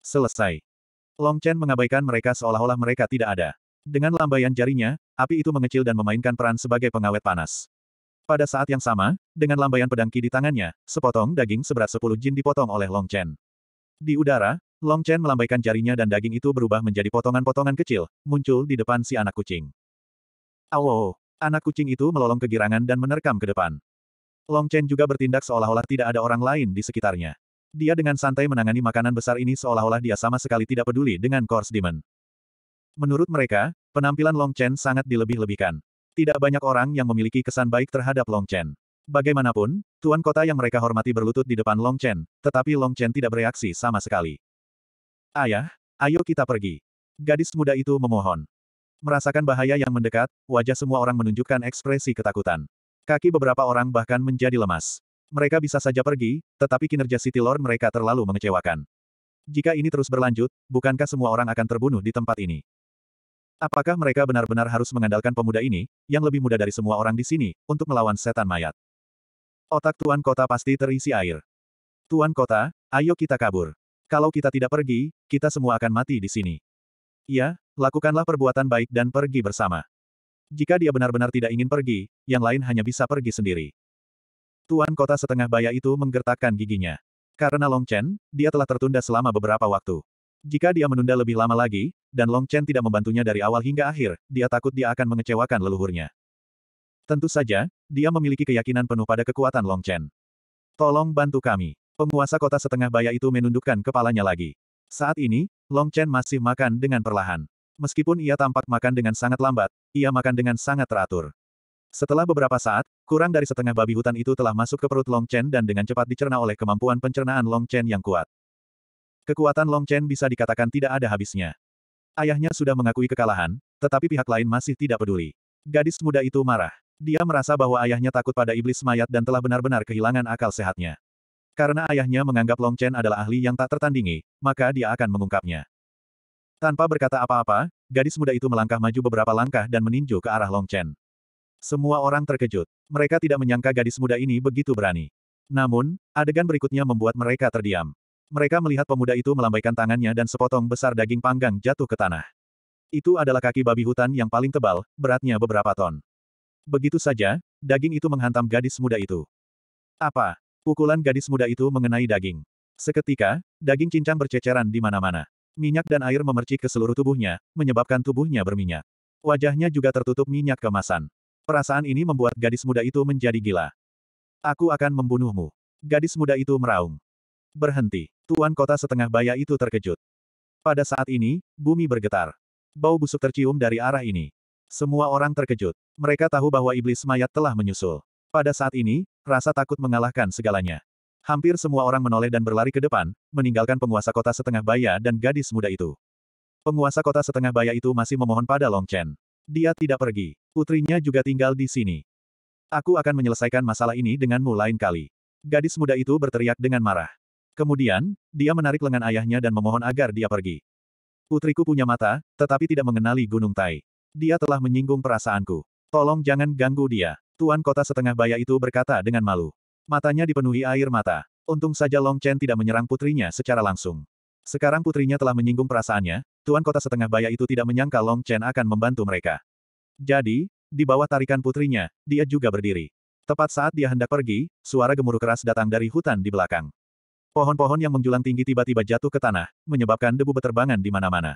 Selesai. Long Chen mengabaikan mereka seolah-olah mereka tidak ada. Dengan lambaian jarinya, api itu mengecil dan memainkan peran sebagai pengawet panas. Pada saat yang sama, dengan lambaian pedang ki di tangannya, sepotong daging seberat sepuluh jin dipotong oleh Long Chen. Di udara, Long Chen melambaikan jarinya dan daging itu berubah menjadi potongan-potongan kecil, muncul di depan si anak kucing. Awo! Anak kucing itu melolong kegirangan dan menerkam ke depan. Long Chen juga bertindak seolah-olah tidak ada orang lain di sekitarnya. Dia dengan santai menangani makanan besar ini seolah-olah dia sama sekali tidak peduli dengan Course Demon. Menurut mereka, penampilan Long Chen sangat dilebih-lebihkan. Tidak banyak orang yang memiliki kesan baik terhadap Long Chen. Bagaimanapun, tuan kota yang mereka hormati berlutut di depan Long Chen, tetapi Long Chen tidak bereaksi sama sekali. Ayah, ayo kita pergi. Gadis muda itu memohon. Merasakan bahaya yang mendekat, wajah semua orang menunjukkan ekspresi ketakutan. Kaki beberapa orang bahkan menjadi lemas. Mereka bisa saja pergi, tetapi kinerja City Lord mereka terlalu mengecewakan. Jika ini terus berlanjut, bukankah semua orang akan terbunuh di tempat ini? Apakah mereka benar-benar harus mengandalkan pemuda ini, yang lebih muda dari semua orang di sini, untuk melawan setan mayat? Otak Tuan Kota pasti terisi air. Tuan Kota, ayo kita kabur. Kalau kita tidak pergi, kita semua akan mati di sini. Ya, lakukanlah perbuatan baik dan pergi bersama. Jika dia benar-benar tidak ingin pergi, yang lain hanya bisa pergi sendiri. Tuan Kota setengah baya itu menggertakkan giginya. Karena Long Chen, dia telah tertunda selama beberapa waktu. Jika dia menunda lebih lama lagi, dan Long Chen tidak membantunya dari awal hingga akhir, dia takut dia akan mengecewakan leluhurnya. Tentu saja, dia memiliki keyakinan penuh pada kekuatan Long Chen. Tolong bantu kami. Penguasa kota setengah baya itu menundukkan kepalanya lagi. Saat ini, Long Chen masih makan dengan perlahan. Meskipun ia tampak makan dengan sangat lambat, ia makan dengan sangat teratur. Setelah beberapa saat, kurang dari setengah babi hutan itu telah masuk ke perut Long Chen dan dengan cepat dicerna oleh kemampuan pencernaan Long Chen yang kuat. Kekuatan Long Chen bisa dikatakan tidak ada habisnya. Ayahnya sudah mengakui kekalahan, tetapi pihak lain masih tidak peduli. Gadis muda itu marah. Dia merasa bahwa ayahnya takut pada iblis mayat dan telah benar-benar kehilangan akal sehatnya. Karena ayahnya menganggap Long Chen adalah ahli yang tak tertandingi, maka dia akan mengungkapnya. Tanpa berkata apa-apa, gadis muda itu melangkah maju beberapa langkah dan meninju ke arah Long Chen. Semua orang terkejut. Mereka tidak menyangka gadis muda ini begitu berani. Namun, adegan berikutnya membuat mereka terdiam. Mereka melihat pemuda itu melambaikan tangannya dan sepotong besar daging panggang jatuh ke tanah. Itu adalah kaki babi hutan yang paling tebal, beratnya beberapa ton. Begitu saja, daging itu menghantam gadis muda itu. Apa? Pukulan gadis muda itu mengenai daging. Seketika, daging cincang berceceran di mana-mana. Minyak dan air memercik ke seluruh tubuhnya, menyebabkan tubuhnya berminyak. Wajahnya juga tertutup minyak kemasan. Perasaan ini membuat gadis muda itu menjadi gila. Aku akan membunuhmu. Gadis muda itu meraung. Berhenti. Tuan kota setengah baya itu terkejut. Pada saat ini, bumi bergetar. Bau busuk tercium dari arah ini. Semua orang terkejut. Mereka tahu bahwa iblis mayat telah menyusul. Pada saat ini, rasa takut mengalahkan segalanya. Hampir semua orang menoleh dan berlari ke depan, meninggalkan penguasa kota setengah baya dan gadis muda itu. Penguasa kota setengah baya itu masih memohon pada Long Chen. Dia tidak pergi. Putrinya juga tinggal di sini. Aku akan menyelesaikan masalah ini denganmu lain kali. Gadis muda itu berteriak dengan marah. Kemudian, dia menarik lengan ayahnya dan memohon agar dia pergi. Putriku punya mata, tetapi tidak mengenali Gunung Tai. Dia telah menyinggung perasaanku. Tolong jangan ganggu dia. Tuan kota setengah baya itu berkata dengan malu. Matanya dipenuhi air mata. Untung saja Long Chen tidak menyerang putrinya secara langsung. Sekarang putrinya telah menyinggung perasaannya, Tuan kota setengah baya itu tidak menyangka Long Chen akan membantu mereka. Jadi, di bawah tarikan putrinya, dia juga berdiri. Tepat saat dia hendak pergi, suara gemuruh keras datang dari hutan di belakang. Pohon-pohon yang menjulang tinggi tiba-tiba jatuh ke tanah, menyebabkan debu beterbangan di mana-mana.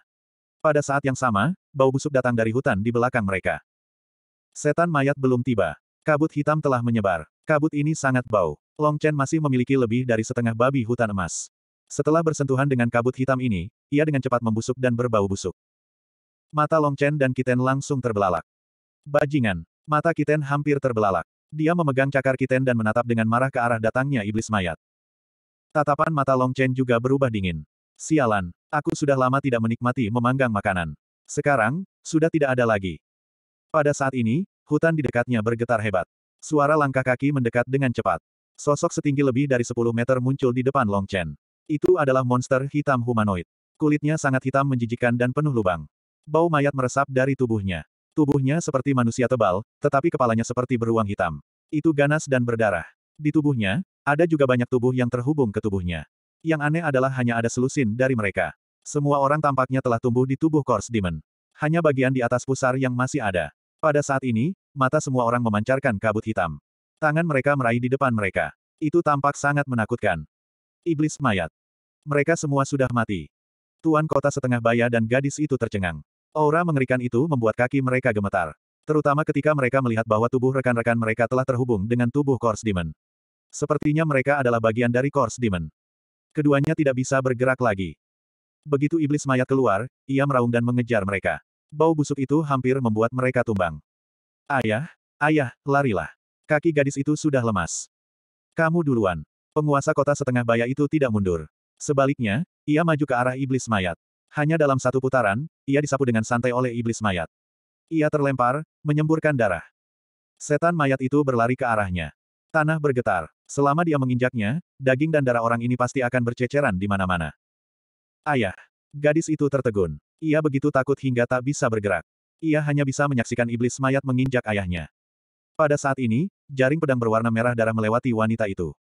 Pada saat yang sama, bau busuk datang dari hutan di belakang mereka. Setan mayat belum tiba. Kabut hitam telah menyebar. Kabut ini sangat bau. Long Chen masih memiliki lebih dari setengah babi hutan emas. Setelah bersentuhan dengan kabut hitam ini, ia dengan cepat membusuk dan berbau busuk. Mata Long Chen dan Kiten langsung terbelalak. Bajingan. Mata Kiten hampir terbelalak. Dia memegang cakar Kiten dan menatap dengan marah ke arah datangnya iblis mayat. Tatapan mata Long Chen juga berubah dingin. Sialan, aku sudah lama tidak menikmati memanggang makanan. Sekarang, sudah tidak ada lagi. Pada saat ini, hutan di dekatnya bergetar hebat. Suara langkah kaki mendekat dengan cepat. Sosok setinggi lebih dari 10 meter muncul di depan Long Chen. Itu adalah monster hitam humanoid. Kulitnya sangat hitam menjijikan dan penuh lubang. Bau mayat meresap dari tubuhnya. Tubuhnya seperti manusia tebal, tetapi kepalanya seperti beruang hitam. Itu ganas dan berdarah. Di tubuhnya, ada juga banyak tubuh yang terhubung ke tubuhnya. Yang aneh adalah hanya ada selusin dari mereka. Semua orang tampaknya telah tumbuh di tubuh Kors Demon. Hanya bagian di atas pusar yang masih ada. Pada saat ini, mata semua orang memancarkan kabut hitam. Tangan mereka meraih di depan mereka. Itu tampak sangat menakutkan. Iblis mayat. Mereka semua sudah mati. Tuan kota setengah baya dan gadis itu tercengang. Aura mengerikan itu membuat kaki mereka gemetar. Terutama ketika mereka melihat bahwa tubuh rekan-rekan mereka telah terhubung dengan tubuh Kors Demon. Sepertinya mereka adalah bagian dari Kors Demon. Keduanya tidak bisa bergerak lagi. Begitu iblis mayat keluar, ia meraung dan mengejar mereka. Bau busuk itu hampir membuat mereka tumbang. Ayah, ayah, larilah. Kaki gadis itu sudah lemas. Kamu duluan. Penguasa kota setengah baya itu tidak mundur. Sebaliknya, ia maju ke arah iblis mayat. Hanya dalam satu putaran, ia disapu dengan santai oleh iblis mayat. Ia terlempar, menyemburkan darah. Setan mayat itu berlari ke arahnya. Tanah bergetar. Selama dia menginjaknya, daging dan darah orang ini pasti akan berceceran di mana-mana. Ayah. Gadis itu tertegun. Ia begitu takut hingga tak bisa bergerak. Ia hanya bisa menyaksikan iblis mayat menginjak ayahnya. Pada saat ini, jaring pedang berwarna merah darah melewati wanita itu.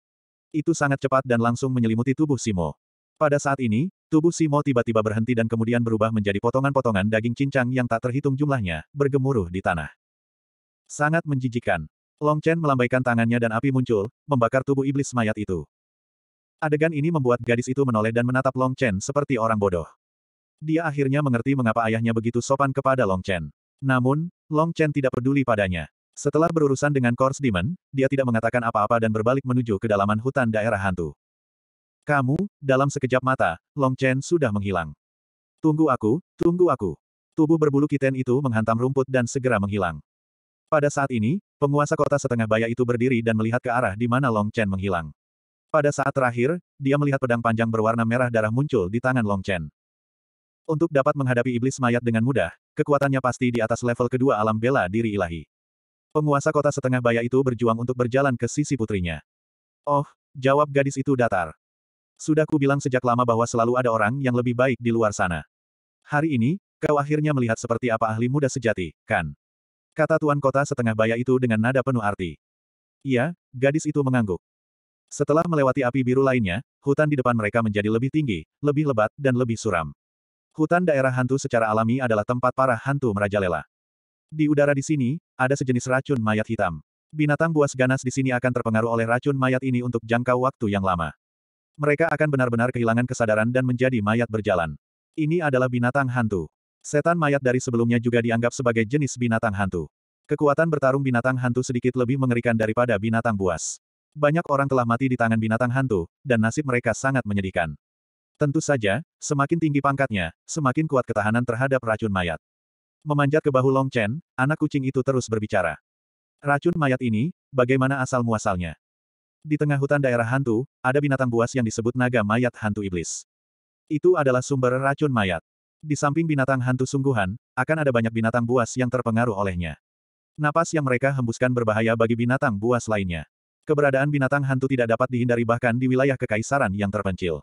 Itu sangat cepat dan langsung menyelimuti tubuh Simo. Pada saat ini, tubuh Simo tiba-tiba berhenti dan kemudian berubah menjadi potongan-potongan daging cincang yang tak terhitung jumlahnya, bergemuruh di tanah. Sangat menjijikan. Long Chen melambaikan tangannya dan api muncul, membakar tubuh iblis mayat itu. Adegan ini membuat gadis itu menoleh dan menatap Long Chen seperti orang bodoh. Dia akhirnya mengerti mengapa ayahnya begitu sopan kepada Long Chen. Namun, Long Chen tidak peduli padanya. Setelah berurusan dengan Kors Demon, dia tidak mengatakan apa-apa dan berbalik menuju kedalaman hutan daerah hantu. Kamu, dalam sekejap mata, Long Chen sudah menghilang. Tunggu aku, tunggu aku. Tubuh berbulu kiten itu menghantam rumput dan segera menghilang. Pada saat ini, penguasa kota setengah baya itu berdiri dan melihat ke arah di mana Long Chen menghilang. Pada saat terakhir, dia melihat pedang panjang berwarna merah darah muncul di tangan Long Chen. Untuk dapat menghadapi iblis mayat dengan mudah, kekuatannya pasti di atas level kedua alam bela diri ilahi. Penguasa kota setengah baya itu berjuang untuk berjalan ke sisi putrinya. Oh, jawab gadis itu datar. Sudah ku bilang sejak lama bahwa selalu ada orang yang lebih baik di luar sana. Hari ini, kau akhirnya melihat seperti apa ahli muda sejati, kan? Kata tuan kota setengah baya itu dengan nada penuh arti. Iya, gadis itu mengangguk. Setelah melewati api biru lainnya, hutan di depan mereka menjadi lebih tinggi, lebih lebat, dan lebih suram. Hutan daerah hantu secara alami adalah tempat para hantu merajalela. Di udara di sini, ada sejenis racun mayat hitam. Binatang buas ganas di sini akan terpengaruh oleh racun mayat ini untuk jangka waktu yang lama. Mereka akan benar-benar kehilangan kesadaran dan menjadi mayat berjalan. Ini adalah binatang hantu. Setan mayat dari sebelumnya juga dianggap sebagai jenis binatang hantu. Kekuatan bertarung binatang hantu sedikit lebih mengerikan daripada binatang buas. Banyak orang telah mati di tangan binatang hantu, dan nasib mereka sangat menyedihkan. Tentu saja, semakin tinggi pangkatnya, semakin kuat ketahanan terhadap racun mayat. Memanjat ke bahu Long Chen, anak kucing itu terus berbicara. Racun mayat ini, bagaimana asal-muasalnya? Di tengah hutan daerah hantu, ada binatang buas yang disebut naga mayat hantu iblis. Itu adalah sumber racun mayat. Di samping binatang hantu sungguhan, akan ada banyak binatang buas yang terpengaruh olehnya. Napas yang mereka hembuskan berbahaya bagi binatang buas lainnya. Keberadaan binatang hantu tidak dapat dihindari bahkan di wilayah kekaisaran yang terpencil.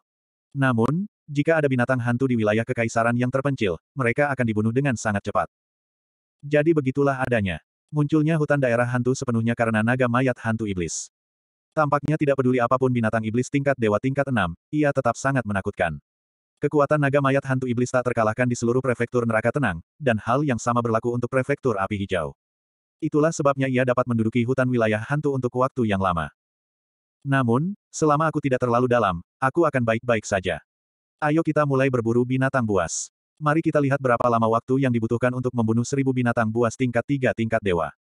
Namun, jika ada binatang hantu di wilayah kekaisaran yang terpencil, mereka akan dibunuh dengan sangat cepat. Jadi begitulah adanya. Munculnya hutan daerah hantu sepenuhnya karena naga mayat hantu iblis. Tampaknya tidak peduli apapun binatang iblis tingkat dewa tingkat 6, ia tetap sangat menakutkan. Kekuatan naga mayat hantu iblis tak terkalahkan di seluruh prefektur neraka tenang, dan hal yang sama berlaku untuk prefektur api hijau. Itulah sebabnya ia dapat menduduki hutan wilayah hantu untuk waktu yang lama. Namun, selama aku tidak terlalu dalam, aku akan baik-baik saja. Ayo kita mulai berburu binatang buas. Mari kita lihat berapa lama waktu yang dibutuhkan untuk membunuh seribu binatang buas tingkat tiga tingkat dewa.